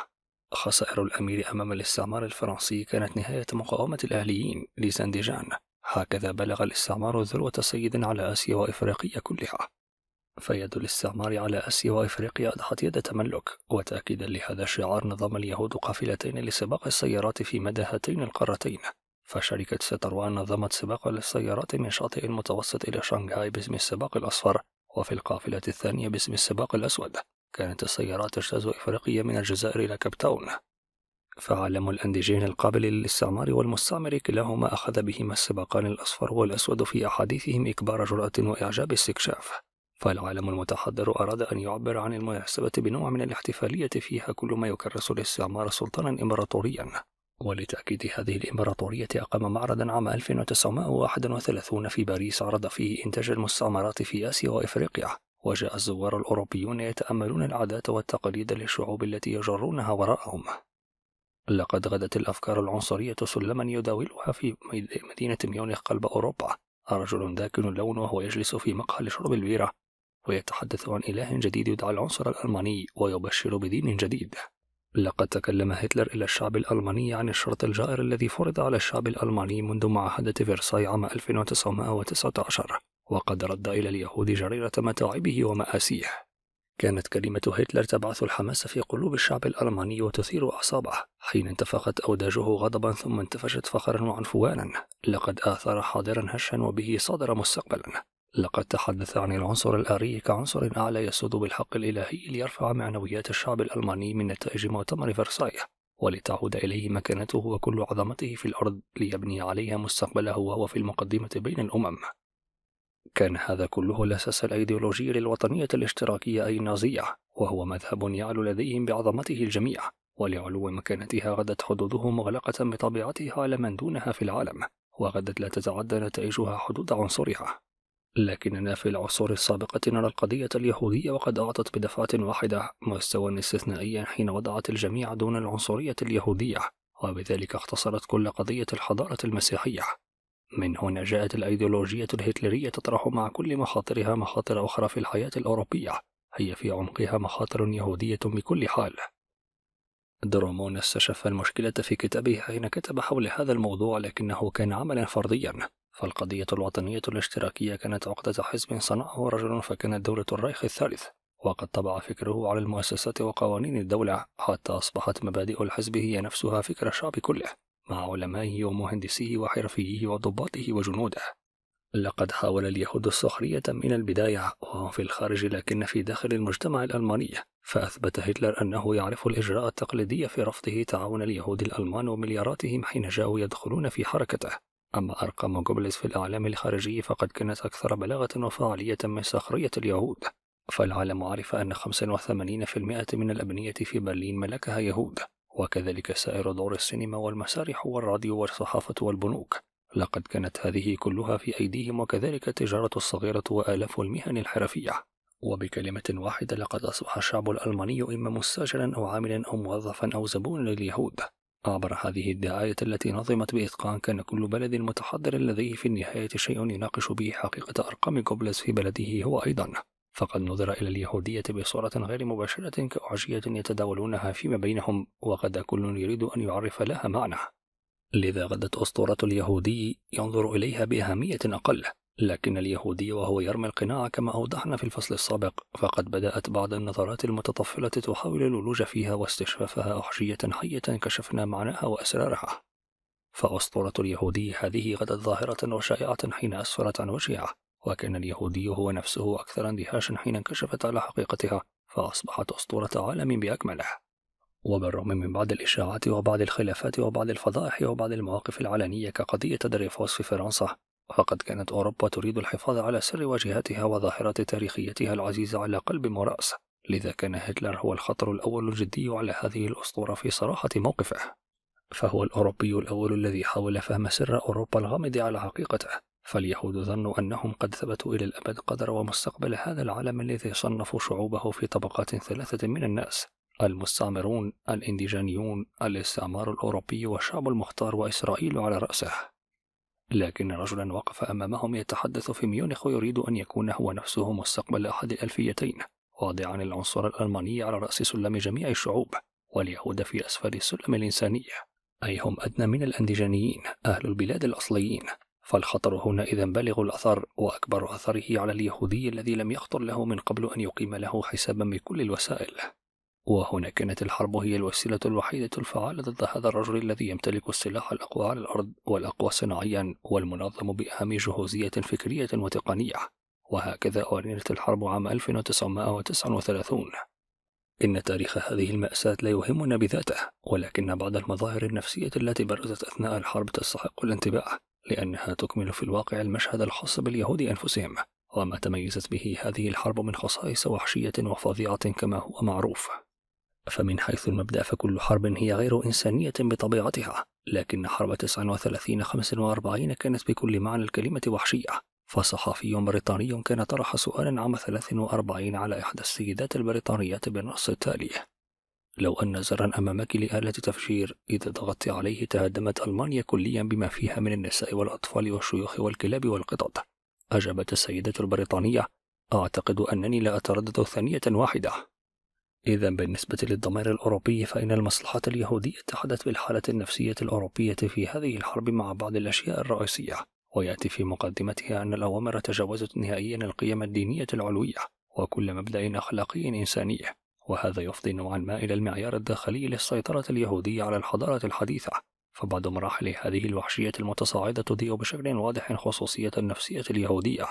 خسائر الأمير أمام الاستعمار الفرنسي كانت نهاية مقاومة الأهليين لساندجان هكذا بلغ الاستعمار ذروة صيد على آسيا وإفريقيا كلها فيد الاستعمار على آسيا وإفريقيا أضحت يد تملك وتأكيدا لهذا الشعار نظم اليهود قافلتين لسباق السيارات في مدى هاتين القارتين فشركة ستروان نظمت سباقا للسيارات من شاطئ المتوسط إلى شنغهاي باسم السباق الأصفر وفي القافلة الثانية باسم السباق الأسود كانت السيارات تجتاز إفريقيا من الجزائر إلى كابتاون فعالم الأنديجين القابل للاستعمار والمستعمر كلاهما أخذ بهما السباقان الأصفر والأسود في أحاديثهم إكبار جرأة وإعجاب استكشاف فالعالم المتحضر أراد أن يعبر عن المناسبة بنوع من الاحتفالية فيها كل ما يكرس الاستعمار سلطانا إمبراطوريا ولتأكيد هذه الإمبراطورية أقام معرضا عام 1931 في باريس عرض فيه إنتاج المستعمرات في آسيا وإفريقيا وجاء الزوار الأوروبيون يتأملون العادات والتقاليد للشعوب التي يجرونها وراءهم لقد غدت الأفكار العنصرية سلما يداولها في مدينة ميونخ قلب أوروبا رجل داكن اللون وهو يجلس في مقهى لشرب البيرة ويتحدث عن إله جديد يدعى العنصر الألماني ويبشر بدين جديد لقد تكلم هتلر إلى الشعب الألماني عن الشرط الجائر الذي فرض على الشعب الألماني منذ معاهدة فرساي عام 1919 وقد رد إلى اليهود جريرة متاعبه ومآسيه كانت كلمة هتلر تبعث الحماس في قلوب الشعب الألماني وتثير أعصابه حين انتفخت أوداجه غضبا ثم انتفشت فخرا وعنفوانا لقد آثر حاضرا هشا وبه صدر مستقبلا لقد تحدث عن العنصر الآري كعنصر أعلى يسود بالحق الإلهي ليرفع معنويات الشعب الألماني من نتائج مؤتمر فرساي ولتعود إليه مكانته وكل عظمته في الأرض ليبني عليها مستقبله وهو في المقدمة بين الأمم كان هذا كله الأساس الأيديولوجي للوطنية الاشتراكية أي النازية وهو مذهب يعلو لديهم بعظمته الجميع ولعلو مكانتها غدت حدوده مغلقة بطبيعتها على من دونها في العالم وغدت لا تتعدى نتائجها حدود عنصرها لكننا في العصور السابقة نرى القضية اليهودية وقد أعطت بدفعة واحدة مستوى استثنائيا حين وضعت الجميع دون العنصرية اليهودية وبذلك اختصرت كل قضية الحضارة المسيحية من هنا جاءت الأيديولوجية الهتلرية تطرح مع كل مخاطرها مخاطر أخرى في الحياة الأوروبية هي في عمقها مخاطر يهودية بكل حال درومون استشف المشكلة في كتابه حين كتب حول هذا الموضوع لكنه كان عملا فرديا فالقضية الوطنية الاشتراكية كانت عقدة حزب صنعه رجل فكانت دولة الرايخ الثالث وقد طبع فكره على المؤسسات وقوانين الدولة حتى أصبحت مبادئ الحزب هي نفسها فكر الشعب كله مع علمائه ومهندسيه وحرفيه وضباطه وجنوده لقد حاول اليهود السخرية من البداية وهم في الخارج لكن في داخل المجتمع الألماني فأثبت هتلر أنه يعرف الإجراء التقليدي في رفضه تعاون اليهود الألمان وملياراتهم حين جاءوا يدخلون في حركته أما أرقام جوبلز في الإعلام الخارجي فقد كانت أكثر بلاغة وفعالية من سخرية اليهود فالعالم عرف أن 85% من الأبنية في برلين ملكها يهود وكذلك سائر دور السينما والمسارح والراديو والصحافة والبنوك لقد كانت هذه كلها في أيديهم وكذلك التجارة الصغيرة وآلاف المهن الحرفية وبكلمة واحدة لقد أصبح الشعب الألماني إما مستاجرا أو عاملا أو موظفا أو زبون لليهود عبر هذه الدعاية التي نظمت بإتقان كان كل بلد متحضر لديه في النهاية شيء يناقش به حقيقة أرقام جوبلز في بلده هو أيضا فقد نظر إلى اليهودية بصورة غير مباشرة كأعجية يتداولونها فيما بينهم وقد كل يريد أن يعرف لها معنى لذا غدت أسطورة اليهودي ينظر إليها بأهمية أقل لكن اليهودي وهو يرمي القناع كما أوضحنا في الفصل السابق فقد بدأت بعض النظرات المتطفلة تحاول الولوج فيها واستشفافها أحشية حية كشفنا معناها وأسرارها فأسطورة اليهودي هذه غدت ظاهرة وشائعة حين أسفرت عن وجهها وكان اليهودي هو نفسه أكثر اندهاشا حين انكشفت على حقيقتها فأصبحت أسطورة عالم بأكمله وبالرغم من بعض الإشاعات وبعض الخلافات وبعض الفضائح وبعض المواقف العلنية كقضية دريفوس في فرنسا فقد كانت أوروبا تريد الحفاظ على سر واجهاتها وظاهرة تاريخيتها العزيزة على قلب مرأس لذا كان هتلر هو الخطر الأول الجدي على هذه الأسطورة في صراحة موقفه فهو الأوروبي الأول الذي حاول فهم سر أوروبا الغامض على حقيقته فاليهود ظنوا أنهم قد ثبتوا إلى الأبد قدر ومستقبل هذا العالم الذي صنفوا شعوبه في طبقات ثلاثة من الناس المستعمرون الانديجانيون الاستعمار الأوروبي والشعب المختار وإسرائيل على رأسه لكن رجلا وقف أمامهم يتحدث في ميونخ ويريد أن يكون هو نفسه مستقبل أحد الألفيتين واضعا العنصر الألماني على رأس سلم جميع الشعوب واليهود في أسفل السلم الإنساني أي هم أدنى من الأنديجانيين أهل البلاد الأصليين فالخطر هنا إذا بالغ الأثر وأكبر أثره على اليهودي الذي لم يخطر له من قبل أن يقيم له حسابا بكل الوسائل وهنا كانت الحرب هي الوسيلة الوحيدة الفعالة ضد هذا الرجل الذي يمتلك السلاح الأقوى على الأرض والأقوى صناعيا والمنظم بأهم جهوزية فكرية وتقنية وهكذا أعلنت الحرب عام 1939 إن تاريخ هذه المأساة لا يهمنا بذاته ولكن بعض المظاهر النفسية التي برزت أثناء الحرب تستحق الانتباه لأنها تكمل في الواقع المشهد الخاص باليهود أنفسهم وما تميزت به هذه الحرب من خصائص وحشية وفظيعة كما هو معروف فمن حيث المبدأ فكل حرب هي غير إنسانية بطبيعتها لكن حرب 39 45 كانت بكل معنى الكلمة وحشية فصحفي بريطاني كان طرح سؤالا عام 43 على إحدى السيدات البريطانيات بالنص التالي لو أن زرا أمامك لآلة تفجير إذا ضغطت عليه تهدمت ألمانيا كليا بما فيها من النساء والأطفال والشيوخ والكلاب والقطط أجابت السيدة البريطانية أعتقد أنني لا أتردد ثانية واحدة إذا بالنسبة للضمير الأوروبي فإن المصلحة اليهودية اتحدت بالحالة النفسية الأوروبية في هذه الحرب مع بعض الأشياء الرئيسية ويأتي في مقدمتها أن الأوامر تجاوزت نهائيا القيم الدينية العلوية وكل مبدأ أخلاقي إنساني وهذا يفضي نوعا ما إلى المعيار الداخلي للسيطرة اليهودية على الحضارة الحديثة فبعد مراحل هذه الوحشية المتصاعدة تضيء بشكل واضح خصوصية النفسية اليهودية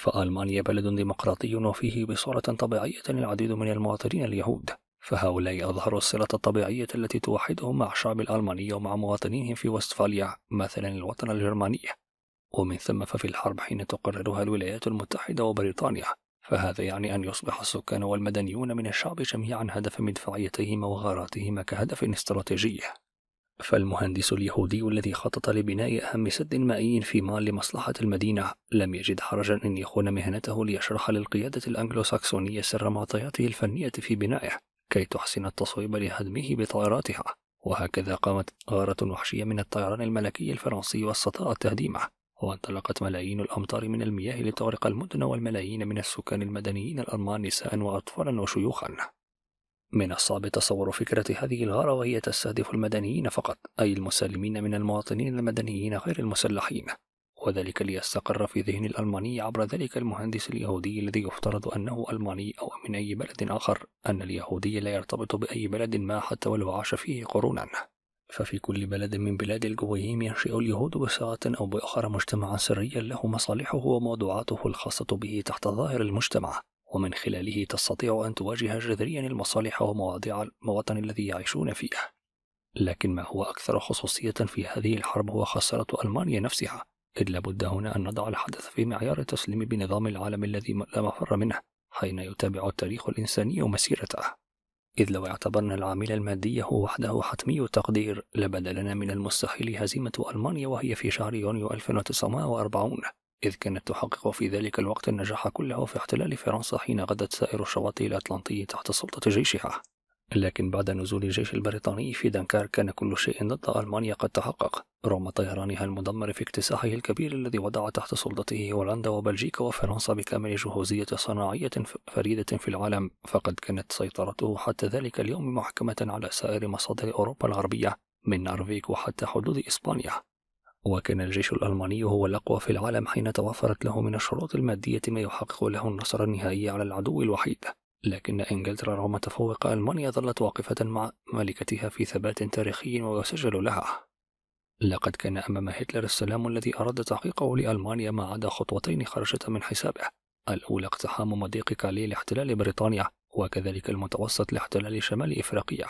فألمانيا بلد ديمقراطي وفيه بصورة طبيعية العديد من المواطنين اليهود فهؤلاء أظهروا الصلة الطبيعية التي توحدهم مع الشعب الألماني ومع مواطنيهم في وستفاليا مثلا الوطن الجرماني ومن ثم ففي الحرب حين تقررها الولايات المتحدة وبريطانيا فهذا يعني أن يصبح السكان والمدنيون من الشعب جميعا هدف مدفعيتهما وغاراتهما كهدف استراتيجي فالمهندس اليهودي الذي خطط لبناء أهم سد مائي في مال لمصلحة المدينة لم يجد حرجا أن يخون مهنته ليشرح للقيادة الأنجلوساكسونية سر معطياته الفنية في بنائه كي تحسن التصويب لهدمه بطائراتها وهكذا قامت غارة وحشية من الطيران الملكي الفرنسي واستطاعت تهديمه وانطلقت ملايين الأمطار من المياه لتغرق المدن والملايين من السكان المدنيين الألمان نساء وأطفالا وشيوخا من الصعب تصور فكرة هذه الغارة وهي تستهدف المدنيين فقط أي المسالمين من المواطنين المدنيين غير المسلحين وذلك ليستقر في ذهن الألماني عبر ذلك المهندس اليهودي الذي يفترض أنه ألماني أو من أي بلد آخر أن اليهودي لا يرتبط بأي بلد ما حتى ولو عاش فيه قرونا ففي كل بلد من بلاد الجويهيم ينشئ اليهود بساعة أو بأخرى مجتمعا سريا له مصالحه وموضوعاته الخاصة به تحت ظاهر المجتمع ومن خلاله تستطيع أن تواجه جذريا المصالح ومواضيع المواطن الذي يعيشون فيه لكن ما هو أكثر خصوصية في هذه الحرب هو خسارة ألمانيا نفسها إذ لابد هنا أن نضع الحدث في معيار التسليم بنظام العالم الذي لا مفر منه حين يتابع التاريخ الإنساني مسيرته إذ لو اعتبرنا العامل المادي هو وحده حتمي التقدير لبدا لنا من المستحيل هزيمة ألمانيا وهي في شهر يونيو 1940 إذ كانت تحقق في ذلك الوقت النجاح كله في احتلال فرنسا حين غدت سائر الشواطئ الأطلنطي تحت سلطة جيشها لكن بعد نزول الجيش البريطاني في دنكار كان كل شيء ضد ألمانيا قد تحقق رغم طيرانها المدمر في اكتساحه الكبير الذي وضع تحت سلطته هولندا وبلجيكا وفرنسا بكامل جهوزية صناعية فريدة في العالم فقد كانت سيطرته حتى ذلك اليوم محكمة على سائر مصادر أوروبا الغربية من نارفيك وحتى حدود إسبانيا وكان الجيش الألماني هو الأقوى في العالم حين توفرت له من الشروط المادية ما يحقق له النصر النهائي على العدو الوحيد لكن إنجلترا رغم تفوق ألمانيا ظلت واقفة مع ملكتها في ثبات تاريخي ويسجل لها لقد كان أمام هتلر السلام الذي أراد تحقيقه لألمانيا ما عدا خطوتين خرجتا من حسابه الأولى اقتحام مضيق كالي لاحتلال بريطانيا وكذلك المتوسط لاحتلال شمال إفريقيا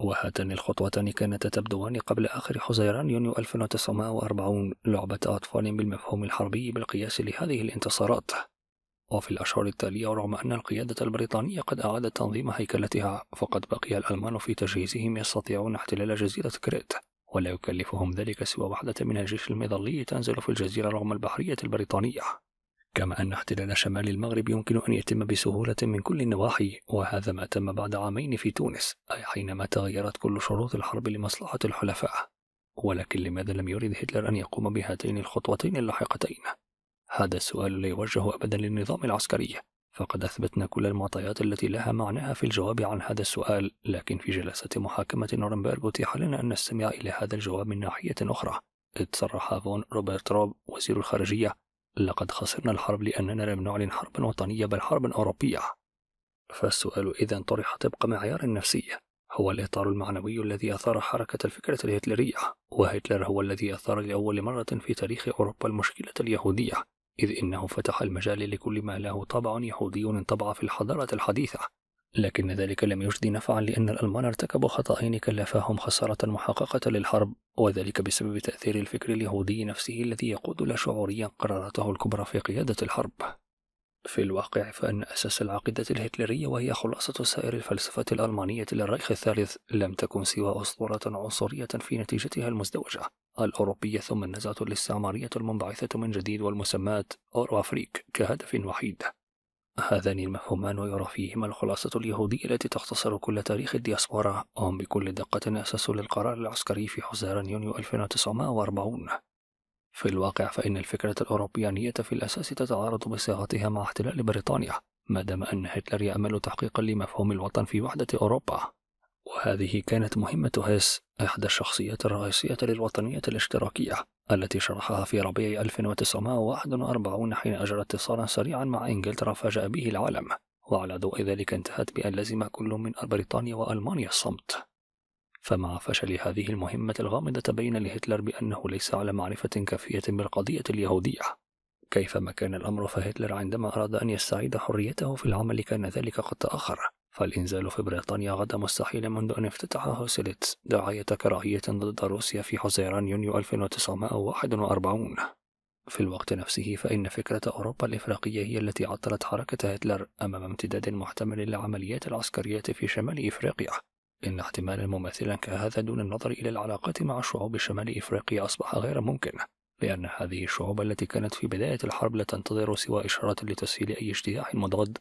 وهاتان الخطوتان كانتا تبدوان قبل آخر حزيران يونيو 1940 لعبة أطفال بالمفهوم الحربي بالقياس لهذه الانتصارات وفي الأشهر التالية ورغم أن القيادة البريطانية قد أعادت تنظيم هيكلتها فقد بقي الألمان في تجهيزهم يستطيعون احتلال جزيرة كريت ولا يكلفهم ذلك سوى وحدة من الجيش المظلي تنزل في الجزيرة رغم البحرية البريطانية كما أن احتلال شمال المغرب يمكن أن يتم بسهولة من كل النواحي وهذا ما تم بعد عامين في تونس أي حينما تغيرت كل شروط الحرب لمصلحة الحلفاء ولكن لماذا لم يرد هتلر أن يقوم بهاتين الخطوتين اللاحقتين هذا السؤال لا يوجه أبدا للنظام العسكري فقد أثبتنا كل المعطيات التي لها معناها في الجواب عن هذا السؤال لكن في جلسة محاكمة نورنبرغ أتيح لنا أن نستمع إلى هذا الجواب من ناحية أخرى إذ صرح فون روبرت روب وزير الخارجية لقد خسرنا الحرب لأننا لم نعلن حربا وطنية بل حربا أوروبية فالسؤال إذا طرح طبق معيار نفسي هو الإطار المعنوي الذي أثار حركة الفكرة الهتلرية وهتلر هو الذي أثار لأول مرة في تاريخ أوروبا المشكلة اليهودية إذ إنه فتح المجال لكل ما له طبع يهودي انطبع في الحضارة الحديثة لكن ذلك لم يجدي نفعا لأن الألمان ارتكبوا خطأين كلفاهم خسارة محققة للحرب وذلك بسبب تأثير الفكر اليهودي نفسه الذي يقود لا شعوريا الكبرى في قيادة الحرب في الواقع فأن أساس العقيدة الهتلرية وهي خلاصة سائر الفلسفة الألمانية للرايخ الثالث لم تكن سوى أسطورة عنصرية في نتيجتها المزدوجة الأوروبية ثم النزعة الاستعمارية المنبعثة من جديد والمسمات أورو أفريك كهدف وحيد هذان المفهومان ويرى فيهما الخلاصة اليهودية التي تختصر كل تاريخ الدياسبورا وهم بكل دقة أساس للقرار العسكري في حزيران يونيو 1940 في الواقع فإن الفكرة الأوروبيانية في الأساس تتعارض بصياغتها مع احتلال بريطانيا ما دام أن هتلر يأمل تحقيقا لمفهوم الوطن في وحدة أوروبا وهذه كانت مهمة هيس إحدى الشخصيات الرئيسية للوطنية الاشتراكية التي شرحها في ربيع 1941 حين أجرى اتصالا سريعا مع إنجلترا فاجأ به العالم وعلى ضوء ذلك انتهت بأن لزم كل من بريطانيا وألمانيا الصمت فمع فشل هذه المهمة الغامضة تبين لهتلر بأنه ليس على معرفة كافية بالقضية اليهودية كيفما كان الأمر فهتلر عندما أراد أن يستعيد حريته في العمل كان ذلك قد تأخر فالإنزال في بريطانيا غدا مستحيل منذ أن افتتح هوسلتس داعية كراهية ضد روسيا في حزيران يونيو 1941 في الوقت نفسه فإن فكرة أوروبا الإفريقية هي التي عطلت حركة هتلر أمام امتداد محتمل للعمليات العسكرية في شمال إفريقيا إن احتمالا مماثلا كهذا دون النظر إلى العلاقات مع شعوب شمال إفريقيا أصبح غير ممكن لأن هذه الشعوب التي كانت في بداية الحرب لا تنتظر سوى إشارات لتسهيل أي اجتياح مضاد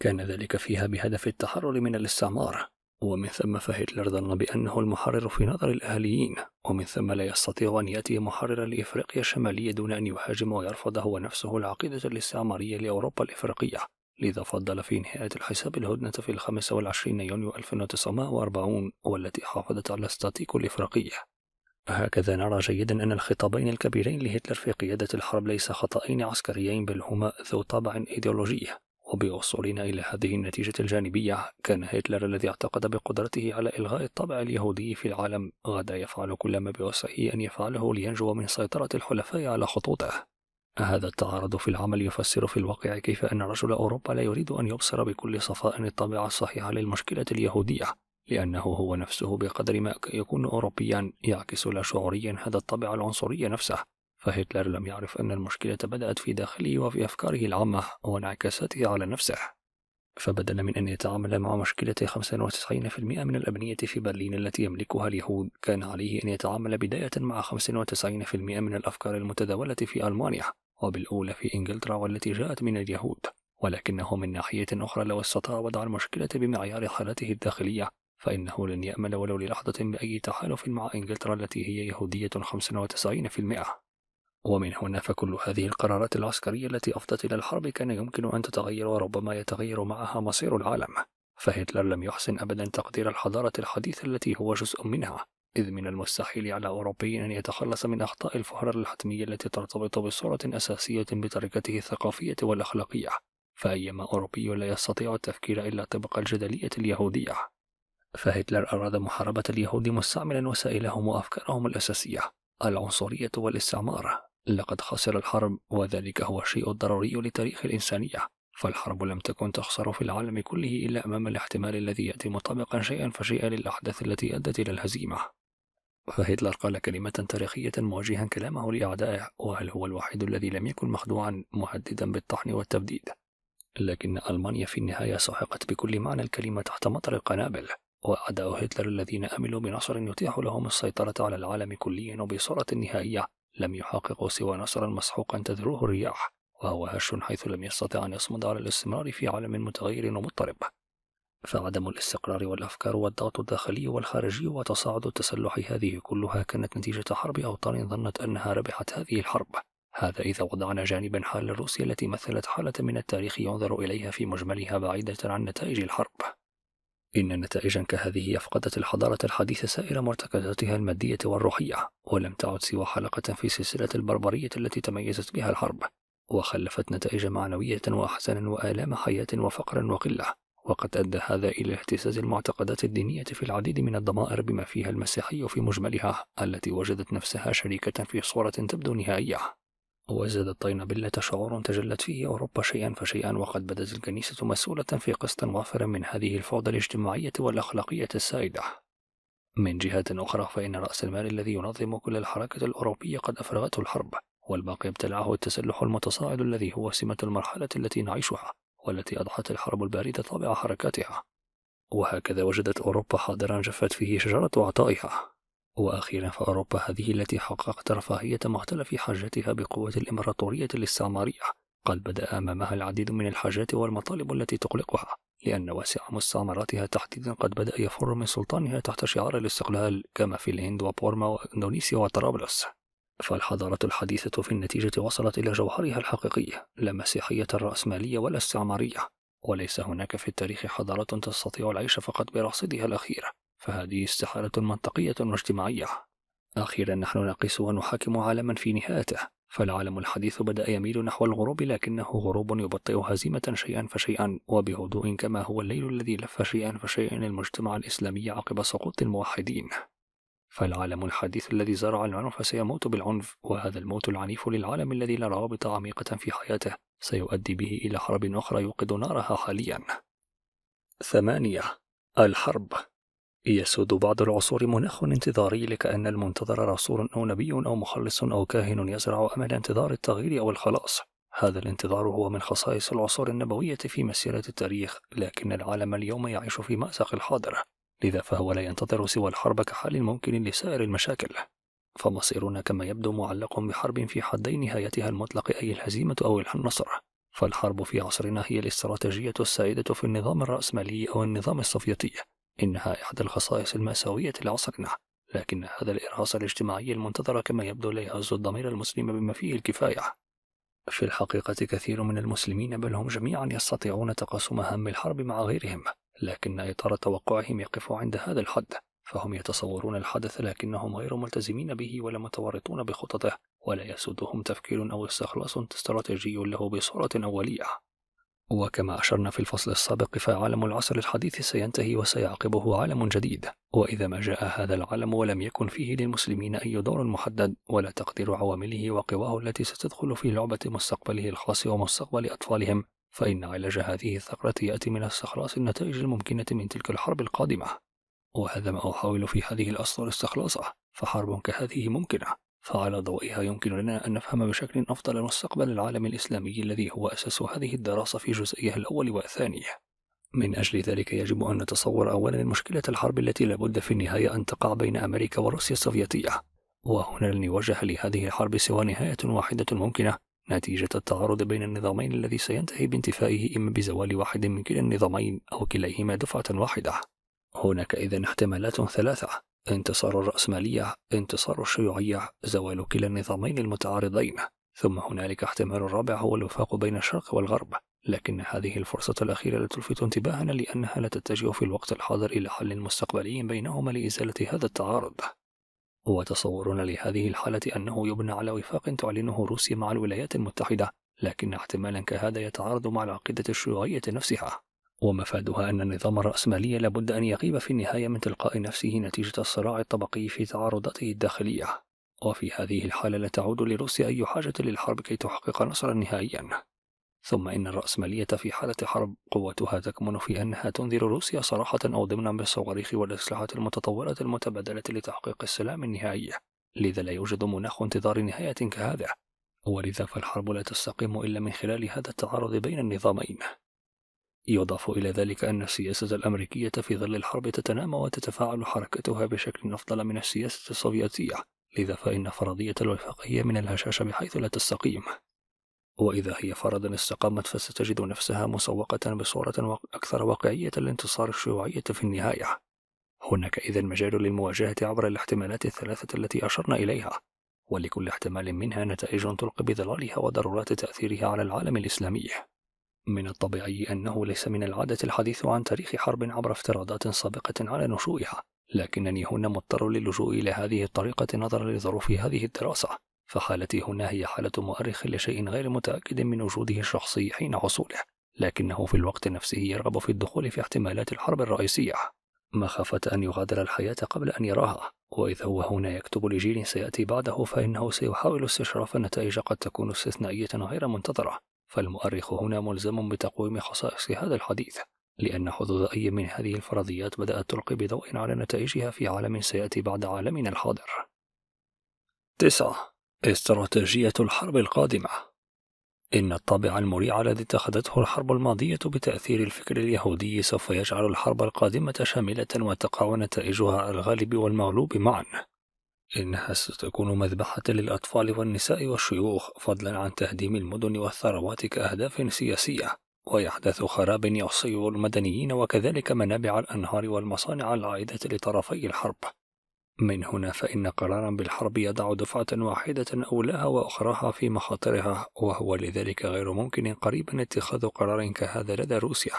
كان ذلك فيها بهدف التحرر من الاستعمار ومن ثم فهتلر ظن بأنه المحرر في نظر الأهليين ومن ثم لا يستطيع أن يأتي محررا لإفريقيا الشمالية دون أن يهاجم ويرفض هو نفسه العقيدة الاستعمارية لأوروبا الإفريقية لذا فضل في نهاية الحساب الهدنة في الخامس والعشرين يونيو 1940 والتي حافظت على استاتيكو الإفريقية هكذا نرى جيدا أن الخطابين الكبيرين لهتلر في قيادة الحرب ليس خطأين عسكريين بل هما ذو طابع إيديولوجي وبوصولنا إلى هذه النتيجة الجانبية كان هتلر الذي اعتقد بقدرته على إلغاء الطبع اليهودي في العالم غدا يفعل كل ما بوسعه أن يفعله لينجو من سيطرة الحلفاء على خطوطه هذا التعارض في العمل يفسر في الواقع كيف أن رجل أوروبا لا يريد أن يبصر بكل صفاء الطبيعة الصحيحة للمشكلة اليهودية لأنه هو نفسه بقدر ما يكون أوروبيا يعكس لا شعوريا هذا الطبع العنصري نفسه فهتلر لم يعرف أن المشكلة بدأت في داخله وفي أفكاره العامة وانعكاساتها على نفسه فبدلا من أن يتعامل مع مشكلة 95% من الأبنية في برلين التي يملكها اليهود كان عليه أن يتعامل بداية مع 95% من الأفكار المتداولة في ألمانيا وبالأولى في إنجلترا والتي جاءت من اليهود ولكنه من ناحية أخرى لو استطاع وضع المشكلة بمعيار حالته الداخلية فإنه لن يأمل ولو للحظة بأي تحالف مع إنجلترا التي هي يهودية 95% ومن هنا فكل هذه القرارات العسكرية التي أفضت إلى الحرب كان يمكن أن تتغير وربما يتغير معها مصير العالم فهتلر لم يحسن أبدا تقدير الحضارة الحديثة التي هو جزء منها إذ من المستحيل على أوروبي أن يتخلص من أخطاء الفهرر الحتمية التي ترتبط بصورة أساسية بطريقته الثقافية والأخلاقية فأيما أوروبي لا يستطيع التفكير إلا طبق الجدلية اليهودية فهتلر أراد محاربة اليهود مستعملا وسائلهم وأفكارهم الأساسية العنصرية والاستعمار لقد خسر الحرب وذلك هو الشيء الضروري لتاريخ الإنسانية فالحرب لم تكن تخسر في العالم كله إلا أمام الاحتمال الذي يأتي مطابقا شيئا فشيئا للأحداث التي أدت إلى الهزيمة فهتلر قال كلمة تاريخية موجها كلامه لأعدائه وهل هو الوحيد الذي لم يكن مخدوعا مهددا بالطحن والتبديد لكن ألمانيا في النهاية سحقت بكل معنى الكلمة تحت مطر القنابل وأعداء هتلر الذين أملوا بنصر يتيح لهم السيطرة على العالم كليا وبصورة نهائية لم يحققوا سوى نصرا مسحوقا تذروه الرياح وهو هش حيث لم يستطع أن يصمد على الاستمرار في عالم متغير ومضطرب فعدم الاستقرار والأفكار والضغط الداخلي والخارجي وتصاعد التسلح هذه كلها كانت نتيجة حرب أوطان ظنت أنها ربحت هذه الحرب هذا إذا وضعنا جانبا حال روسيا التي مثلت حالة من التاريخ ينظر إليها في مجملها بعيدة عن نتائج الحرب إن نتائجا كهذه أفقدت الحضارة الحديثة سائر مرتكزاتها المادية والروحية، ولم تعد سوى حلقة في سلسلة البربرية التي تميزت بها الحرب، وخلفت نتائج معنوية وأحزانا وآلام حياة وفقرا وقلة، وقد أدى هذا إلى اهتزاز المعتقدات الدينية في العديد من الضمائر بما فيها المسيحي في مجملها، التي وجدت نفسها شريكة في صورة تبدو نهائية، وزادت زاد الطين بلة شعور تجلت فيه أوروبا شيئا فشيئا وقد بدت الكنيسة مسؤولة في قسط وافر من هذه الفوضى الاجتماعية والأخلاقية السائدة من جهة أخرى فإن رأس المال الذي ينظم كل الحركة الأوروبية قد أفرغته الحرب والباقي ابتلعه التسلح المتصاعد الذي هو سمة المرحلة التي نعيشها والتي أضحت الحرب الباردة طابع حركاتها وهكذا وجدت أوروبا حاضرا جفت فيه شجرة عطائها وأخيرا فأوروبا هذه التي حققت رفاهية مختلف حاجاتها بقوة الإمبراطورية الاستعمارية قد بدأ أمامها العديد من الحاجات والمطالب التي تقلقها لأن واسع مستعمراتها تحديدا قد بدأ يفر من سلطانها تحت شعار الاستقلال كما في الهند وبورما وإندونيسيا وطرابلس فالحضارة الحديثة في النتيجة وصلت إلى جوهرها الحقيقي لا مسيحية الرأسمالية ولا استعمارية وليس هناك في التاريخ حضارة تستطيع العيش فقط برصيدها الأخير فهذه استحالة منطقية واجتماعية أخيرا نحن نقيس ونحاكم عالما في نهايته فالعالم الحديث بدأ يميل نحو الغروب لكنه غروب يبطئ هزيمة شيئا فشيئا وبهدوء كما هو الليل الذي لف شيئا فشيئا المجتمع الإسلامي عقب سقوط الموحدين فالعالم الحديث الذي زرع العنف سيموت بالعنف وهذا الموت العنيف للعالم الذي لا روابط عميقة في حياته سيؤدي به إلى حرب أخرى يوقد نارها حاليا ثمانية الحرب يسود بعض العصور مناخ انتظاري لكأن المنتظر رسول أو نبي أو مخلص أو كاهن يزرع أمل انتظار التغيير أو الخلاص هذا الانتظار هو من خصائص العصور النبوية في مسيرة التاريخ لكن العالم اليوم يعيش في مأزق الحاضر لذا فهو لا ينتظر سوى الحرب كحل ممكن لسائر المشاكل فمصيرنا كما يبدو معلق بحرب في حدي نهايتها المطلق أي الهزيمة أو النصر فالحرب في عصرنا هي الاستراتيجية السائدة في النظام الرأسمالي أو النظام السوفيتي إنها إحدى الخصائص المأساوية لعصرنا لكن هذا الإرهاص الاجتماعي المنتظر كما يبدو لا يهز الضمير المسلم بما فيه الكفاية في الحقيقة كثير من المسلمين بل هم جميعا يستطيعون تقاسم هم الحرب مع غيرهم لكن إطار توقعهم يقف عند هذا الحد فهم يتصورون الحدث لكنهم غير ملتزمين به ولا متورطون بخططه ولا يسودهم تفكير أو استخلاص استراتيجي له بصورة أولية وكما أشرنا في الفصل السابق فعالم العصر الحديث سينتهي وسيعقبه عالم جديد وإذا ما جاء هذا العالم ولم يكن فيه للمسلمين أي دور محدد ولا تقدير عوامله وقواه التي ستدخل في لعبة مستقبله الخاص ومستقبل أطفالهم فإن علاج هذه الثغرة يأتي من استخلاص النتائج الممكنة من تلك الحرب القادمة وهذا ما أحاول في هذه الأسطر استخلاصه فحرب كهذه ممكنة فعلى ضوئها يمكن لنا أن نفهم بشكل أفضل مستقبل العالم الإسلامي الذي هو أساس هذه الدراسة في جزئيها الأول والثاني. من أجل ذلك يجب أن نتصور أولا مشكلة الحرب التي لابد في النهاية أن تقع بين أمريكا وروسيا السوفيتية وهنا لن يوجه لهذه الحرب سوى نهاية واحدة ممكنة نتيجة التعارض بين النظامين الذي سينتهي بانتفائه إما بزوال واحد من كلا النظامين أو كليهما دفعة واحدة هناك إذا احتمالات ثلاثة انتصار الرأسمالية انتصار الشيوعية زوال كلا النظامين المتعارضين ثم هنالك احتمال رابع هو الوفاق بين الشرق والغرب لكن هذه الفرصة الأخيرة لا تلفت انتباهنا لأنها لا تتجه في الوقت الحاضر إلى حل مستقبلي بينهما لإزالة هذا التعارض وتصورنا لهذه الحالة أنه يبنى على وفاق تعلنه روسيا مع الولايات المتحدة لكن احتمالا كهذا يتعارض مع العقيدة الشيوعية نفسها ومفادها أن النظام الرأسمالي لابد أن يغيب في النهاية من تلقاء نفسه نتيجة الصراع الطبقي في تعارضاته الداخلية وفي هذه الحالة لا تعود لروسيا أي حاجة للحرب كي تحقق نصرا نهائيا ثم إن الرأسمالية في حالة حرب قوتها تكمن في أنها تنذر روسيا صراحة أو ضمنا بالصواريخ والأسلحة المتطورة المتبادلة لتحقيق السلام النهائي لذا لا يوجد مناخ انتظار نهاية كهذا ولذا فالحرب لا تستقيم إلا من خلال هذا التعارض بين النظامين يضاف إلى ذلك أن السياسة الأمريكية في ظل الحرب تتنامى وتتفاعل حركتها بشكل أفضل من السياسة السوفيتية، لذا فإن فرضية الوفاق هي من الهشاشة بحيث لا تستقيم، وإذا هي فرضا استقامت فستجد نفسها مسوقة بصورة أكثر واقعية لانتصار الشيوعية في النهاية. هناك إذا مجال للمواجهة عبر الاحتمالات الثلاثة التي أشرنا إليها، ولكل احتمال منها نتائج تلقي بظلالها وضرورات تأثيرها على العالم الإسلامي. من الطبيعي أنه ليس من العادة الحديث عن تاريخ حرب عبر افتراضات سابقة على نشوئها، لكنني هنا مضطر للجوء إلى هذه الطريقة نظرا لظروف هذه الدراسة، فحالتي هنا هي حالة مؤرخ لشيء غير متأكد من وجوده الشخصي حين حصوله، لكنه في الوقت نفسه يرغب في الدخول في احتمالات الحرب الرئيسية، مخافة أن يغادر الحياة قبل أن يراها، وإذ هو هنا يكتب لجيل سيأتي بعده فإنه سيحاول استشراف نتائج قد تكون استثنائية غير منتظرة، فالمؤرخ هنا ملزم بتقويم خصائص هذا الحديث لأن حدوث أي من هذه الفرضيات بدأت تلقي بضوء على نتائجها في عالم سيأتي بعد عالمنا الحاضر. 9. استراتيجية الحرب القادمة إن الطابع المريع الذي اتخذته الحرب الماضية بتأثير الفكر اليهودي سوف يجعل الحرب القادمة شاملة وتقع نتائجها على الغالب والمغلوب معا إنها ستكون مذبحة للأطفال والنساء والشيوخ فضلا عن تهديم المدن والثروات كأهداف سياسية ويحدث خراب يعصي المدنيين وكذلك منابع الأنهار والمصانع العائدة لطرفي الحرب من هنا فإن قرارا بالحرب يضع دفعة واحدة أولاها وأخراها في مخاطرها وهو لذلك غير ممكن قريبا اتخاذ قرار كهذا لدى روسيا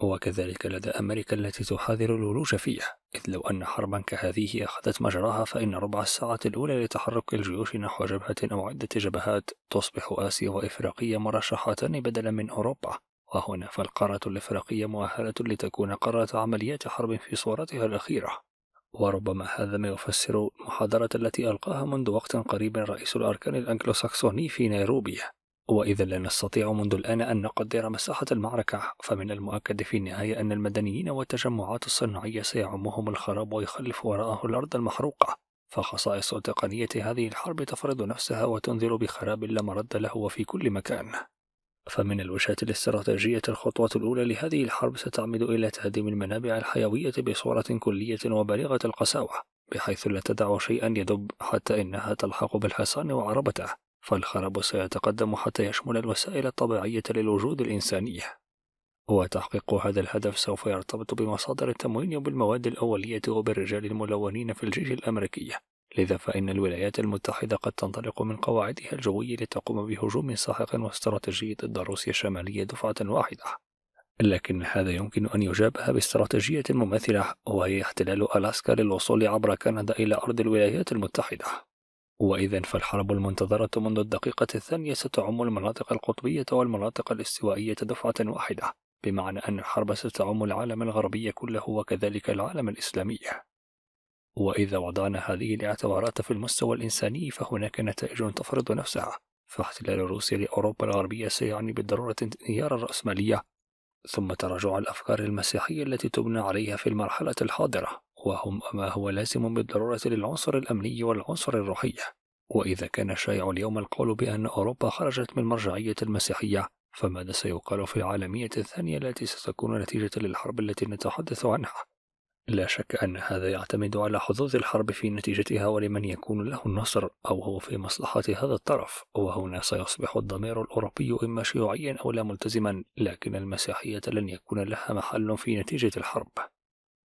وكذلك لدى أمريكا التي تحاذر الولوج فيه إذ لو أن حربا كهذه أخذت مجراها فإن ربع الساعة الأولى لتحرك الجيوش نحو جبهة أو عدة جبهات تصبح آسيا وإفريقيا مرشحتان بدلا من أوروبا وهنا فالقارة الإفريقية مؤهلة لتكون قارة عمليات حرب في صورتها الأخيرة وربما هذا ما يفسر المحاضرة التي ألقاها منذ وقت قريب رئيس الأركان الأنجلوساكسوني في نيروبي وإذا لا نستطيع منذ الآن أن نقدر مساحة المعركة فمن المؤكد في النهاية أن المدنيين والتجمعات الصناعية سيعمهم الخراب ويخلف وراءه الأرض المحروقة فخصائص تقنية هذه الحرب تفرض نفسها وتنذر بخراب لا مرد له وفي كل مكان فمن الوجهة الاستراتيجية الخطوة الأولى لهذه الحرب ستعمد إلى تهديم المنابع الحيوية بصورة كلية وبالغة القساوة بحيث لا تدع شيئا يدب حتى إنها تلحق بالحصان وعربته فالخراب سيتقدم حتى يشمل الوسائل الطبيعية للوجود الإنسانية وتحقيق هذا الهدف سوف يرتبط بمصادر التموين وبالمواد الأولية وبالرجال الملونين في الجيش الأمريكي لذا فإن الولايات المتحدة قد تنطلق من قواعدها الجوية لتقوم بهجوم ساحق واستراتيجي ضد روسيا الشمالية دفعة واحدة لكن هذا يمكن أن يجابه باستراتيجية مماثلة وهي احتلال ألاسكا للوصول عبر كندا إلى أرض الولايات المتحدة وإذا فالحرب المنتظرة منذ الدقيقة الثانية ستعم المناطق القطبية والمناطق الاستوائية دفعة واحدة بمعنى أن الحرب ستعم العالم الغربي كله وكذلك العالم الإسلامي وإذا وضعنا هذه الاعتبارات في المستوى الإنساني فهناك نتائج تفرض نفسها فاحتلال روسيا لأوروبا الغربية سيعني بالضرورة انهيار الرأسمالية ثم تراجع الأفكار المسيحية التي تبنى عليها في المرحلة الحاضرة وهم ما هو لازم بالضرورة للعنصر الأمني والعنصر الروحي وإذا كان الشائع اليوم القول بأن أوروبا خرجت من مرجعية المسيحية فماذا سيقال في العالمية الثانية التي ستكون نتيجة للحرب التي نتحدث عنها؟ لا شك أن هذا يعتمد على حظوظ الحرب في نتيجتها ولمن يكون له النصر أو هو في مصلحة هذا الطرف وهنا سيصبح الضمير الأوروبي إما شيوعيا أو لا ملتزما لكن المسيحية لن يكون لها محل في نتيجة الحرب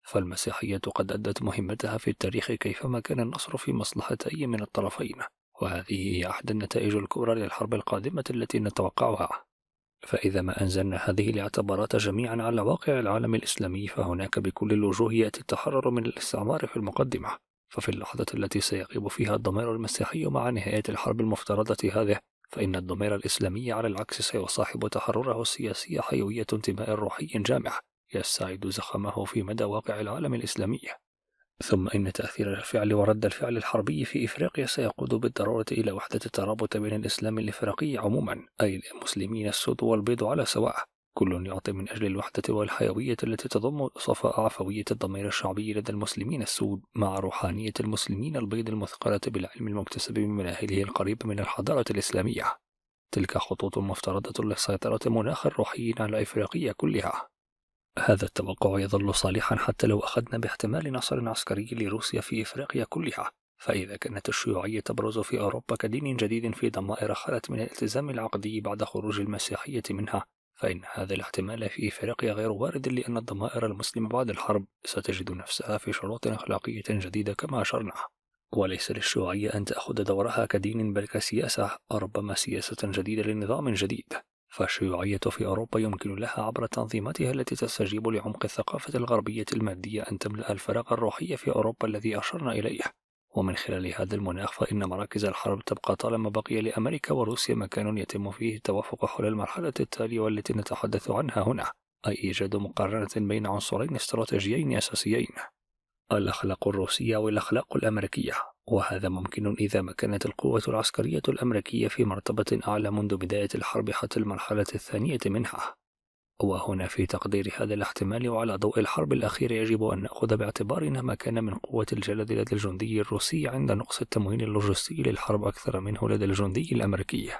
فالمسيحية قد أدت مهمتها في التاريخ كيفما كان النصر في مصلحة أي من الطرفين وهذه هي أحد النتائج الكبرى للحرب القادمة التي نتوقعها فإذا ما أنزلنا هذه الاعتبارات جميعا على واقع العالم الإسلامي فهناك بكل الوجوه يأتي التحرر من الاستعمار في المقدمة ففي اللحظة التي سيغيب فيها الضمير المسيحي مع نهاية الحرب المفترضة هذه فإن الضمير الإسلامي على العكس سيصاحب تحرره السياسي حيوية انتماء روحي جامع يساعد زخمه في مدى واقع العالم الإسلامي ثم إن تأثير الفعل ورد الفعل الحربي في إفريقيا سيقود بالضرورة إلى وحدة الترابط بين الإسلام الإفريقي عموما أي المسلمين السود والبيض على سواء كل يعطي من أجل الوحدة والحيوية التي تضم صفاء عفوية الضمير الشعبي لدى المسلمين السود مع روحانية المسلمين البيض المثقلة بالعلم المكتسب من مناهله القريبة من الحضارة الإسلامية تلك خطوط مفترضة لسيطرة مناخ الروحيين على إفريقيا كلها هذا التوقع يظل صالحا حتى لو أخذنا باحتمال نصر عسكري لروسيا في إفريقيا كلها فإذا كانت الشيوعية تبرز في أوروبا كدين جديد في ضمائر خلت من الالتزام العقدي بعد خروج المسيحية منها فإن هذا الاحتمال في إفريقيا غير وارد لأن الضمائر المسلمة بعد الحرب ستجد نفسها في شروط أخلاقية جديدة كما أشرنا وليس للشيوعية أن تأخذ دورها كدين بل كسياسة ربما سياسة جديدة لنظام جديد فالشيوعية في أوروبا يمكن لها عبر تنظيماتها التي تستجيب لعمق الثقافة الغربية المادية أن تملأ الفراغ الروحي في أوروبا الذي أشرنا إليه ومن خلال هذا المناخ فإن مراكز الحرب تبقى طالما بقي لأمريكا وروسيا مكان يتم فيه التوافق حول المرحلة التالية والتي نتحدث عنها هنا أي إيجاد مقارنة بين عنصرين استراتيجيين أساسيين الأخلاق الروسية والأخلاق الأمريكية وهذا ممكن إذا ما كانت القوة العسكرية الأمريكية في مرتبة أعلى منذ بداية الحرب حتى المرحلة الثانية منها وهنا في تقدير هذا الاحتمال وعلى ضوء الحرب الأخيرة يجب أن نأخذ باعتبارنا ما كان من قوة الجلد لدى الجندي الروسي عند نقص التموين اللوجستي للحرب أكثر منه لدى الجندي الأمريكي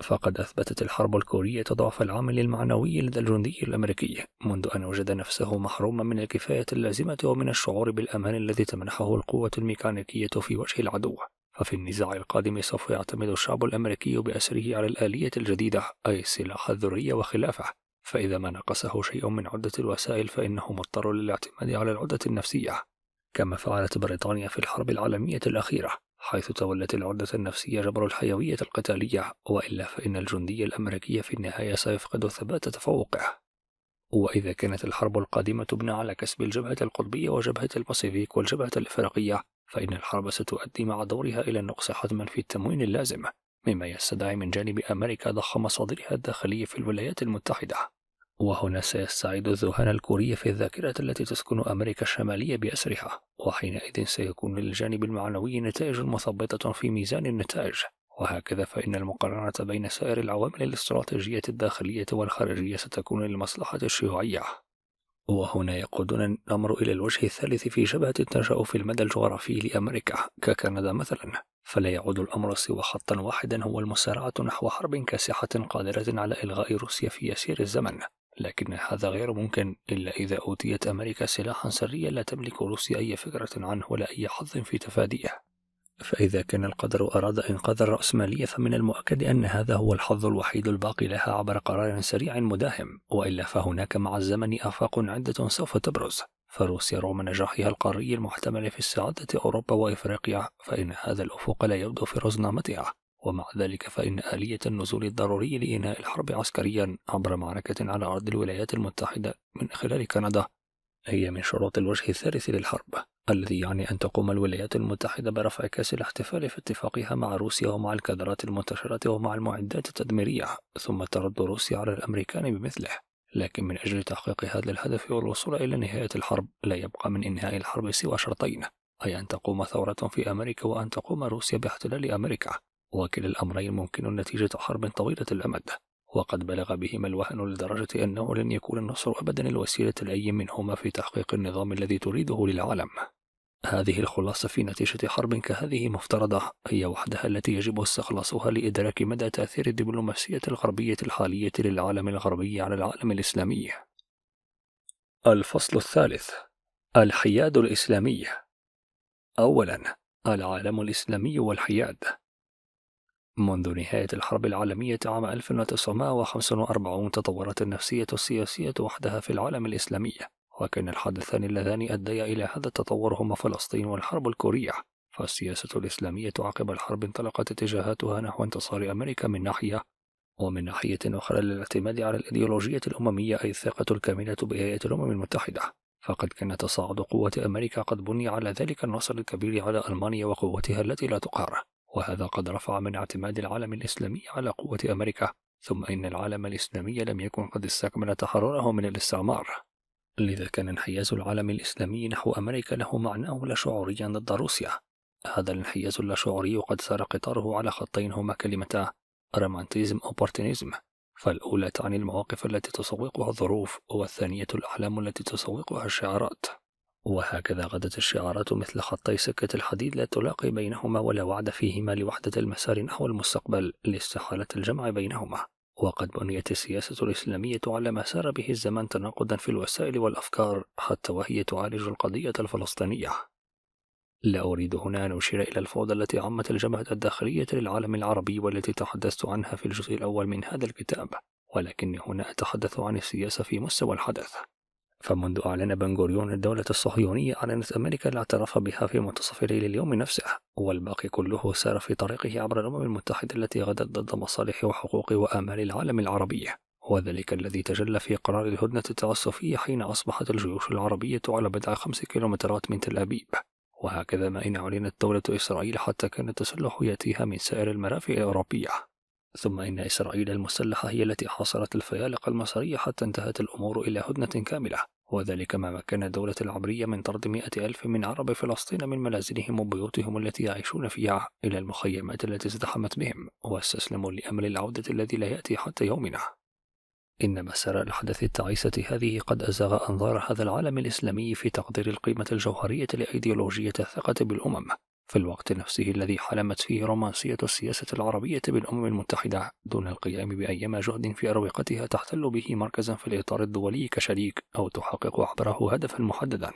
فقد أثبتت الحرب الكورية ضعف العامل المعنوي لدى الجندي الأمريكي منذ أن وجد نفسه محروما من الكفاية اللازمة ومن الشعور بالأمان الذي تمنحه القوة الميكانيكية في وجه العدو ففي النزاع القادم سوف يعتمد الشعب الأمريكي بأسره على الآلية الجديدة أي السلاح الذري وخلافه فإذا ما نقصه شيء من عدة الوسائل فإنه مضطر للاعتماد على العدة النفسية كما فعلت بريطانيا في الحرب العالمية الأخيرة حيث تولت العدة النفسية جبر الحيوية القتالية وإلا فإن الجندي الأمريكي في النهاية سيفقد ثبات تفوقه وإذا كانت الحرب القادمة تبنى على كسب الجبهة القطبية وجبهة الباسيفيك والجبهة الإفريقية فإن الحرب ستؤدي مع دورها إلى النقص حتما في التموين اللازم مما يستدعي من جانب أمريكا ضخ مصادرها الداخلية في الولايات المتحدة وهنا سيستعيد الذهان الكوري في الذاكرة التي تسكن أمريكا الشمالية بأسرها وحينئذ سيكون للجانب المعنوي نتائج مثبطة في ميزان النتائج وهكذا فإن المقارنة بين سائر العوامل الاستراتيجية الداخلية والخارجية ستكون للمصلحة الشيوعية وهنا يقودنا الأمر إلى الوجه الثالث في جبهة التنشأ في المدى الجغرافي لأمريكا ككندا مثلا فلا يعود الأمر سوى خطا واحدا هو المسارعة نحو حرب كاسحة قادرة على إلغاء روسيا في يسير الزمن لكن هذا غير ممكن إلا إذا أوتيت أمريكا سلاحا سريا لا تملك روسيا أي فكرة عنه ولا أي حظ في تفاديه فإذا كان القدر أراد إنقاذ الرأسمالية فمن المؤكد أن هذا هو الحظ الوحيد الباقي لها عبر قرار سريع مداهم وإلا فهناك مع الزمن آفاق عدة سوف تبرز فروسيا رغم نجاحها القاري المحتمل في استعادة أوروبا وإفريقيا فإن هذا الأفق لا يبدو في رزنامتها ومع ذلك فإن آلية النزول الضروري لإنهاء الحرب عسكريا عبر معركة على أرض الولايات المتحدة من خلال كندا هي من شروط الوجه الثالث للحرب الذي يعني أن تقوم الولايات المتحدة برفع كاس الاحتفال في اتفاقها مع روسيا ومع الكادرات المنتشرة ومع المعدات التدميرية ثم ترد روسيا على الأمريكان بمثله لكن من أجل تحقيق هذا الهدف والوصول إلى نهاية الحرب لا يبقى من إنهاء الحرب سوى شرطين أي أن تقوم ثورة في أمريكا وأن تقوم روسيا باحتلال أمريكا وكلا الأمرين ممكن نتيجة حرب طويلة الأمد وقد بلغ بهما الوهن لدرجة أنه لن يكون النصر أبدا الوسيلة لأي منهما في تحقيق النظام الذي تريده للعالم هذه الخلاصة في نتيجة حرب كهذه مفترضة هي وحدها التي يجب استخلاصها لإدراك مدى تأثير الدبلوماسية الغربية الحالية للعالم الغربي على العالم الإسلامي. الفصل الثالث الحياد الإسلامي أولاً العالم الإسلامي والحياد منذ نهاية الحرب العالمية عام 1945 تطورت النفسية السياسية وحدها في العالم الإسلامي وكان الحدثان اللذان أديا إلى هذا التطور هما فلسطين والحرب الكورية فالسياسة الإسلامية عقب الحرب انطلقت اتجاهاتها نحو انتصار أمريكا من ناحية ومن ناحية أخرى للاعتماد على الإيديولوجية الأممية أي الثقة الكاملة بهيئة الأمم المتحدة فقد كان تصاعد قوة أمريكا قد بني على ذلك النصر الكبير على ألمانيا وقوتها التي لا تقهر وهذا قد رفع من اعتماد العالم الإسلامي على قوة أمريكا ثم إن العالم الإسلامي لم يكن قد استكمل تحرره من الاستعمار لذا كان انحياز العالم الإسلامي نحو أمريكا له معناه لا شعوريا ضد روسيا هذا الانحياز اللاشعوري قد سار قطاره على خطين هما كلمتا رومانتيزم أوبورتينيزم فالأولى تعني المواقف التي تسوقها الظروف والثانية الأحلام التي تسوقها الشعارات وهكذا غدت الشعارات مثل خطي سكة الحديد لا تلاقي بينهما ولا وعد فيهما لوحدة المسار نحو المستقبل لاستحالة الجمع بينهما وقد بنيت السياسة الإسلامية على ما سار به الزمان تناقضا في الوسائل والأفكار حتى وهي تعالج القضية الفلسطينية لا أريد هنا أن أشير إلى الفوضى التي عمت الجبهة الداخلية للعالم العربي والتي تحدثت عنها في الجزء الأول من هذا الكتاب ولكني هنا أتحدث عن السياسة في مستوى الحدث فمنذ أعلن بن غوريون الدولة الصهيونية أعلنت أمريكا الاعتراف بها في منتصف ليل اليوم نفسه والباقي كله سار في طريقه عبر الأمم المتحدة التي غدت ضد مصالح وحقوق وآمال العالم العربي وذلك الذي تجلى في قرار الهدنة التعسفية حين أصبحت الجيوش العربية على بضع خمس كيلومترات من تل أبيب وهكذا ما إن أعلنت دولة إسرائيل حتى كان التسلح يأتيها من سائر المرافئ الأوروبية ثم إن إسرائيل المسلحة هي التي حاصرت الفيالق المصرية حتى انتهت الأمور إلى هدنة كاملة وذلك ما مكن الدولة العبرية من طرد مئة ألف من عرب فلسطين من منازلهم وبيوتهم التي يعيشون فيها إلى المخيمات التي ازدحمت بهم واستسلموا لأمل العودة الذي لا يأتي حتى يومنا إن مسار الأحداث التعيسة هذه قد أزاغ أنظار هذا العالم الإسلامي في تقدير القيمة الجوهرية لأيديولوجية الثقة بالأمم في الوقت نفسه الذي حلمت فيه رومانسية السياسة العربية بالأمم المتحدة دون القيام بأيما جهد في أروقتها تحتل به مركزا في الإطار الدولي كشريك أو تحقق عبره هدفا محددا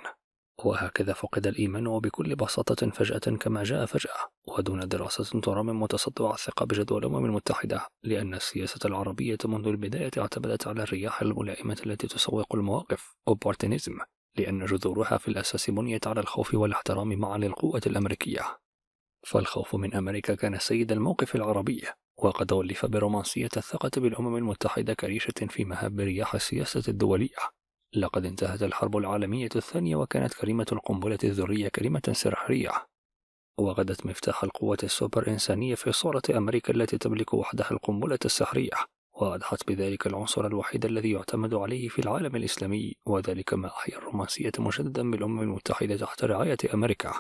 وهكذا فقد الإيمان وبكل بساطة فجأة كما جاء فجأة ودون دراسة ترمم متصدع الثقة بجدوى الأمم المتحدة لأن السياسة العربية منذ البداية اعتمدت على الرياح الملائمة التي تسوق المواقف أوبورتينيزم لأن جذورها في الأساس بنيت على الخوف والاحترام معا للقوة الأمريكية فالخوف من أمريكا كان سيد الموقف العربي وقد ولف برومانسية الثقة بالأمم المتحدة كريشة في مهب رياح السياسة الدولية لقد انتهت الحرب العالمية الثانية وكانت كلمة القنبلة الذرية كلمة سحرية وغدت مفتاح القوة السوبر إنسانية في صورة أمريكا التي تملك وحدها القنبلة السحرية وأضحت بذلك العنصر الوحيد الذي يعتمد عليه في العالم الإسلامي وذلك ما أحيا الرومانسية مجددا بالأمم المتحدة تحت رعاية أمريكا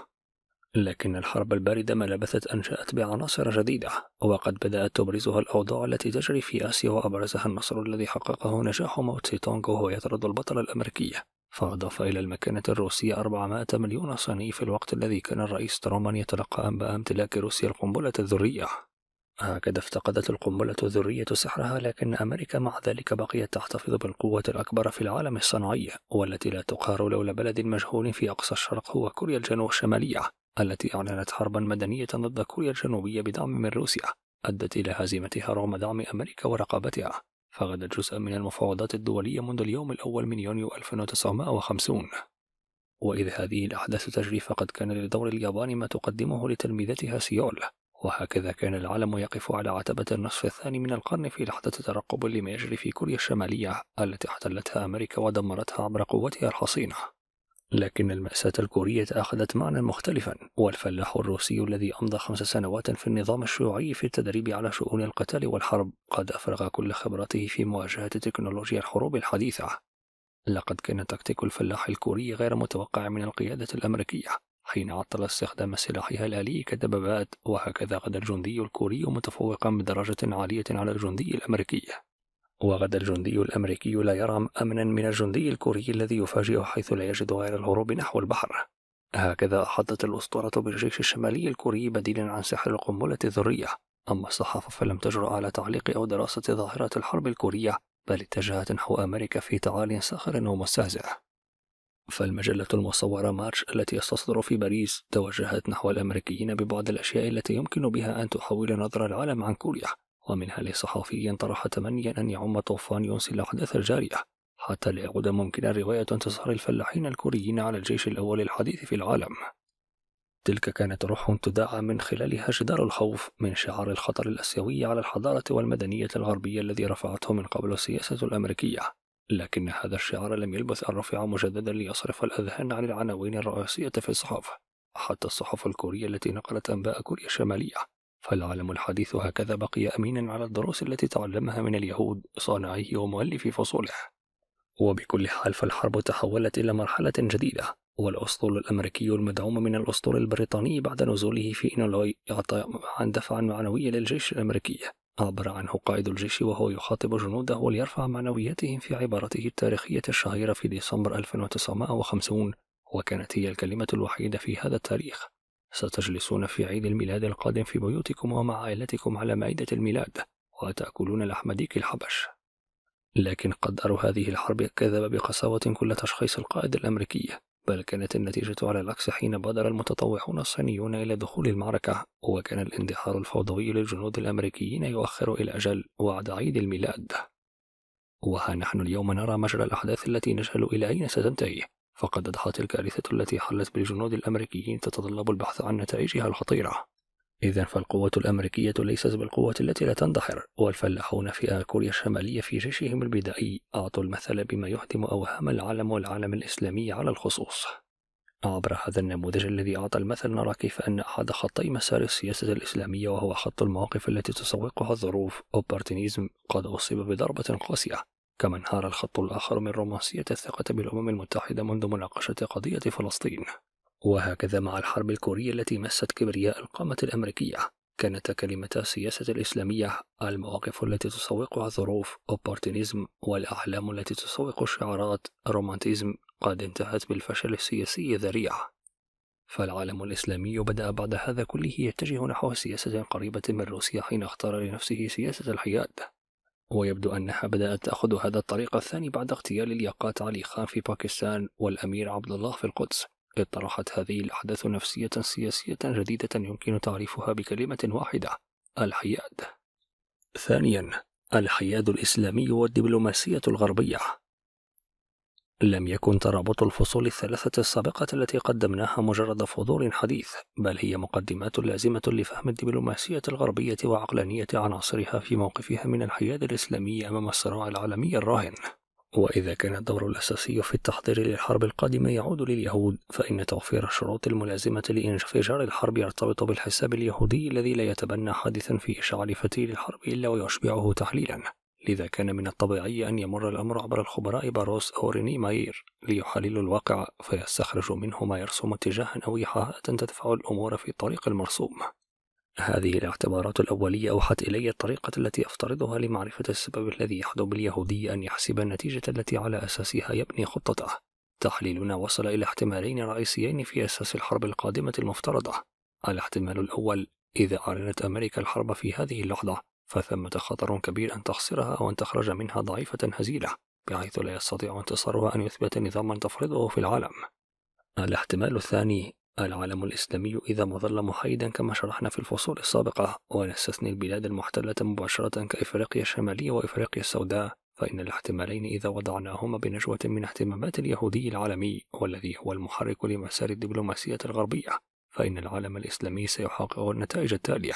لكن الحرب الباردة ما لبثت أن جاءت بعناصر جديدة وقد بدأت تبرزها الأوضاع التي تجري في آسيا وأبرزها النصر الذي حققه نجاح موت سيتونغ تونغ وهو يطرد البطل الأمريكي فأضاف إلى المكانة الروسية 400 مليون صيني في الوقت الذي كان الرئيس ترومان يتلقى أنباء امتلاك روسيا القنبلة الذرية هكذا افتقدت القنبلة ذرية سحرها لكن أمريكا مع ذلك بقيت تحتفظ بالقوة الأكبر في العالم الصناعي والتي لا تقهر لولا بلد مجهول في أقصى الشرق هو كوريا الجنوب الشمالية التي أعلنت حربا مدنية ضد كوريا الجنوبية بدعم من روسيا أدت إلى هزيمتها رغم دعم أمريكا ورقابتها فغدت جزءا من المفاوضات الدولية منذ اليوم الأول من يونيو 1950 وإذ هذه الأحداث تجري فقد كان لدور اليابان ما تقدمه لتلميذتها سيول وهكذا كان العالم يقف على عتبة النصف الثاني من القرن في لحظة ترقب لما يجري في كوريا الشمالية التي احتلتها أمريكا ودمرتها عبر قوتها الحصينة لكن المأساة الكورية أخذت معنى مختلفا والفلاح الروسي الذي أمضى خمس سنوات في النظام الشيوعي في التدريب على شؤون القتال والحرب قد أفرغ كل خبرته في مواجهة تكنولوجيا الحروب الحديثة لقد كان تكتيك الفلاح الكوري غير متوقع من القيادة الأمريكية حين عطل استخدام سلاحها الآلي كدبابات وهكذا غدا الجندي الكوري متفوقا بدرجة عالية على الجندي الأمريكي وغدا الجندي الأمريكي لا يرى أمنا من الجندي الكوري الذي يفاجئه حيث لا يجد غير الهروب نحو البحر هكذا أحطت الأسطورة بالجيش الشمالي الكوري بديلا عن سحر القنبلة الذرية أما الصحافة فلم تجرؤ على تعليق أو دراسة ظاهرة الحرب الكورية بل اتجهت نحو أمريكا في تعال ساخر ومستهزئ فالمجلة المصورة مارش التي يستصدر في باريس توجهت نحو الأمريكيين ببعض الأشياء التي يمكن بها أن تحول نظر العالم عن كوريا ومنها لصحفي طرح تمنيا أن يعم طوفان ينسي الأحداث الجارية حتى لا يعود ممكنا رواية انتصار الفلاحين الكوريين على الجيش الأول الحديث في العالم تلك كانت روح تداعى من خلالها جدار الخوف من شعار الخطر الآسيوي على الحضارة والمدنية الغربية الذي رفعته من قبل السياسة الأمريكية لكن هذا الشعار لم يلبث أن رفع مجددا ليصرف الأذهان عن العناوين الرئيسية في الصحافة حتى الصحف الكورية التي نقلت أنباء كوريا الشمالية فالعالم الحديث هكذا بقي أمينا على الدروس التي تعلمها من اليهود صانعيه ومؤلفي فصوله وبكل حال فالحرب تحولت إلى مرحلة جديدة والأسطول الأمريكي المدعوم من الأسطول البريطاني بعد نزوله في إنولوي أعطى عن دفعا معنويا للجيش الأمريكي عبر عنه قائد الجيش وهو يخاطب جنوده ليرفع معنوياتهم في عبارته التاريخية الشهيرة في ديسمبر 1950 وكانت هي الكلمة الوحيدة في هذا التاريخ ستجلسون في عيد الميلاد القادم في بيوتكم ومع عائلتكم على مائدة الميلاد وتأكلون لحم ديك الحبش لكن قدر هذه الحرب كذب بقساوة كل تشخيص القائد الأمريكي بل كانت النتيجة على العكس حين بادر المتطوعون الصينيون إلى دخول المعركة وكان الاندحار الفوضوي للجنود الأمريكيين يؤخر إلى أجل وعد عيد الميلاد وها نحن اليوم نرى مجرى الأحداث التي نجهل إلى أين ستنتهي فقد أضحت الكارثة التي حلت بالجنود الأمريكيين تتطلب البحث عن نتائجها الخطيرة إذا فالقوة الأمريكية ليست بالقوة التي لا تندحر والفلاحون في كوريا الشمالية في جيشهم البدائي أعطوا المثل بما يهدم أوهام العالم والعالم الإسلامي على الخصوص عبر هذا النموذج الذي أعطى المثل نرى كيف أن أحد خطي مسار السياسة الإسلامية وهو خط المواقف التي تسوقها الظروف أوبرتينيزم قد أصيب بضربة قاسية كما انهار الخط الآخر من رومانسية الثقة بالأمم المتحدة منذ مناقشة قضية فلسطين وهكذا مع الحرب الكورية التي مست كبرياء القامة الأمريكية كانت كلمة السياسة الإسلامية المواقف التي تسوقها الظروف أوبورتينيزم والأحلام التي تسوق الشعارات رومانتيزم قد انتهت بالفشل السياسي الذريع فالعالم الإسلامي بدأ بعد هذا كله يتجه نحو سياسة قريبة من روسيا حين اختار لنفسه سياسة الحياد ويبدو أنها بدأت تأخذ هذا الطريق الثاني بعد اغتيال اليقات علي خان في باكستان والأمير عبد الله في القدس اطرحت هذه الأحداث نفسية سياسية جديدة يمكن تعريفها بكلمة واحدة الحياد ثانيا الحياد الإسلامي والدبلوماسية الغربية لم يكن ترابط الفصول الثلاثة السابقة التي قدمناها مجرد فضول حديث، بل هي مقدمات لازمة لفهم الدبلوماسية الغربية وعقلانية عناصرها في موقفها من الحياد الإسلامي أمام الصراع العالمي الراهن. وإذا كان الدور الأساسي في التحضير للحرب القادمة يعود لليهود فإن توفير الشروط الملازمة لانفجار الحرب يرتبط بالحساب اليهودي الذي لا يتبنى حادثا في إشعال فتيل الحرب إلا ويشبعه تحليلا لذا كان من الطبيعي أن يمر الأمر عبر الخبراء باروس أو ريني ماير ليحللوا الواقع فيستخرجوا منه ما يرسم اتجاها أو إيحاءات تدفع الأمور في الطريق المرسوم هذه الاعتبارات الأولية أوحت إلي الطريقة التي أفترضها لمعرفة السبب الذي يحدو باليهودي أن يحسب النتيجة التي على أساسها يبني خطته. تحليلنا وصل إلى احتمالين رئيسيين في أساس الحرب القادمة المفترضة. الاحتمال الأول إذا أعلنت أمريكا الحرب في هذه اللحظة فثمة خطر كبير أن تخسرها أو أن تخرج منها ضعيفة هزيلة بحيث لا يستطيع انتصارها أن يثبت نظاما تفرضه في العالم. الاحتمال الثاني العالم الإسلامي إذا ما ظل محايدا كما شرحنا في الفصول السابقة ونستثني البلاد المحتلة مباشرة كإفريقيا الشمالية وإفريقيا السوداء فإن الاحتمالين إذا وضعناهما بنجوة من اهتمامات اليهودي العالمي والذي هو المحرك لمسار الدبلوماسية الغربية فإن العالم الإسلامي سيحقق النتائج التالية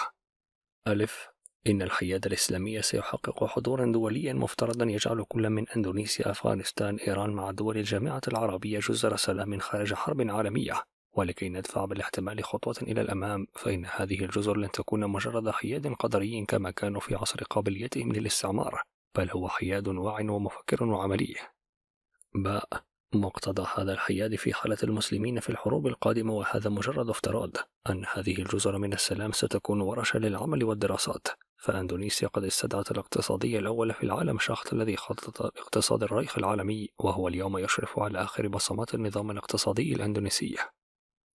ألف إن الحياد الإسلامي سيحقق حضورا دوليا مفترضا يجعل كل من أندونيسيا أفغانستان إيران مع دول الجامعة العربية جزر سلام خارج حرب عالمية ولكي ندفع بالاحتمال خطوة إلى الأمام فإن هذه الجزر لن تكون مجرد حياد قدري كما كانوا في عصر قابليتهم للاستعمار بل هو حياد واع ومفكر وعملي باء مقتضى هذا الحياد في حالة المسلمين في الحروب القادمة وهذا مجرد افتراض أن هذه الجزر من السلام ستكون ورشة للعمل والدراسات فأندونيسيا قد استدعت الاقتصادي الأول في العالم شاخت الذي خطط اقتصاد الريخ العالمي وهو اليوم يشرف على آخر بصمات النظام الاقتصادي الأندونيسي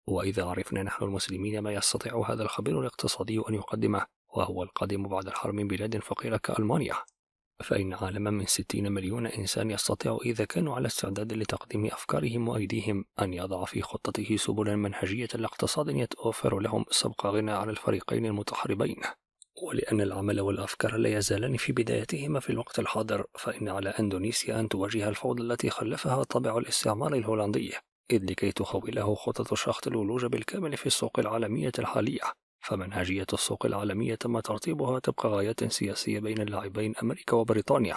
وإذا عرفنا نحن المسلمين ما يستطيع هذا الخبير الاقتصادي أن يقدمه وهو القادم بعد الحرب من بلاد فقيرة كألمانيا فإن عالما من 60 مليون إنسان يستطيع إذا كانوا على استعداد لتقديم أفكارهم وأيديهم أن يضع في خطته سبلا منهجية لاقتصاد يتوفر لهم سبق غنى على الفريقين المتحاربين ولأن العمل والأفكار لا يزالان في بدايتهما في الوقت الحاضر فإن على أندونيسيا أن تواجه الفوضى التي خلفها طابع الاستعمار الهولندي إذ لكي تخوله خطط شخط الولوج بالكامل في السوق العالمية الحالية فمنهجية السوق العالمية تم ترتيبها تبقى غايات سياسية بين اللاعبين أمريكا وبريطانيا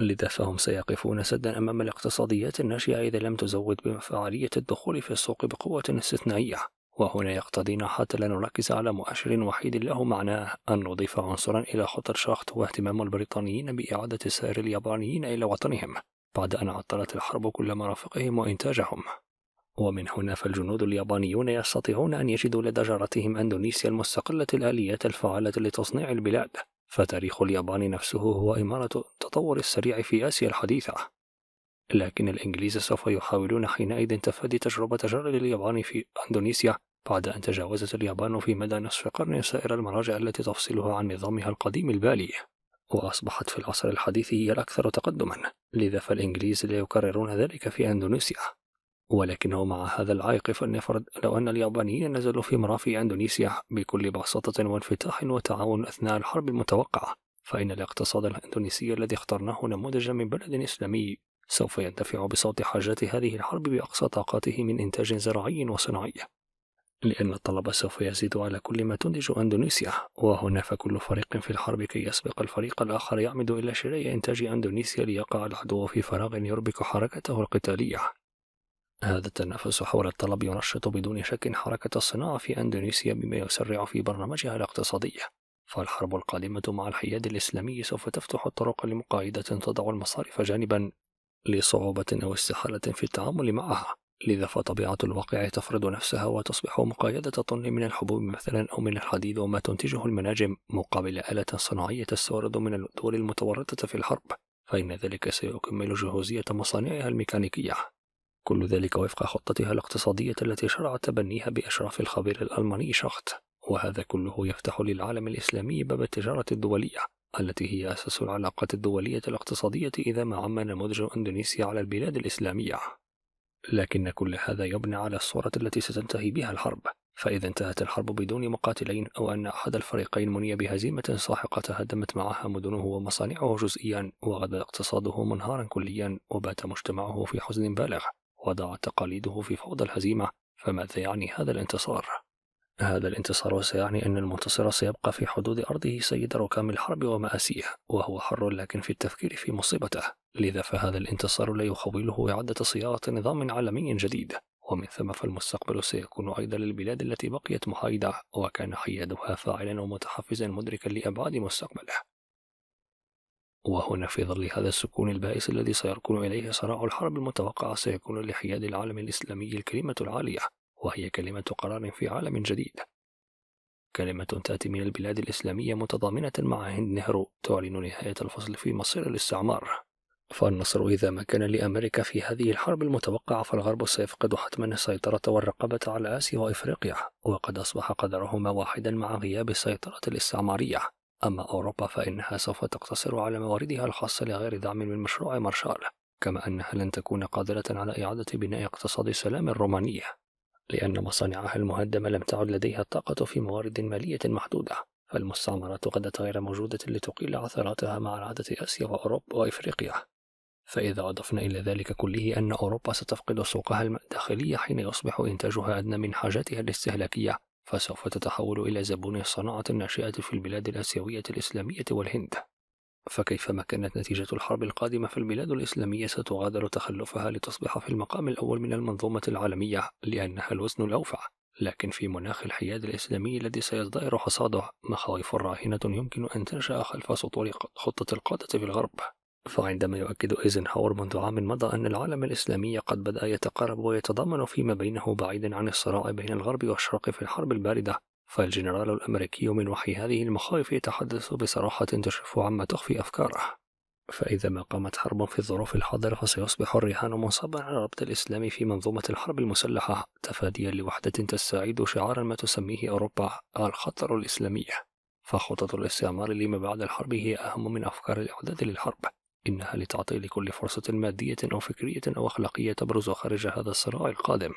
لذا فهم سيقفون سدا أمام الاقتصاديات الناشئة إذا لم تزود بفعالية الدخول في السوق بقوة استثنائية وهنا يقتضينا حتى لا نركز على مؤشر وحيد له معناه أن نضيف عنصرا إلى خطر شخط واهتمام البريطانيين بإعادة السير اليابانيين إلى وطنهم بعد أن عطلت الحرب كل مرافقهم وإنتاجهم ومن هنا فالجنود اليابانيون يستطيعون أن يجدوا لدى جارتهم أندونيسيا المستقلة الآليات الفعالة لتصنيع البلاد فتاريخ اليابان نفسه هو إمارة التطور السريع في آسيا الحديثة لكن الإنجليز سوف يحاولون حينئذ تفادي تجربة جر اليابان في أندونيسيا بعد أن تجاوزت اليابان في مدى نصف قرن سائر المراجع التي تفصلها عن نظامها القديم البالي وأصبحت في العصر الحديث هي الأكثر تقدما لذا فالإنجليز لا يكررون ذلك في أندونيسيا ولكنه مع هذا العائق فلنفرض لو أن اليابانيين نزلوا في مرافي أندونيسيا بكل بساطة وانفتاح وتعاون أثناء الحرب المتوقعة فإن الاقتصاد الأندونيسي الذي اخترناه نموذجا من بلد إسلامي سوف ينتفع بصوت حاجات هذه الحرب بأقصى طاقاته من إنتاج زراعي وصناعي لأن الطلب سوف يزيد على كل ما تنتج أندونيسيا وهنا فكل فريق في الحرب كي يسبق الفريق الآخر يعمد إلى شراء إنتاج أندونيسيا ليقع العدو في فراغ يربك حركته القتالية هذا التنافس حول الطلب ينشط بدون شك حركة الصناعة في أندونيسيا بما يسرع في برنامجها الاقتصادية فالحرب القادمة مع الحياد الإسلامي سوف تفتح الطرق لمقايضة تضع المصارف جانبا لصعوبة أو استحالة في التعامل معها لذا فطبيعة الواقع تفرض نفسها وتصبح مقايضة طن من الحبوب مثلا أو من الحديد وما تنتجه المناجم مقابل آلة صناعية تستورد من الدول المتورطة في الحرب فإن ذلك سيكمل جهوزية مصانعها الميكانيكية كل ذلك وفق خطتها الاقتصادية التي شرع تبنيها بإشراف الخبير الألماني شخت وهذا كله يفتح للعالم الإسلامي باب التجارة الدولية التي هي أساس العلاقات الدولية الاقتصادية إذا ما عم نموذج إندونيسيا على البلاد الإسلامية لكن كل هذا يبنى على الصورة التي ستنتهي بها الحرب فإذا انتهت الحرب بدون مقاتلين أو أن أحد الفريقين مني بهزيمة ساحقة هدمت معها مدنه ومصانعه جزئيا وغدا اقتصاده منهارا كليا وبات مجتمعه في حزن بالغ وضع تقاليده في فوضى الهزيمة فماذا يعني هذا الانتصار؟ هذا الانتصار سيعني أن المنتصر سيبقى في حدود أرضه سيد ركام الحرب ومآسيه وهو حر لكن في التفكير في مصيبته لذا فهذا الانتصار لا يخوله إعادة صياغة نظام عالمي جديد ومن ثم فالمستقبل سيكون أيضا للبلاد التي بقيت محايدة وكان حيادها فاعلا ومتحفزا مدركا لأبعاد مستقبله وهنا في ظل هذا السكون البائس الذي سيركن إليه صراع الحرب المتوقعة سيكون لحياد العالم الإسلامي الكلمة العالية وهي كلمة قرار في عالم جديد كلمة تأتي من البلاد الإسلامية متضامنة مع هند نهرو تعلن نهاية الفصل في مصير الاستعمار فالنصر إذا ما كان لأمريكا في هذه الحرب المتوقعة فالغرب سيفقد حتما السيطرة والرقابة على آسيا وإفريقيا وقد أصبح قدرهما واحدا مع غياب السيطرة الاستعمارية أما أوروبا فإنها سوف تقتصر على مواردها الخاصة لغير دعم من مشروع مارشال كما أنها لن تكون قادرة على إعادة بناء اقتصاد سلام الرومانية، لأن مصانعها المهدمة لم تعد لديها الطاقة في موارد مالية محدودة فالمستعمرات غدت غير موجودة لتقيل عثراتها مع عادة آسيا وأوروبا وإفريقيا فإذا أضفنا إلى ذلك كله أن أوروبا ستفقد سوقها الداخلية حين يصبح إنتاجها أدنى من حاجاتها الاستهلاكية فسوف تتحول إلى زبون الصناعة الناشئة في البلاد الآسيوية الإسلامية والهند فكيفما كانت نتيجة الحرب القادمة فالبلاد الإسلامية ستغادر تخلفها لتصبح في المقام الأول من المنظومة العالمية لأنها الوزن الأوفع لكن في مناخ الحياد الإسلامي الذي سيزدهر حصاده مخاوف راهنة يمكن أن تنشأ خلف سطور خطة القادة في الغرب فعندما يؤكد ايزنهاور منذ عام مضى أن العالم الإسلامي قد بدأ يتقارب ويتضامن فيما بينه بعيدا عن الصراع بين الغرب والشرق في الحرب الباردة فالجنرال الأمريكي من وحي هذه المخاوف يتحدث بصراحة تشرف عما تخفي أفكاره فإذا ما قامت حرب في الظروف الحاضرة فسيصبح الرهان منصبا على ربط الإسلام في منظومة الحرب المسلحة تفاديا لوحدة تستعيد شعارا ما تسميه أوروبا الخطر الإسلامي فخطط الاستعمار لما بعد الحرب هي أهم من أفكار الإعداد للحرب إنها لتعطيل كل فرصة مادية أو فكرية أو أخلاقية تبرز خارج هذا الصراع القادم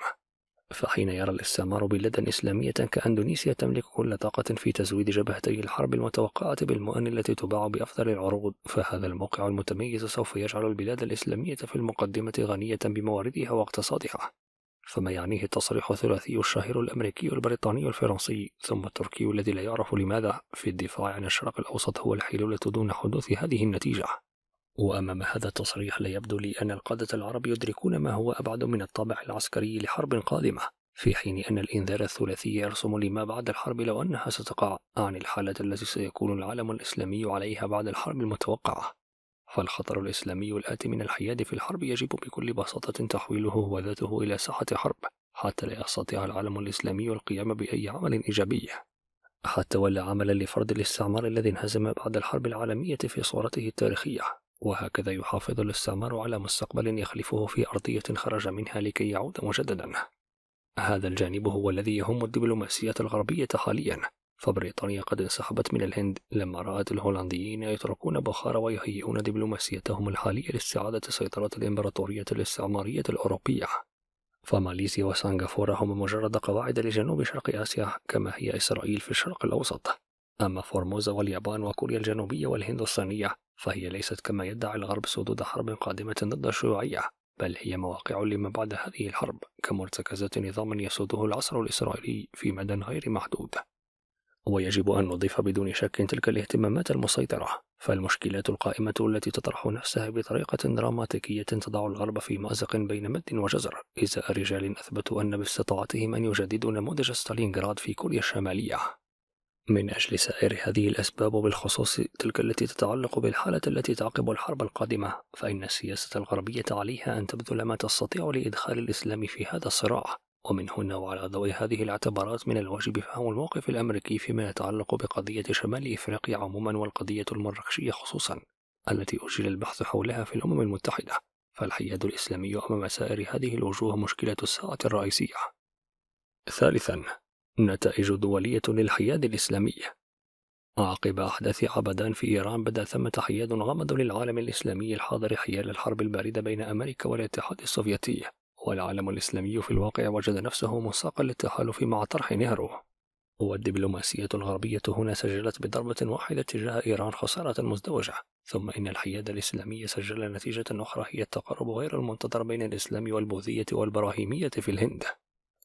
فحين يرى الاستعمار بلدا إسلامية كأندونيسيا تملك كل طاقة في تزويد جبهتي الحرب المتوقعة بالمؤن التي تباع بأفضل العروض فهذا الموقع المتميز سوف يجعل البلاد الإسلامية في المقدمة غنية بمواردها واقتصادها فما يعنيه التصريح الثلاثي الشهير الأمريكي البريطاني الفرنسي ثم التركي الذي لا يعرف لماذا في الدفاع عن الشرق الأوسط هو الحيلولة دون حدوث هذه النتيجة وأمام هذا التصريح لا يبدو لي أن القادة العرب يدركون ما هو أبعد من الطابع العسكري لحرب قادمة في حين أن الإنذار الثلاثي يرسم لما بعد الحرب لو أنها ستقع عن الحالة التي سيكون العالم الإسلامي عليها بعد الحرب المتوقعة فالخطر الإسلامي الآتي من الحياد في الحرب يجب بكل بساطة تحويله وذاته إلى ساحة حرب حتى لا يستطيع العالم الإسلامي القيام بأي عمل إيجابي حتى ولا عملا لفرض الاستعمار الذي انهزم بعد الحرب العالمية في صورته التاريخية وهكذا يحافظ الاستعمار على مستقبل يخلفه في أرضية خرج منها لكي يعود مجددا هذا الجانب هو الذي يهم الدبلوماسية الغربية حاليا فبريطانيا قد انسحبت من الهند لما رأت الهولنديين يتركون بخار ويهيئون دبلوماسيتهم الحالية لاستعادة سيطرة الإمبراطورية الاستعمارية الأوروبية فماليزيا وسنغافورة هم مجرد قواعد لجنوب شرق آسيا كما هي إسرائيل في الشرق الأوسط أما فورموزا واليابان وكوريا الجنوبية والهند الصينية فهي ليست كما يدعي الغرب صدود حرب قادمة ضد الشيوعية بل هي مواقع لما بعد هذه الحرب كمرتكزات نظام يسوده العصر الإسرائيلي في مدى غير محدود ويجب أن نضيف بدون شك تلك الاهتمامات المسيطرة فالمشكلات القائمة التي تطرح نفسها بطريقة دراماتيكية تضع الغرب في مأزق بين مد وجزر إزاء رجال أثبتوا أن باستطاعتهم أن يجددوا نموذج ستالينغراد في كوريا الشمالية من أجل سائر هذه الأسباب وبالخصوص تلك التي تتعلق بالحالة التي تعقب الحرب القادمة فإن السياسة الغربية عليها أن تبذل ما تستطيع لإدخال الإسلام في هذا الصراع ومن هنا وعلى ضوء هذه الاعتبارات من الواجب فهم الموقف الأمريكي فيما يتعلق بقضية شمال إفريقيا عموما والقضية المراكشية خصوصا التي أجل البحث حولها في الأمم المتحدة فالحياد الإسلامي أمام سائر هذه الوجوه مشكلة الساعة الرئيسية ثالثا نتائج دولية للحياد الإسلامي عقب أحداث عبدان في إيران بدا ثمة حياد غمض للعالم الإسلامي الحاضر حيال الحرب الباردة بين أمريكا والاتحاد السوفيتي والعالم الإسلامي في الواقع وجد نفسه مساقا للتحالف مع طرح نهرو والدبلوماسية الغربية هنا سجلت بضربة واحدة تجاه إيران خسارة مزدوجة ثم إن الحياد الإسلامي سجل نتيجة أخرى هي التقارب غير المنتظر بين الإسلام والبوذية والبراهيمية في الهند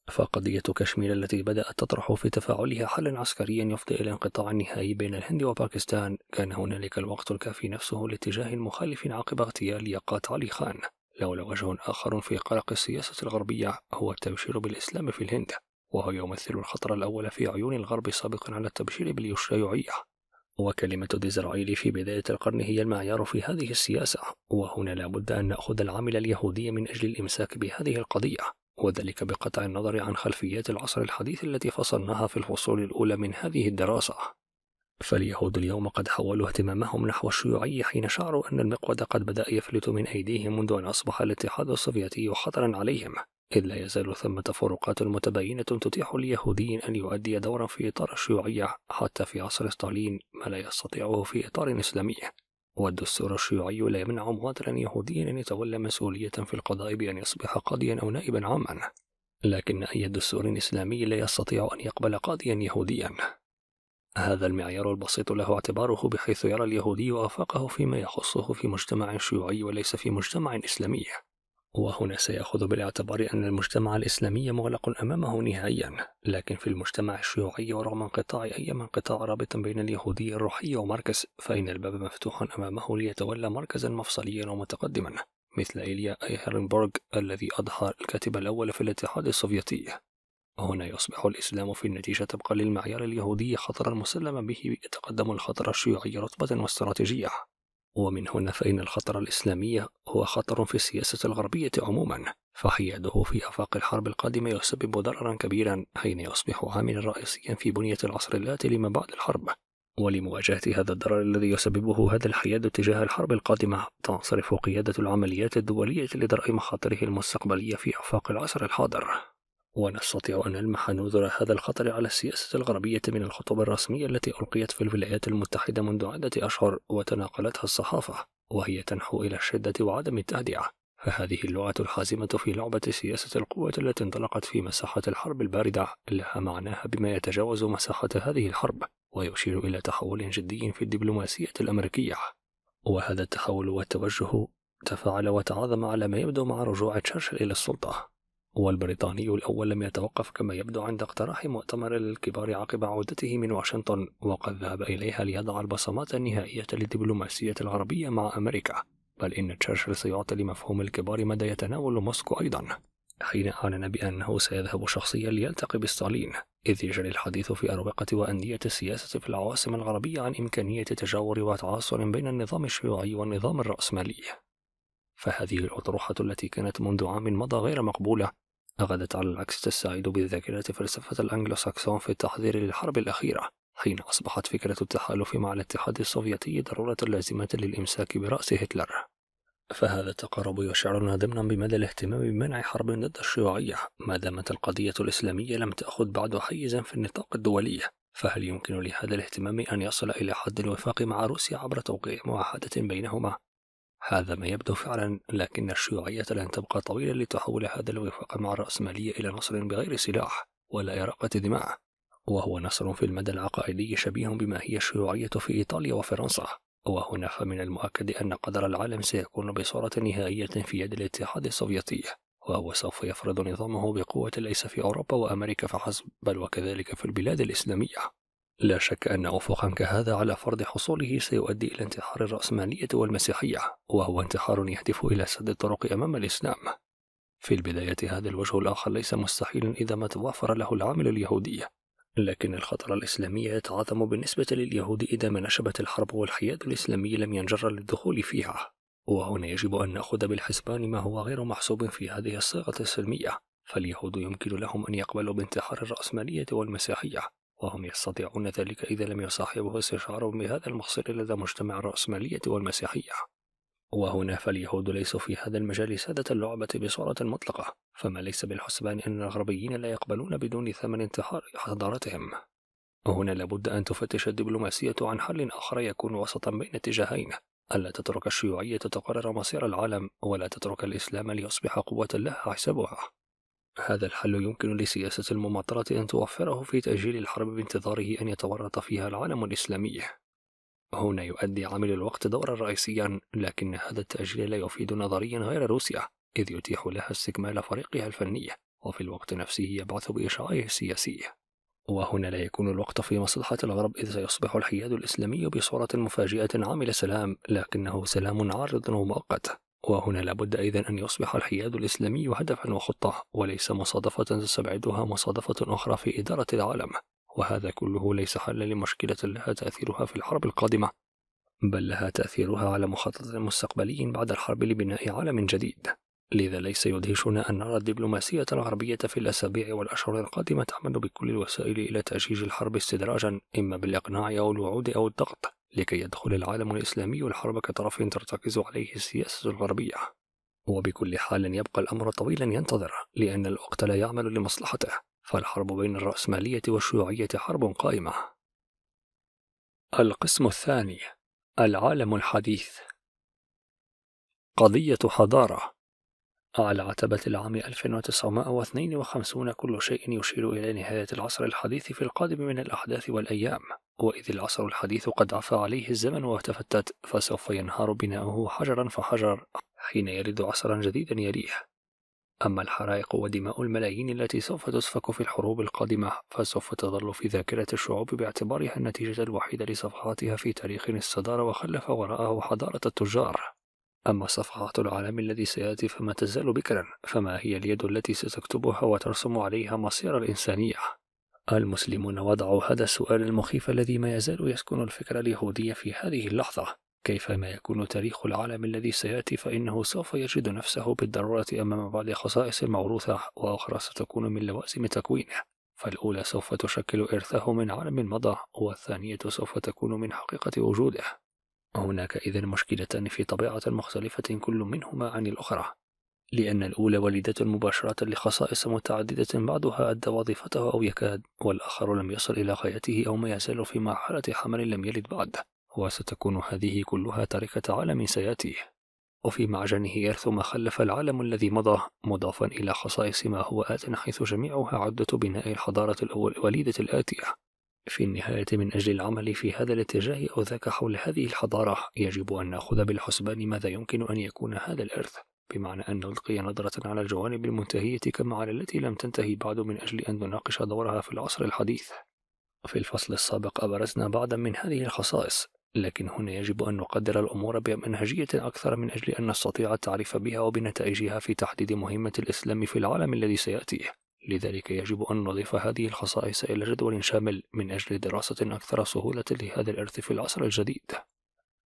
فقضية كشمير التي بدأت تطرح في تفاعلها حلا عسكريا يفضي إلى انقطاع نهائي بين الهند وباكستان كان هنالك الوقت الكافي نفسه لاتجاه مخالف عقب اغتيال يقات علي خان لولا وجه آخر في قلق السياسة الغربية هو التبشير بالإسلام في الهند وهو يمثل الخطر الأول في عيون الغرب سابقا على التبشير باليشيعية وكلمة ديزرائيل في بداية القرن هي المعيار في هذه السياسة وهنا لابد أن نأخذ العامل اليهودي من أجل الإمساك بهذه القضية وذلك بقطع النظر عن خلفيات العصر الحديث التي فصلناها في الفصول الأولى من هذه الدراسة فاليهود اليوم قد حولوا اهتمامهم نحو الشيوعية حين شعروا أن المقود قد بدأ يفلت من أيديهم منذ أن أصبح الاتحاد السوفيتي خطرا عليهم إذ لا يزال ثمة فروقات متباينة تتيح ليهودي أن يؤدي دورا في إطار الشيوعية حتى في عصر ستالين ما لا يستطيعه في إطار إسلامي والدستور الشيوعي لا يمنع مواطنا يهوديا أن يتولى مسؤولية في القضاء بأن يصبح قاضيا أو نائبا عاما لكن أي دستور إسلامي لا يستطيع أن يقبل قاضيا يهوديا هذا المعيار البسيط له اعتباره بحيث يرى اليهودي آفاقه فيما يخصه في مجتمع شيوعي وليس في مجتمع إسلامي وهنا سيأخذ بالاعتبار أن المجتمع الإسلامي مغلق أمامه نهائيا لكن في المجتمع الشيوعي ورغم انقطاع أي من قطاع رابط بين اليهودية الروحية وماركس فإن الباب مفتوح أمامه ليتولى مركزا مفصليا ومتقدما مثل إيليا أيهرنبرغ الذي أضحى الكاتب الأول في الاتحاد السوفيتي هنا يصبح الإسلام في النتيجة تبقى للمعيار اليهودي خطرا مسلما به يتقدم الخطر الشيوعي رتبة واستراتيجية ومن هنا فإن الخطر الإسلامي هو خطر في السياسة الغربية عموما فحياده في آفاق الحرب القادمة يسبب ضررا كبيرا حين يصبح عاملا رئيسيا في بنية العصر الآتي لما بعد الحرب ولمواجهة هذا الضرر الذي يسببه هذا الحياد تجاه الحرب القادمة تنصرف قيادة العمليات الدولية لدرء مخاطره المستقبلية في آفاق العصر الحاضر ونستطيع أن نلمح نذر هذا الخطر على السياسة الغربية من الخطب الرسمية التي ألقيت في الولايات المتحدة منذ عدة أشهر وتناقلتها الصحافة وهي تنحو إلى الشدة وعدم التهدئة فهذه اللغة الحازمة في لعبة سياسة القوة التي انطلقت في مساحة الحرب الباردة لها معناها بما يتجاوز مساحة هذه الحرب ويشير إلى تحول جدي في الدبلوماسية الأمريكية وهذا التحول والتوجه تفاعل وتعاظم على ما يبدو مع رجوع تشرشل إلى السلطة والبريطاني الأول لم يتوقف كما يبدو عند اقتراح مؤتمر الكبار عقب عودته من واشنطن وقد ذهب إليها ليضع البصمات النهائية للدبلوماسية العربية مع أمريكا بل إن تشرشل سيعطي لمفهوم الكبار مدى يتناول موسكو أيضا حين أعلن بأنه سيذهب شخصيا ليلتقي بستالين إذ يجري الحديث في أروقة وأندية السياسة في العواصم العربية عن إمكانية تجاور وتعاصر بين النظام الشيوعي والنظام الرأسمالي فهذه الأطروحة التي كانت منذ عام مضى غير مقبولة أخذت على العكس تستعيد بذاكرة فلسفة الأنجلوساكسون في التحضير للحرب الأخيرة حين أصبحت فكرة التحالف مع الاتحاد السوفيتي ضرورة لازمة للإمساك برأس هتلر فهذا التقارب يشعرنا ضمنا بمدى الاهتمام بمنع حرب ضد الشيوعية ما دامت القضية الإسلامية لم تأخذ بعد حيزا في النطاق الدولي فهل يمكن لهذا الاهتمام أن يصل إلى حد الوفاق مع روسيا عبر توقيع معاهدة بينهما هذا ما يبدو فعلا لكن الشيوعية لن تبقى طويلا لتحول هذا الوفاق مع الرأسمالية إلى نصر بغير سلاح ولا إراقة دماء وهو نصر في المدى العقائدي شبيه بما هي الشيوعية في إيطاليا وفرنسا وهنا فمن المؤكد أن قدر العالم سيكون بصورة نهائية في يد الاتحاد السوفيتي وهو سوف يفرض نظامه بقوة ليس في أوروبا وأمريكا فحسب بل وكذلك في البلاد الإسلامية لا شك أن أفقا كهذا على فرض حصوله سيؤدي إلى انتحار الرأسمالية والمسيحية وهو انتحار يهدف إلى سد الطرق أمام الإسلام في البداية هذا الوجه الآخر ليس مستحيلا إذا ما توافر له العامل اليهودي لكن الخطر الإسلامي يتعظم بالنسبة لليهود إذا ما نشبت الحرب والحياد الإسلامي لم ينجر للدخول فيها وهنا يجب أن نأخذ بالحسبان ما هو غير محسوب في هذه الصيغة السلمية فاليهود يمكن لهم أن يقبلوا بانتحار الرأسمالية والمسيحية وهم يستطيعون ذلك إذا لم يصاحبه استشعارهم بهذا المقصر لدى مجتمع الرأسمالية والمسيحية وهنا فاليهود ليسوا في هذا المجال سادة اللعبة بصورة مطلقة فما ليس بالحسبان أن الغربيين لا يقبلون بدون ثمن انتحار حضارتهم هنا لابد أن تفتش الدبلوماسية عن حل آخر يكون وسطا بين اتجاهين ألا تترك الشيوعية تقرر مصير العالم ولا تترك الإسلام ليصبح قوة لها حسابها هذا الحل يمكن لسياسة المماطلة أن توفره في تأجيل الحرب بانتظاره أن يتورط فيها العالم الإسلامي. هنا يؤدي عامل الوقت دورا رئيسيا، لكن هذا التأجيل لا يفيد نظريا غير روسيا، إذ يتيح لها استكمال فريقها الفني، وفي الوقت نفسه يبعث بإشعاعه السياسي. وهنا لا يكون الوقت في مصلحة الغرب إذ سيصبح الحياد الإسلامي بصورة مفاجئة عامل سلام، لكنه سلام عارض ومؤقت، وهنا لابد أيضا أن يصبح الحياد الإسلامي هدفا وخطة وليس مصادفة تستبعدها مصادفة أخرى في إدارة العالم وهذا كله ليس حلا لمشكلة لها تأثيرها في الحرب القادمة بل لها تأثيرها على مخطط مستقبلي بعد الحرب لبناء عالم جديد لذا ليس يدهشنا أن نرى الدبلوماسية الغربية في الأسابيع والأشهر القادمة تعمل بكل الوسائل إلى تأجيج الحرب استدراجا إما بالإقناع أو الوعود أو الضغط لكي يدخل العالم الإسلامي الحرب كطرف ترتكز عليه السياسة الغربية وبكل حال يبقى الأمر طويلا ينتظر لأن الوقت لا يعمل لمصلحته فالحرب بين الرأسمالية والشيوعية حرب قائمة القسم الثاني العالم الحديث قضية حضارة على عتبة العام 1952 كل شيء يشير إلى نهاية العصر الحديث في القادم من الأحداث والأيام وإذ العصر الحديث قد عفى عليه الزمن وتفتت فسوف ينهار بناؤه حجرا فحجر حين يرد عصرا جديدا يليه أما الحرائق ودماء الملايين التي سوف تسفك في الحروب القادمة فسوف تظل في ذاكرة الشعوب باعتبارها النتيجة الوحيدة لصفحاتها في تاريخ الصدارة وخلف وراءه حضارة التجار أما صفحات العالم الذي سيأتي فما تزال بكرا فما هي اليد التي ستكتبها وترسم عليها مصير الإنسانية المسلمون وضعوا هذا السؤال المخيف الذي ما يزال يسكن الفكرة اليهودية في هذه اللحظة كيف ما يكون تاريخ العالم الذي سيأتي فإنه سوف يجد نفسه بالضرورة أمام بعض خصائص موروثة وأخرى ستكون من لوازم تكوينه فالأولى سوف تشكل إرثه من عالم مضى والثانية سوف تكون من حقيقة وجوده وهناك إذا مشكلتان في طبيعة مختلفة كل منهما عن الأخرى لأن الأولى وليدة مباشرة لخصائص متعددة بعضها أدى وظيفته أو يكاد والآخر لم يصل إلى غايته أو ما يزال في مرحلة حمل لم يلد بعد وستكون هذه كلها تركة عالم سيأتيه وفي معجنه يرث ما خلف العالم الذي مضى مضافا إلى خصائص ما هو آت حيث جميعها عدة بناء الحضارة الأول والدة الآتية في النهاية من أجل العمل في هذا الاتجاه أو ذاك حول هذه الحضارة يجب أن نأخذ بالحسبان ماذا يمكن أن يكون هذا الإرث بمعنى أن نلقي نظرة على الجوانب المنتهية كما على التي لم تنتهي بعد من أجل أن نناقش دورها في العصر الحديث في الفصل السابق أبرزنا بعضا من هذه الخصائص لكن هنا يجب أن نقدر الأمور بمنهجية أكثر من أجل أن نستطيع التعريف بها وبنتائجها في تحديد مهمة الإسلام في العالم الذي سيأتيه لذلك يجب أن نضيف هذه الخصائص إلى جدول شامل من أجل دراسة أكثر سهولة لهذا الإرث في العصر الجديد.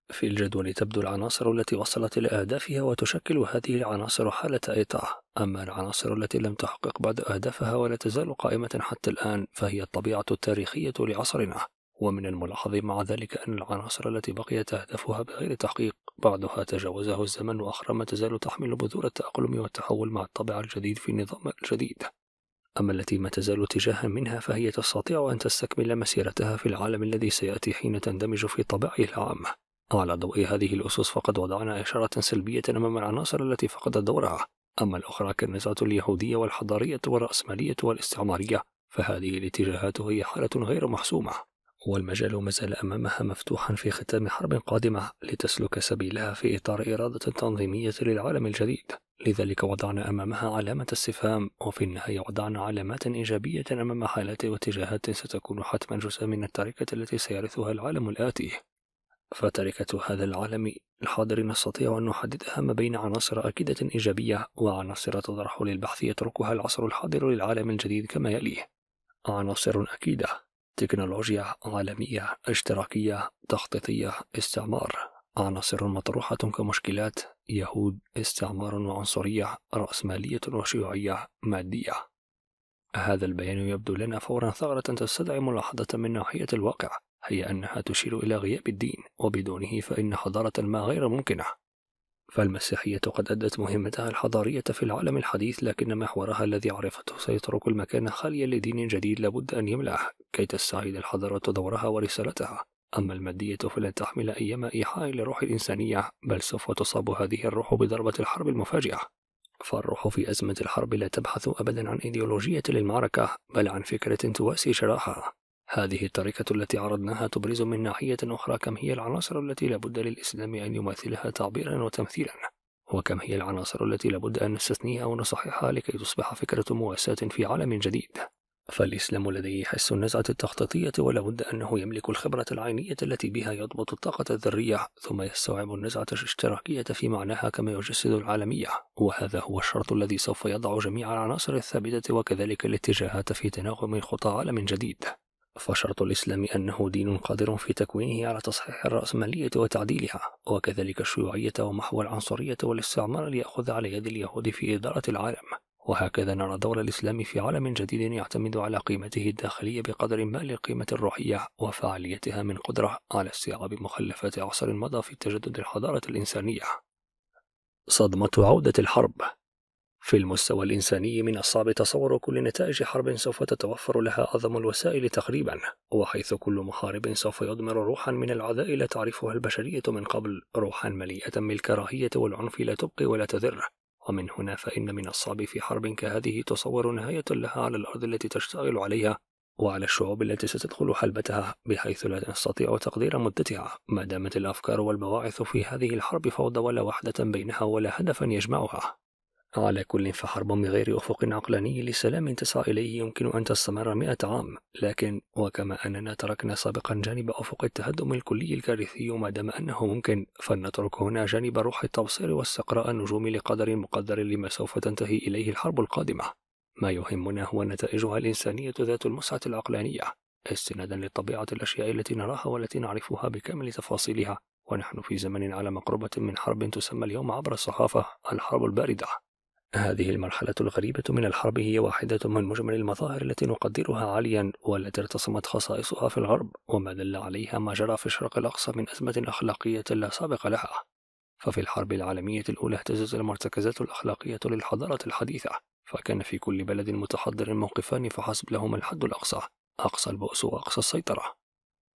في الجدول تبدو العناصر التي وصلت إلى أهدافها وتشكل هذه العناصر حالة إيقاع، أما العناصر التي لم تحقق بعد أهدافها ولا تزال قائمة حتى الآن فهي الطبيعة التاريخية لعصرنا، ومن الملاحظ مع ذلك أن العناصر التي بقيت أهدافها بغير تحقيق بعضها تجاوزه الزمن وأخرى ما تزال تحمل بذور التأقلم والتحول مع الطابع الجديد في النظام الجديد أما التي ما تزال اتجاها منها فهي تستطيع أن تستكمل مسيرتها في العالم الذي سيأتي حين تندمج في طبيعه العامة. على ضوء هذه الأسس فقد وضعنا إشارة سلبية أمام العناصر التي فقدت دورها أما الأخرى كالنزعة اليهودية والحضارية والرأسمالية والاستعمارية فهذه الاتجاهات هي حالة غير محسومة والمجال ما زال أمامها مفتوحا في ختام حرب قادمة لتسلك سبيلها في إطار إرادة تنظيمية للعالم الجديد لذلك وضعنا أمامها علامة استفهام وفي النهاية وضعنا علامات إيجابية أمام حالات واتجاهات ستكون حتما جزءا من التركة التي سيرثها العالم الآتي فتركة هذا العالم الحاضر نستطيع أن نحددها ما بين عناصر أكيدة إيجابية وعناصر تطرح للبحث يتركها العصر الحاضر للعالم الجديد كما يلي عناصر أكيدة تكنولوجيا عالمية اشتراكية تخطيطية استعمار عناصر مطروحة كمشكلات يهود استعمار وعنصرية رأسمالية وشيوعية مادية هذا البيان يبدو لنا فورا ثغرة تستدعي ملاحظة من ناحية الواقع هي أنها تشير إلى غياب الدين وبدونه فإن حضارة ما غير ممكنة فالمسيحية قد أدت مهمتها الحضارية في العالم الحديث لكن محورها الذي عرفته سيترك المكان خاليا لدين جديد لابد أن يملاه كي تستعيد الحضارة دورها ورسالتها أما المادية فلن تحمل أيما إيحاء للروح الإنسانية بل سوف تصاب هذه الروح بضربة الحرب المفاجئة فالروح في أزمة الحرب لا تبحث أبدا عن إيديولوجية للمعركة بل عن فكرة تواسي شراحها هذه الطريقة التي عرضناها تبرز من ناحية أخرى كم هي العناصر التي لابد للإسلام أن يمثلها تعبيرا وتمثيلا وكم هي العناصر التي لابد أن نستثنيها ونصححها لكي تصبح فكرة مواساة في عالم جديد فالإسلام لديه حس النزعة التخطيطية ولابد أنه يملك الخبرة العينية التي بها يضبط الطاقة الذرية ثم يستوعب النزعة الاشتراكية في معناها كما يجسد العالمية وهذا هو الشرط الذي سوف يضع جميع العناصر الثابتة وكذلك الاتجاهات في تناغم خطى عالم جديد فشرط الإسلام أنه دين قادر في تكوينه على تصحيح الرأسمالية وتعديلها وكذلك الشيوعية ومحو العنصرية والاستعمار ليأخذ على يد اليهود في إدارة العالم وهكذا نرى دور الإسلام في عالم جديد يعتمد على قيمته الداخلية بقدر ما للقيمة الروحية وفعاليتها من قدرة على استيعاب مخلفات عصر مضى في تجدد الحضارة الإنسانية صدمة عودة الحرب في المستوى الإنساني من الصعب تصور كل نتائج حرب سوف تتوفر لها أعظم الوسائل تقريبا وحيث كل محارب سوف يضمر روحا من العداء لا تعرفها البشرية من قبل روحا مليئة بالكراهية والعنف لا تبقي ولا تذر ومن هنا فإن من الصعب في حرب كهذه تصور نهاية لها على الأرض التي تشتغل عليها وعلى الشعوب التي ستدخل حلبتها بحيث لا نستطيع تقدير مدتها ما دامت الأفكار والبواعث في هذه الحرب فوضى ولا وحدة بينها ولا هدفا يجمعها على كل فحرب بغير أفق عقلاني لسلام تسعى إليه يمكن أن تستمر مئة عام لكن وكما أننا تركنا سابقا جانب أفق التهدم الكلي الكارثي ما دام أنه ممكن فلنترك هنا جانب روح التبصير واستقراء النجوم لقدر مقدر لما سوف تنتهي إليه الحرب القادمة ما يهمنا هو نتائجها الإنسانية ذات المسعة العقلانية استنادا لطبيعة الأشياء التي نراها والتي نعرفها بكامل تفاصيلها ونحن في زمن على مقربة من حرب تسمى اليوم عبر الصحافة الحرب الباردة هذه المرحلة الغريبة من الحرب هي واحدة من مجمل المظاهر التي نقدرها عاليا والتي ارتسمت خصائصها في الغرب وما دل عليها ما جرى في الشرق الأقصى من أزمة أخلاقية لا سابق لها ففي الحرب العالمية الأولى اهتزت المرتكزات الأخلاقية للحضارة الحديثة فكان في كل بلد متحضر موقفان فحسب لهما الحد الأقصى أقصى البؤس وأقصى السيطرة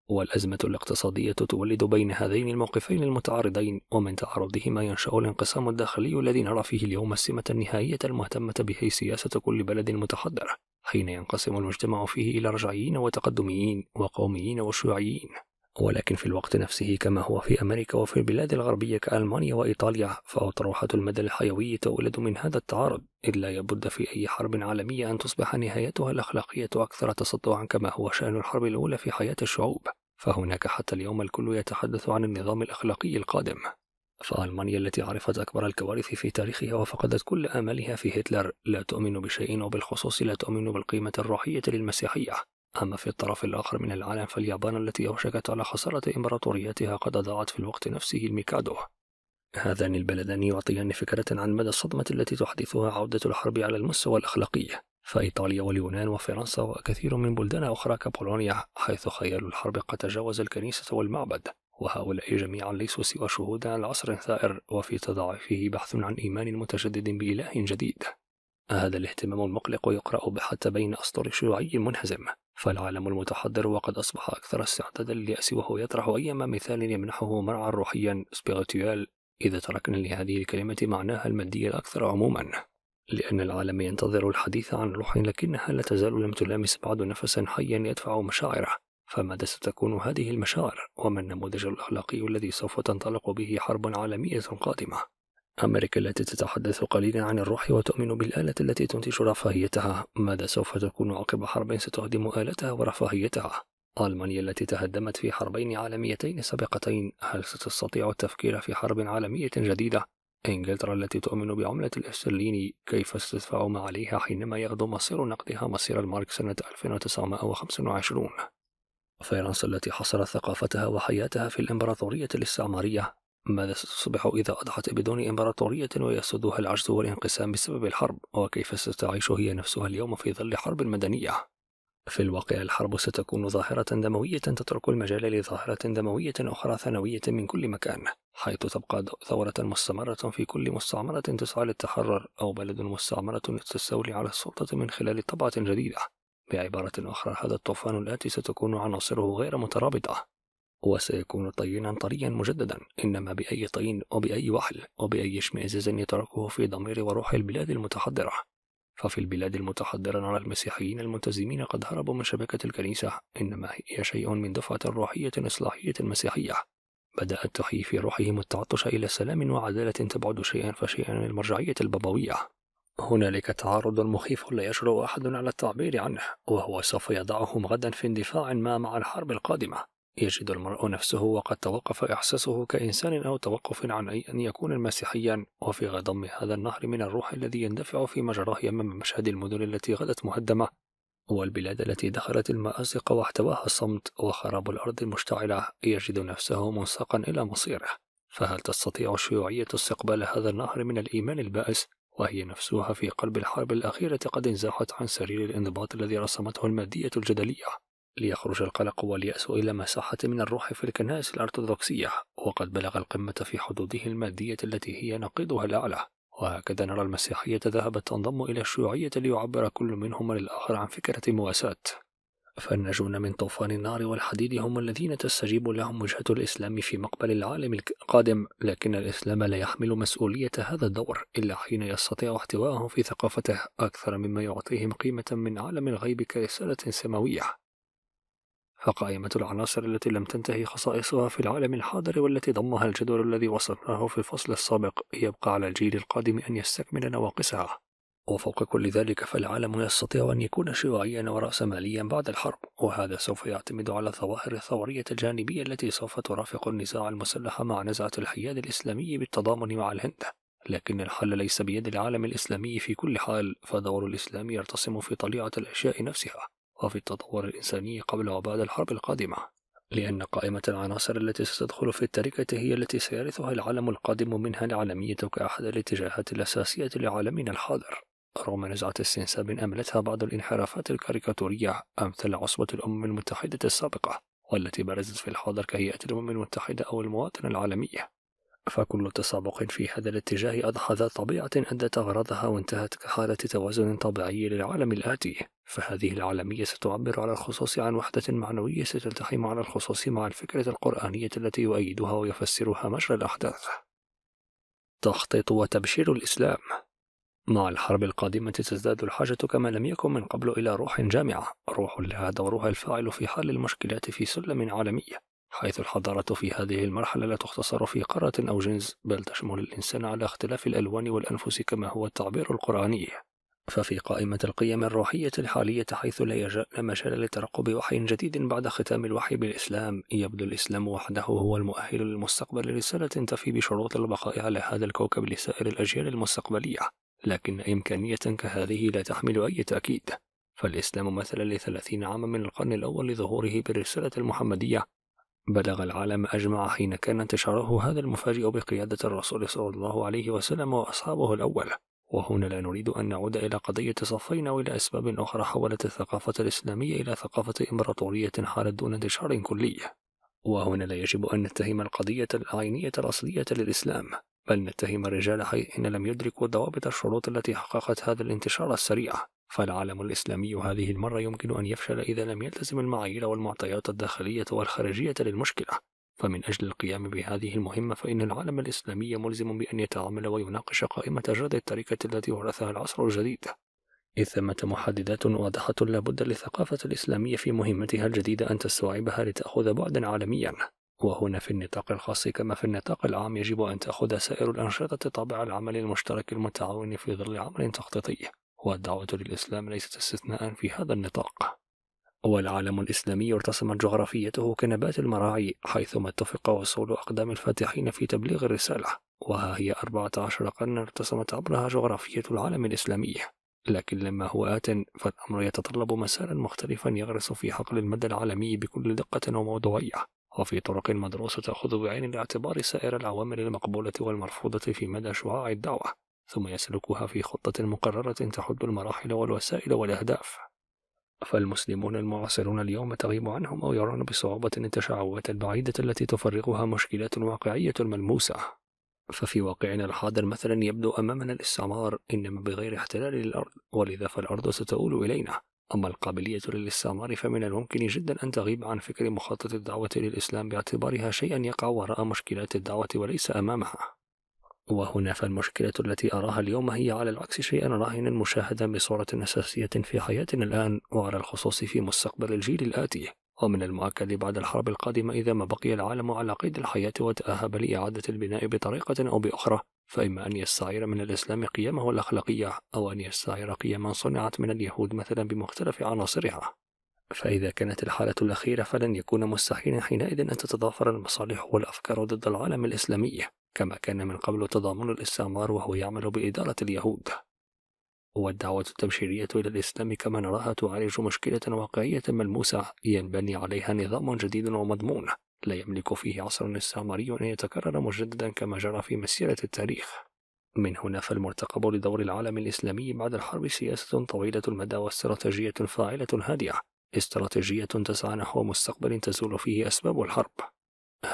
والأزمة الاقتصادية تولد بين هذين الموقفين المتعارضين ومن تعارضهما ينشأ الانقسام الداخلي الذي نرى فيه اليوم السمة النهائية المهتمة به سياسة كل بلد متحضرة حين ينقسم المجتمع فيه إلى رجعيين وتقدميين وقوميين وشيوعيين ولكن في الوقت نفسه كما هو في أمريكا وفي البلاد الغربية كألمانيا وإيطاليا فأطروحة المدى الحيوي تولد من هذا التعارض إذ لا يبد في أي حرب عالمية أن تصبح نهايتها الأخلاقية أكثر تصدعا كما هو شأن الحرب الأولى في حياة الشعوب فهناك حتى اليوم الكل يتحدث عن النظام الأخلاقي القادم فألمانيا التي عرفت أكبر الكوارث في تاريخها وفقدت كل آمالها في هتلر لا تؤمن بشيء وبالخصوص لا تؤمن بالقيمة الروحية للمسيحية أما في الطرف الآخر من العالم فاليابان التي أوشكت على خسارة إمبراطوريتها قد أضاعت في الوقت نفسه الميكادو هذان البلدان يعطيان فكرة عن مدى الصدمة التي تحدثها عودة الحرب على المستوى الأخلاقي فإيطاليا واليونان وفرنسا وكثير من بلدان أخرى كبولونيا حيث خيال الحرب قد تجاوز الكنيسة والمعبد وهؤلاء جميعا ليسوا سوى شهود عن عصر ثائر وفي تضاعفه بحث عن إيمان متجدد بإله جديد هذا الاهتمام المقلق يقرأ حتى بين أسطر شيوعي منهزم فالعالم المتحضر وقد أصبح أكثر استعدادا لليأس وهو يطرح أيما مثال يمنحه مرعى روحيا سبيريتوال إذا تركنا لهذه الكلمة معناها المادي الأكثر عموما لأن العالم ينتظر الحديث عن روح لكنها لا تزال لم تلامس بعد نفسا حيا يدفع مشاعره فماذا ستكون هذه المشاعر وما النموذج الأخلاقي الذي سوف تنطلق به حرب عالمية قادمة أمريكا التي تتحدث قليلا عن الروح وتؤمن بالآلة التي تنتج رفاهيتها ماذا سوف تكون عقب حرب ستهدم آلتها ورفاهيتها؟ ألمانيا التي تهدمت في حربين عالميتين سابقتين هل ستستطيع التفكير في حرب عالمية جديدة؟ إنجلترا التي تؤمن بعملة الاسترليني كيف ستدفع ما عليها حينما يغدو مصير نقدها مصير المارك سنة 1925 فرنسا التي حصرت ثقافتها وحياتها في الإمبراطورية الاستعمارية ماذا ستصبح إذا أضحت بدون إمبراطورية ويسودها العجز والانقسام بسبب الحرب وكيف ستعيش هي نفسها اليوم في ظل حرب مدنية في الواقع الحرب ستكون ظاهرة دموية تترك المجال لظاهرة دموية أخرى ثانوية من كل مكان حيث تبقى ثورة مستمرة في كل مستعمرة تسعى للتحرر أو بلد مستعمرة تستولي على السلطة من خلال طبعة جديدة بعبارة أخرى هذا الطوفان الآتي ستكون عناصره غير مترابطة وسيكون طينا طريا مجددا إنما بأي طين وبأي وحل وبأي اشمئزاز يتركه في ضمير وروح البلاد المتحضرة ففي البلاد المتحضرة نرى المسيحيين الملتزمين قد هربوا من شبكة الكنيسة إنما هي شيء من دفعة روحية إصلاحية مسيحية بدأت تحيي في روحهم التعطش إلى سلام وعدالة تبعد شيئا فشيئا عن المرجعية البابوية هنالك تعرض مخيف لا يجرؤ أحد على التعبير عنه وهو سوف يضعهم غدا في اندفاع ما مع الحرب القادمة يجد المرء نفسه وقد توقف إحساسه كإنسان أو توقف عن أي أن يكون مسيحيا وفي غضم هذا النهر من الروح الذي يندفع في مجراه أمام مشهد المدن التي غدت مهدمة والبلاد التي دخلت المآزق واحتواها الصمت وخراب الأرض المشتعلة يجد نفسه منساقا إلى مصيره فهل تستطيع الشيوعية استقبال هذا النهر من الإيمان البائس وهي نفسها في قلب الحرب الأخيرة قد انزاحت عن سرير الانضباط الذي رسمته المادية الجدلية ليخرج القلق واليأس إلى مساحة من الروح في الكنائس الأرثوذكسية وقد بلغ القمة في حدوده المادية التي هي نقيضها الأعلى وهكذا نرى المسيحية ذهبت تنضم إلى الشيوعية ليعبر كل منهما للآخر عن فكرة مواساة فالناجون من طوفان النار والحديد هم الذين تستجيب لهم وجهة الإسلام في مقبل العالم القادم لكن الإسلام لا يحمل مسؤولية هذا الدور إلا حين يستطيع احتوائه في ثقافته أكثر مما يعطيهم قيمة من عالم الغيب كرسالة سماوية وقائمة العناصر التي لم تنتهي خصائصها في العالم الحاضر والتي ضمها الجدول الذي وصلناه في الفصل السابق يبقى على الجيل القادم أن يستكمل نواقصها وفوق كل ذلك فالعالم يستطيع أن يكون شيوعيا ورأسماليا بعد الحرب وهذا سوف يعتمد على الظواهر الثورية الجانبية التي سوف ترافق النزاع المسلح مع نزعة الحياد الإسلامي بالتضامن مع الهند لكن الحل ليس بيد العالم الإسلامي في كل حال فدور الإسلام يرتسم في طليعة الأشياء نفسها وفي التطور الإنساني قبل وبعد الحرب القادمة لأن قائمة العناصر التي ستدخل في التركة هي التي سيرثها العالم القادم منها العالمية كأحد الاتجاهات الأساسية لعالمنا الحاضر رغم نزعة استنساب أملتها بعض الانحرافات الكاريكاتورية أمثل عصبة الأمم المتحدة السابقة والتي برزت في الحاضر كهيئة الأمم المتحدة أو المواطنة العالمية فكل تسابق في هذا الاتجاه أضحى ذات طبيعة أدت غرضها وانتهت كحالة توازن طبيعي للعالم الآتي فهذه العالمية ستعبر على الخصوص عن وحدة معنوية ستلتحم على الخصوص مع الفكرة القرآنية التي يؤيدها ويفسرها مجرى الأحداث تخطيط وتبشير الإسلام مع الحرب القادمة تزداد الحاجة كما لم يكن من قبل إلى روح جامعة، روح لها دورها الفاعل في حل المشكلات في سلم عالمي، حيث الحضارة في هذه المرحلة لا تختصر في قارة أو جنس بل تشمل الإنسان على اختلاف الألوان والأنفس كما هو التعبير القرآني ففي قائمة القيم الروحية الحالية حيث لا مجال لترقب وحي جديد بعد ختام الوحي بالإسلام يبدو الإسلام وحده هو المؤهل للمستقبل لرسالة تفي بشروط البقاء على هذا الكوكب لسائر الأجيال المستقبلية لكن إمكانية كهذه لا تحمل أي تأكيد فالإسلام مثلا لثلاثين عاما من القرن الأول لظهوره بالرسالة المحمدية بلغ العالم أجمع حين كان انتشاره هذا المفاجئ بقيادة الرسول صلى الله عليه وسلم وأصحابه الأول وهنا لا نريد أن نعود إلى قضية صفين أو إلى أسباب أخرى حولت الثقافة الإسلامية إلى ثقافة إمبراطورية حالت دون انتشار كلي وهنا لا يجب أن نتهم القضية العينية الأصلية للإسلام بل نتهم الرجال حين لم يدركوا ضوابط الشروط التي حققت هذا الانتشار السريع فالعالم الإسلامي هذه المرة يمكن أن يفشل إذا لم يلتزم المعايير والمعطيات الداخلية والخارجية للمشكلة فمن أجل القيام بهذه المهمة فإن العالم الإسلامي ملزم بأن يتعامل ويناقش قائمة جرد التركة التي ورثها العصر الجديد إذ ثمة محددات واضحة لا بد للثقافة الإسلامية في مهمتها الجديدة أن تستوعبها لتأخذ بعدا عالميا وهنا في النطاق الخاص كما في النطاق العام يجب أن تأخذ سائر الأنشطة طابع العمل المشترك المتعاون في ظل عمل تخطيطي والدعوة للإسلام ليست استثناء في هذا النطاق والعالم الإسلامي ارتسمت جغرافيته كنبات المراعي حيثما اتفق وصول أقدام الفاتحين في تبليغ الرسالة وها هي أربعة عشر قرنا ارتسمت عبرها جغرافية العالم الإسلامي لكن لما هو آت فالأمر يتطلب مسارا مختلفا يغرس في حقل المدى العالمي بكل دقة وموضوعية وفي طرق مدروسة تأخذ بعين الاعتبار سائر العوامل المقبولة والمرفوضة في مدى شعاع الدعوة ثم يسلكها في خطة مقررة تحد المراحل والوسائل والأهداف فالمسلمون المعاصرون اليوم تغيب عنهم أو يرون بصعوبة التشعبات البعيدة التي تفرغها مشكلات واقعية ملموسة ففي واقعنا الحاضر مثلا يبدو أمامنا الاستعمار إنما بغير احتلال للأرض ولذا فالأرض ستؤول إلينا أما القابلية للاستعمار فمن الممكن جدا أن تغيب عن فكر مخطط الدعوة للإسلام باعتبارها شيئا يقع وراء مشكلات الدعوة وليس أمامها وهنا فالمشكلة التي أراها اليوم هي على العكس شيئا راهنا مشاهدا بصورة أساسية في حياتنا الآن وعلى الخصوص في مستقبل الجيل الآتي ومن المؤكد بعد الحرب القادمة إذا ما بقي العالم على قيد الحياة وتأهب لإعادة البناء بطريقة أو بأخرى فإما أن يستعير من الإسلام قيمه الأخلاقية أو أن يستعير قيما صنعت من اليهود مثلا بمختلف عناصرها فإذا كانت الحالة الأخيرة فلن يكون مستحيلا حينئذ أن تتضافر المصالح والأفكار ضد العالم الإسلامي كما كان من قبل تضامن الاستعمار وهو يعمل بإدارة اليهود والدعوة التبشيرية إلى الإسلام كما نراها تعالج مشكلة واقعية ملموسة ينبني عليها نظام جديد ومضمون لا يملك فيه عصر استعماري أن يتكرر مجددا كما جرى في مسيرة التاريخ من هنا فالمرتقب لدور العالم الإسلامي بعد الحرب سياسة طويلة المدى واستراتيجية فاعلة هادئة استراتيجية تسعى نحو مستقبل تزول فيه أسباب الحرب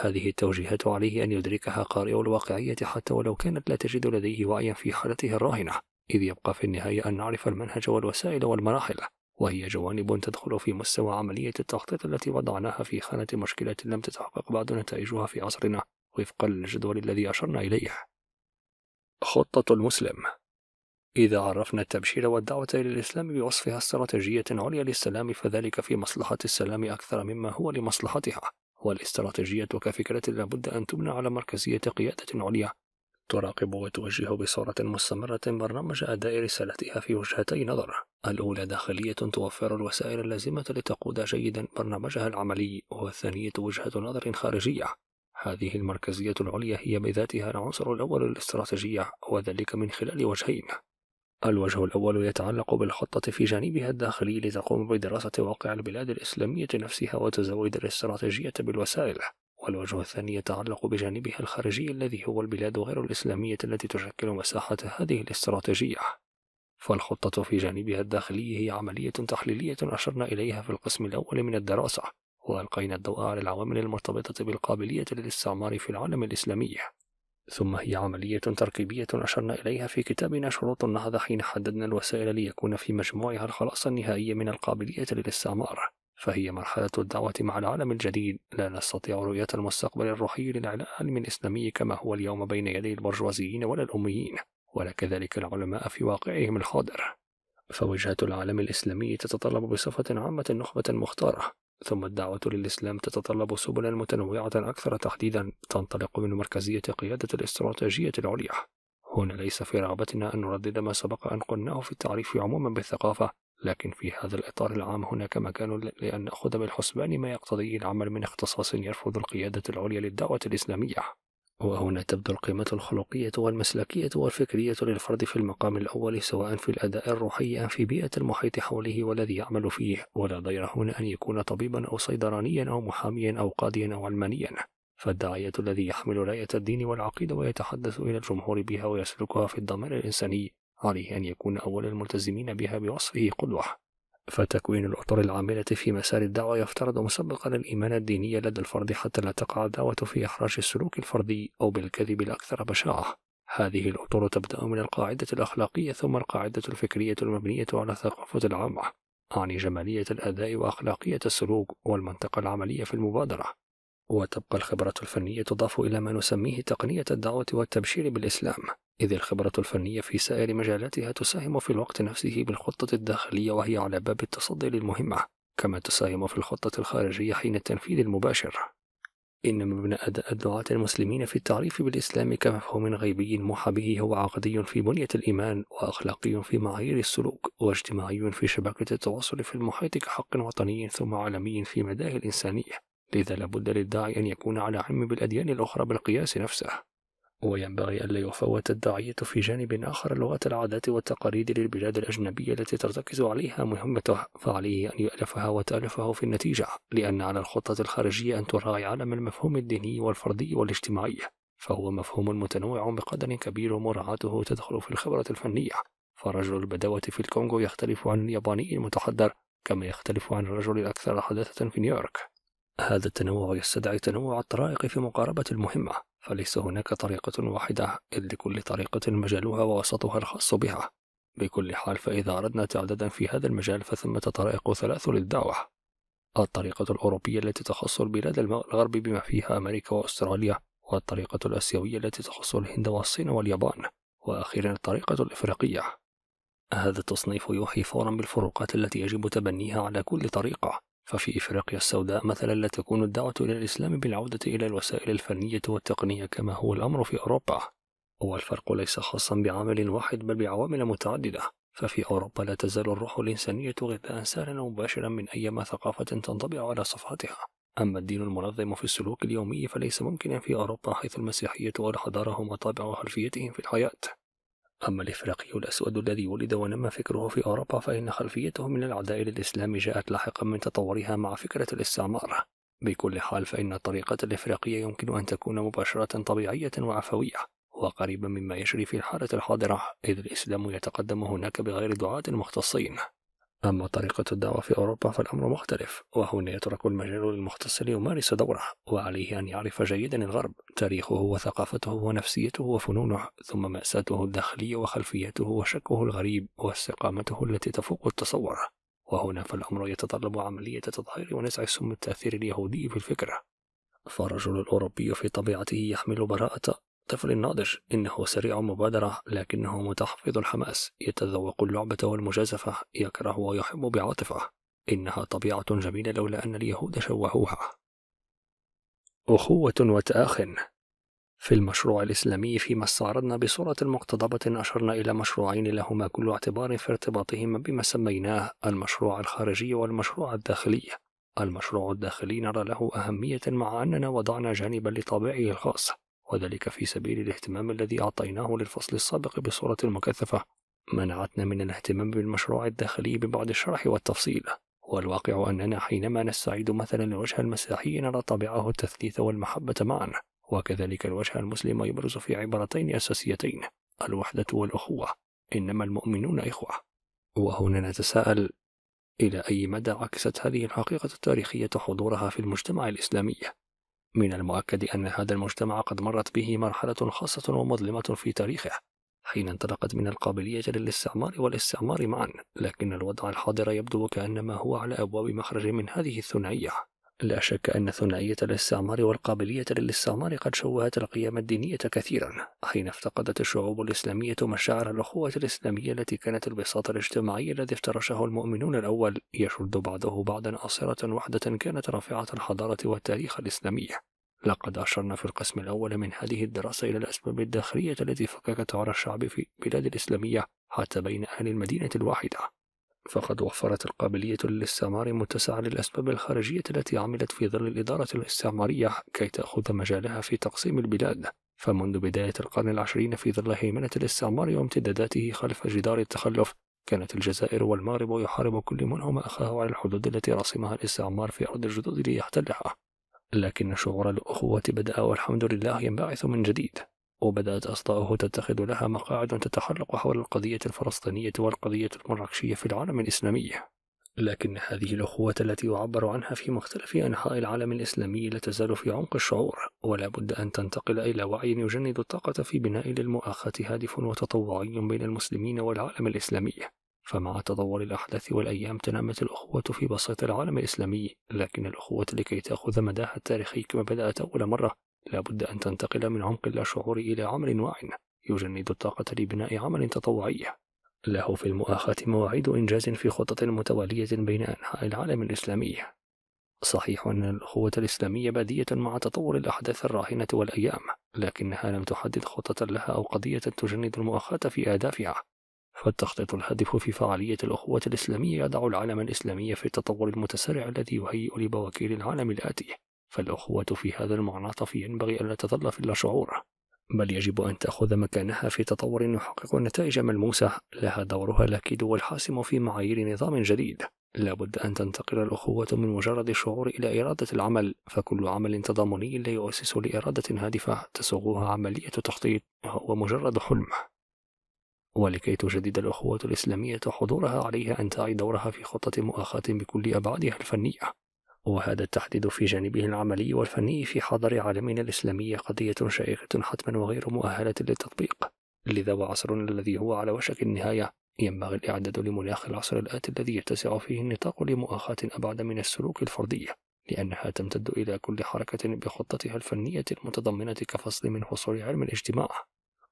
هذه التوجيهات عليه أن يدركها قارئ الواقعية حتى ولو كانت لا تجد لديه وعيا في حالته الراهنة إذ يبقى في النهاية أن نعرف المنهج والوسائل والمراحل وهي جوانب تدخل في مستوى عملية التخطيط التي وضعناها في خانة مشكلة لم تتحقق بعد نتائجها في عصرنا وفقا للجدول الذي أشرنا إليه خطة المسلم إذا عرفنا التبشير والدعوة إلى الإسلام بوصفها استراتيجية عليا للسلام فذلك في مصلحة السلام أكثر مما هو لمصلحتها والاستراتيجية كفكرة لابد أن تبنى على مركزية قيادة عليا تراقب وتوجه بصورة مستمرة برنامج أداء رسالتها في وجهتي نظر الأولى داخلية توفر الوسائل اللازمة لتقود جيدا برنامجها العملي والثانية وجهة نظر خارجية هذه المركزية العليا هي بذاتها العنصر الأول للاستراتيجية وذلك من خلال وجهين الوجه الأول يتعلق بالخطة في جانبها الداخلي لتقوم بدراسة واقع البلاد الإسلامية نفسها وتزود الاستراتيجية بالوسائل والوجه الثاني يتعلق بجانبها الخارجي الذي هو البلاد غير الإسلامية التي تشكل مساحة هذه الاستراتيجية فالخطة في جانبها الداخلي هي عملية تحليلية أشرنا إليها في القسم الأول من الدراسة وألقينا الضوء على العوامل المرتبطة بالقابلية للاستعمار في العالم الإسلامي ثم هي عملية تركيبية أشرنا إليها في كتابنا شروط النهضة حين حددنا الوسائل ليكون في مجموعها الخلاصة النهائية من القابلية للاستعمار فهي مرحلة الدعوة مع العالم الجديد لا نستطيع رؤية المستقبل الروحي للعالم الإسلامي كما هو اليوم بين يدي البرجوازيين ولا الأميين ولا كذلك العلماء في واقعهم الحاضر فوجهة العالم الإسلامي تتطلب بصفة عامة نخبة مختارة ثم الدعوة للإسلام تتطلب سبلا متنوعة أكثر تحديدا تنطلق من مركزية قيادة الاستراتيجية العليا هنا ليس في رغبتنا أن نردد ما سبق أن قلناه في التعريف عموما بالثقافة لكن في هذا الإطار العام هناك مكان لأن نأخذ بالحسبان ما يقتضيه العمل من اختصاص يرفض القيادة العليا للدعوة الإسلامية وهنا تبدو القيمة الخلقية والمسلكية والفكرية للفرد في المقام الأول سواء في الأداء الروحي أم في بيئة المحيط حوله والذي يعمل فيه ولا ضير هنا أن يكون طبيبا أو صيدرانيا أو محاميا أو قاضيا أو علمانيا فالداعية الذي يحمل راية الدين والعقيدة ويتحدث إلى الجمهور بها ويسلكها في الضمان الإنساني عليه أن يكون أول الملتزمين بها بوصفه قدوة فتكوين الأطر العاملة في مسار الدعوة يفترض مسبقا الإيمان الديني لدى الفرد حتى لا تقع الدعوة في إحراج السلوك الفردي أو بالكذب الأكثر بشاعة هذه الأطر تبدأ من القاعدة الأخلاقية ثم القاعدة الفكرية المبنية على الثقافة العامة أعني جمالية الأداء وأخلاقية السلوك والمنطقة العملية في المبادرة وتبقى الخبرة الفنية تضاف إلى ما نسميه تقنية الدعوة والتبشير بالإسلام إذ الخبرة الفنية في سائر مجالاتها تساهم في الوقت نفسه بالخطة الداخلية وهي على باب التصدي للمهمة، كما تساهم في الخطة الخارجية حين التنفيذ المباشر. إن مبنى أداء الدعاة المسلمين في التعريف بالإسلام كمفهوم غيبي محابي به هو عقدي في بنية الإيمان وأخلاقي في معايير السلوك واجتماعي في شبكة التواصل في المحيط كحق وطني ثم عالمي في مداه الإنسانية لذا لابد للداعي أن يكون على علم بالأديان الأخرى بالقياس نفسه وينبغي ألا يفوت الداعية في جانب آخر لغة العادات والتقاليد للبلاد الأجنبية التي ترتكز عليها مهمته فعليه أن يؤلفها وتألفه في النتيجة لأن على الخطة الخارجية أن تراعي عالم المفهوم الديني والفردي والاجتماعي فهو مفهوم متنوع بقدر كبير مراعاته تدخل في الخبرة الفنية فرجل البدوة في الكونغو يختلف عن الياباني المتحضر كما يختلف عن الرجل الأكثر حداثة في نيويورك هذا التنوع يستدعي تنوع الطرائق في مقاربة المهمة فليس هناك طريقة واحدة إذ لكل طريقة مجالها ووسطها الخاص بها بكل حال فإذا أردنا تعدادا في هذا المجال فثمة طرائق ثلاث للدعوة الطريقة الأوروبية التي تخص البلاد الغرب بما فيها أمريكا وأستراليا والطريقة الآسيوية التي تخص الهند والصين واليابان وأخيرا الطريقة الإفريقية هذا التصنيف يوحي فورا بالفروقات التي يجب تبنيها على كل طريقة ففي إفريقيا السوداء مثلا لا تكون الدعوة إلى الإسلام بالعودة إلى الوسائل الفنية والتقنية كما هو الأمر في أوروبا والفرق ليس خاصا بعمل واحد بل بعوامل متعددة ففي أوروبا لا تزال الروح الإنسانية غذاء سهلا ومباشرا من أيما ثقافة تنطبع على صفحتها أما الدين المنظم في السلوك اليومي فليس ممكنا في أوروبا حيث المسيحية والحضارة هما طابع خلفيتهم في الحياة أما الإفريقي الأسود الذي ولد ونما فكره في أوروبا فإن خلفيته من العداء للإسلام جاءت لاحقا من تطورها مع فكرة الاستعمار بكل حال فإن الطريقة الإفريقية يمكن أن تكون مباشرة طبيعية وعفوية وقريبا مما يجري في الحالة الحاضرة إذ الإسلام يتقدم هناك بغير دعاة مختصين أما طريقة الدعوة في أوروبا فالأمر مختلف وهنا يترك المجال للمختص ليمارس دوره وعليه أن يعرف جيدا الغرب تاريخه وثقافته ونفسيته وفنونه ثم مأساته الداخلية وخلفيته وشكه الغريب واستقامته التي تفوق التصور وهنا فالأمر يتطلب عملية تطهير ونزع سم التأثير اليهودي في الفكرة فالرجل الأوروبي في طبيعته يحمل براءة طفل ناضج إنه سريع مبادرة لكنه متحفظ الحماس يتذوق اللعبة والمجازفة يكره ويحب بعاطفة إنها طبيعة جميلة لولا أن اليهود شوهوها أخوة وتآخ في المشروع الإسلامي فيما استعرضنا بصورة مقتضبة أشرنا إلى مشروعين لهما كل اعتبار في ارتباطهما بما سميناه المشروع الخارجي والمشروع الداخلي المشروع الداخلي نرى له أهمية مع أننا وضعنا جانبا لطابعه الخاص وذلك في سبيل الاهتمام الذي أعطيناه للفصل السابق بصورة مكثفة منعتنا من الاهتمام بالمشروع الداخلي ببعض الشرح والتفصيل والواقع أننا حينما نستعيد مثلا الوجه المسيحي نرى طبيعه التثليث والمحبة معا وكذلك الوجه المسلم يبرز في عبارتين أساسيتين الوحدة والأخوة إنما المؤمنون إخوة وهنا نتساءل إلى أي مدى عكست هذه الحقيقة التاريخية حضورها في المجتمع الإسلامي من المؤكد أن هذا المجتمع قد مرت به مرحلة خاصة ومظلمة في تاريخه حين انطلقت من القابلية للاستعمار والاستعمار معا لكن الوضع الحاضر يبدو كأنما هو على أبواب مخرج من هذه الثنائية لا شك أن ثنائية الاستعمار والقابلية للاستعمار قد شوهت القيم الدينية كثيرا حين افتقدت الشعوب الإسلامية مشاعر الأخوة الإسلامية التي كانت البساط الاجتماعي الذي افترشه المؤمنون الأول يشد بعضه بعضا عاصرة وحدة كانت رافعة الحضارة والتاريخ الإسلامي لقد أشرنا في القسم الأول من هذه الدراسة إلى الأسباب الداخلية التي فككت عرى الشعب في بلاد الإسلامية حتى بين أهل المدينة الواحدة فقد وفرت القابلية للاستعمار متسعة للأسباب الخارجية التي عملت في ظل الإدارة الاستعمارية كي تأخذ مجالها في تقسيم البلاد فمنذ بداية القرن العشرين في ظل هيمنة الاستعمار وامتداداته خلف جدار التخلف كانت الجزائر والمغرب يحارب كل منهما أخاه على الحدود التي رسمها الاستعمار في أرض الجدود ليحتلها لكن شعور الأخوة بدأ والحمد لله ينبعث من جديد وبدأت أصداؤه تتخذ لها مقاعد تتحلق حول القضية الفلسطينية والقضية المراكشية في العالم الإسلامي لكن هذه الأخوة التي يعبر عنها في مختلف أنحاء العالم الإسلامي لا تزال في عمق الشعور ولا بد أن تنتقل إلى وعي يجند الطاقة في بناء للمؤاخاة هادف وتطوعي بين المسلمين والعالم الإسلامي فمع تطور الأحداث والأيام تنامت الأخوة في بساط العالم الإسلامي لكن الأخوة لكي تأخذ مداها التاريخي كما بدأت أول مرة لا بد أن تنتقل من عمق اللاشعور إلى عمل واعٍ يجند الطاقة لبناء عمل تطوعي له في المؤاخاة مواعيد إنجاز في خطط متوالية بين أنحاء العالم الإسلامي صحيح أن الأخوة الإسلامية بادية مع تطور الأحداث الراهنة والأيام لكنها لم تحدد خطة لها أو قضية تجند المؤاخاة في أهدافها فالتخطيط الهادف في فعالية الأخوة الإسلامية يضع العالم الإسلامي في التطور المتسارع الذي يهيئ لبواكير العالم الآتي فالأخوة في هذا المنعطف ينبغي ألا تظل في اللاشعور بل يجب أن تأخذ مكانها في تطور يحقق نتائج ملموسة لها دورها الأكيد والحاسم في معايير نظام جديد لابد أن تنتقل الأخوة من مجرد الشعور إلى إرادة العمل فكل عمل تضامني لا يؤسس لإرادة هادفة تسوغها عملية تخطيط هو مجرد حلم ولكي تجدد الأخوة الإسلامية حضورها عليها أن تعي دورها في خطة مؤاخاة بكل أبعادها الفنية وهذا التحديد في جانبه العملي والفني في حضر عالمنا الإسلامي قضية شائكة حتما وغير مؤهلة للتطبيق لذا وعصرنا الذي هو على وشك النهاية ينبغي الإعداد لمناخ العصر الآتي الذي يتسع فيه النطاق لمؤاخاة أبعد من السلوك الفردية لأنها تمتد إلى كل حركة بخطتها الفنية المتضمنة كفصل من فصول علم الاجتماع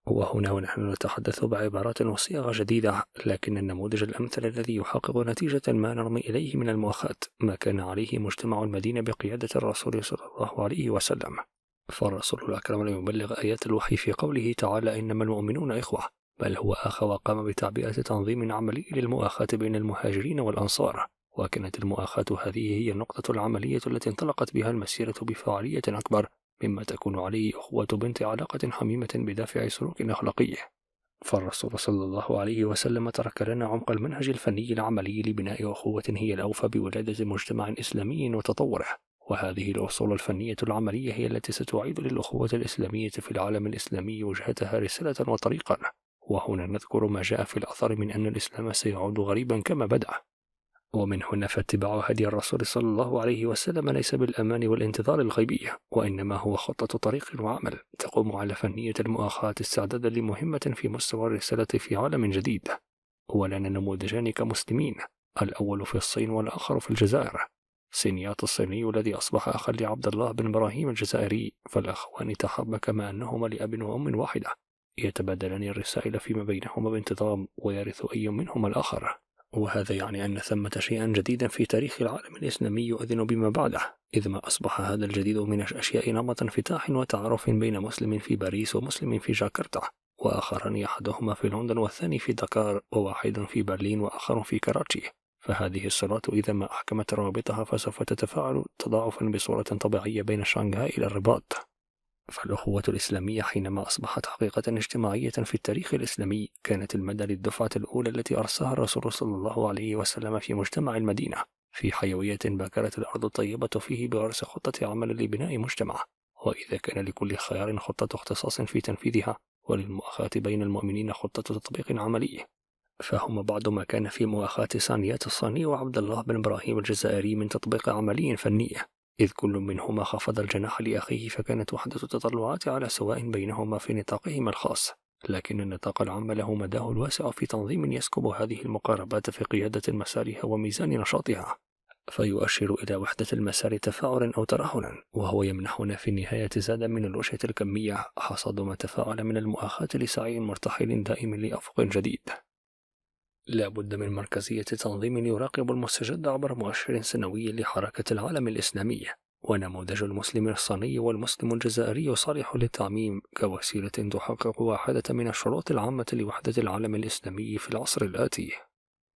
وهنا ونحن نتحدث بعبارات وصياغة جديدة لكن النموذج الأمثل الذي يحقق نتيجة ما نرمي إليه من المؤاخاة ما كان عليه مجتمع المدينة بقيادة الرسول صلى الله عليه وسلم فالرسول الأكرم لم يبلغ آيات الوحي في قوله تعالى إنما المؤمنون إخوة بل هو أخ وقام بتعبئة تنظيم عملي للمؤاخاة بين المهاجرين والأنصار وكانت المؤاخاة هذه هي النقطة العملية التي انطلقت بها المسيرة بفعالية أكبر مما تكون عليه أخوة بنت علاقة حميمة بدافع سلوك أخلاقي فالرسول صلى الله عليه وسلم ترك لنا عمق المنهج الفني العملي لبناء أخوة هي الأوفى بولادة مجتمع إسلامي وتطوره وهذه الأصول الفنية العملية هي التي ستعيد للأخوة الإسلامية في العالم الإسلامي وجهتها رسالة وطريقا وهنا نذكر ما جاء في الأثر من أن الإسلام سيعود غريبا كما بدأ ومن هنا فاتباع هدي الرسول صلى الله عليه وسلم ليس بالأمان والانتظار الغيبية وإنما هو خطة طريق وعمل تقوم على فنية المؤاخاة استعدادا لمهمة في مستوى الرسالة في عالم جديد ولنا نموذجان كمسلمين الأول في الصين والآخر في الجزائر سينيات الصيني الذي أصبح أخا لعبد الله بن إبراهيم الجزائري فالأخوان تحب كما أنهما لأب وأم واحدة يتبادلان الرسائل فيما بينهما بانتظام ويرث أي منهما الآخر وهذا يعني أن ثمة شيئا جديدا في تاريخ العالم الإسلامي يؤذن بما بعده إذ ما أصبح هذا الجديد من الأشياء نمط انفتاح وتعارف بين مسلم في باريس ومسلم في جاكرتا وآخران أحدهما في لندن والثاني في دكار وواحد في برلين وآخر في كراتشي فهذه الصلاة إذا ما أحكمت روابطها فسوف تتفاعل تضاعفا بصورة طبيعية بين شانغهاي إلى الرباط فالأخوة الإسلامية حينما أصبحت حقيقة اجتماعية في التاريخ الإسلامي كانت المدى للدفعة الأولى التي أرساها الرسول صلى الله عليه وسلم في مجتمع المدينة في حيوية بكرت الأرض الطيبة فيه بغرس خطة عمل لبناء مجتمع وإذا كان لكل خيار خطة اختصاص في تنفيذها وللمؤاخاة بين المؤمنين خطة تطبيق عملي فهم بعض ما كان في مؤاخاة ثانيات الصاني وعبد الله بن إبراهيم الجزائري من تطبيق عملي فني إذ كل منهما خفض الجناح لأخيه فكانت وحدة التطلعات على سواء بينهما في نطاقهما الخاص لكن النطاق العام له مداه الواسع في تنظيم يسكب هذه المقاربات في قيادة مسارها وميزان نشاطها فيؤشر إلى وحدة المسار تفاعلا أو ترهلا وهو يمنحنا في النهاية زادا من الوجهة الكمية حصد ما تفاعل من المؤاخاة لسعي مرتحل دائم لأفق جديد لا بد من مركزية تنظيم يراقب المستجد عبر مؤشر سنوي لحركة العالم الإسلامية ونموذج المسلم الصيني والمسلم الجزائري صالح للتعميم كوسيلة تحقق واحدة من الشروط العامة لوحدة العالم الإسلامي في العصر الآتي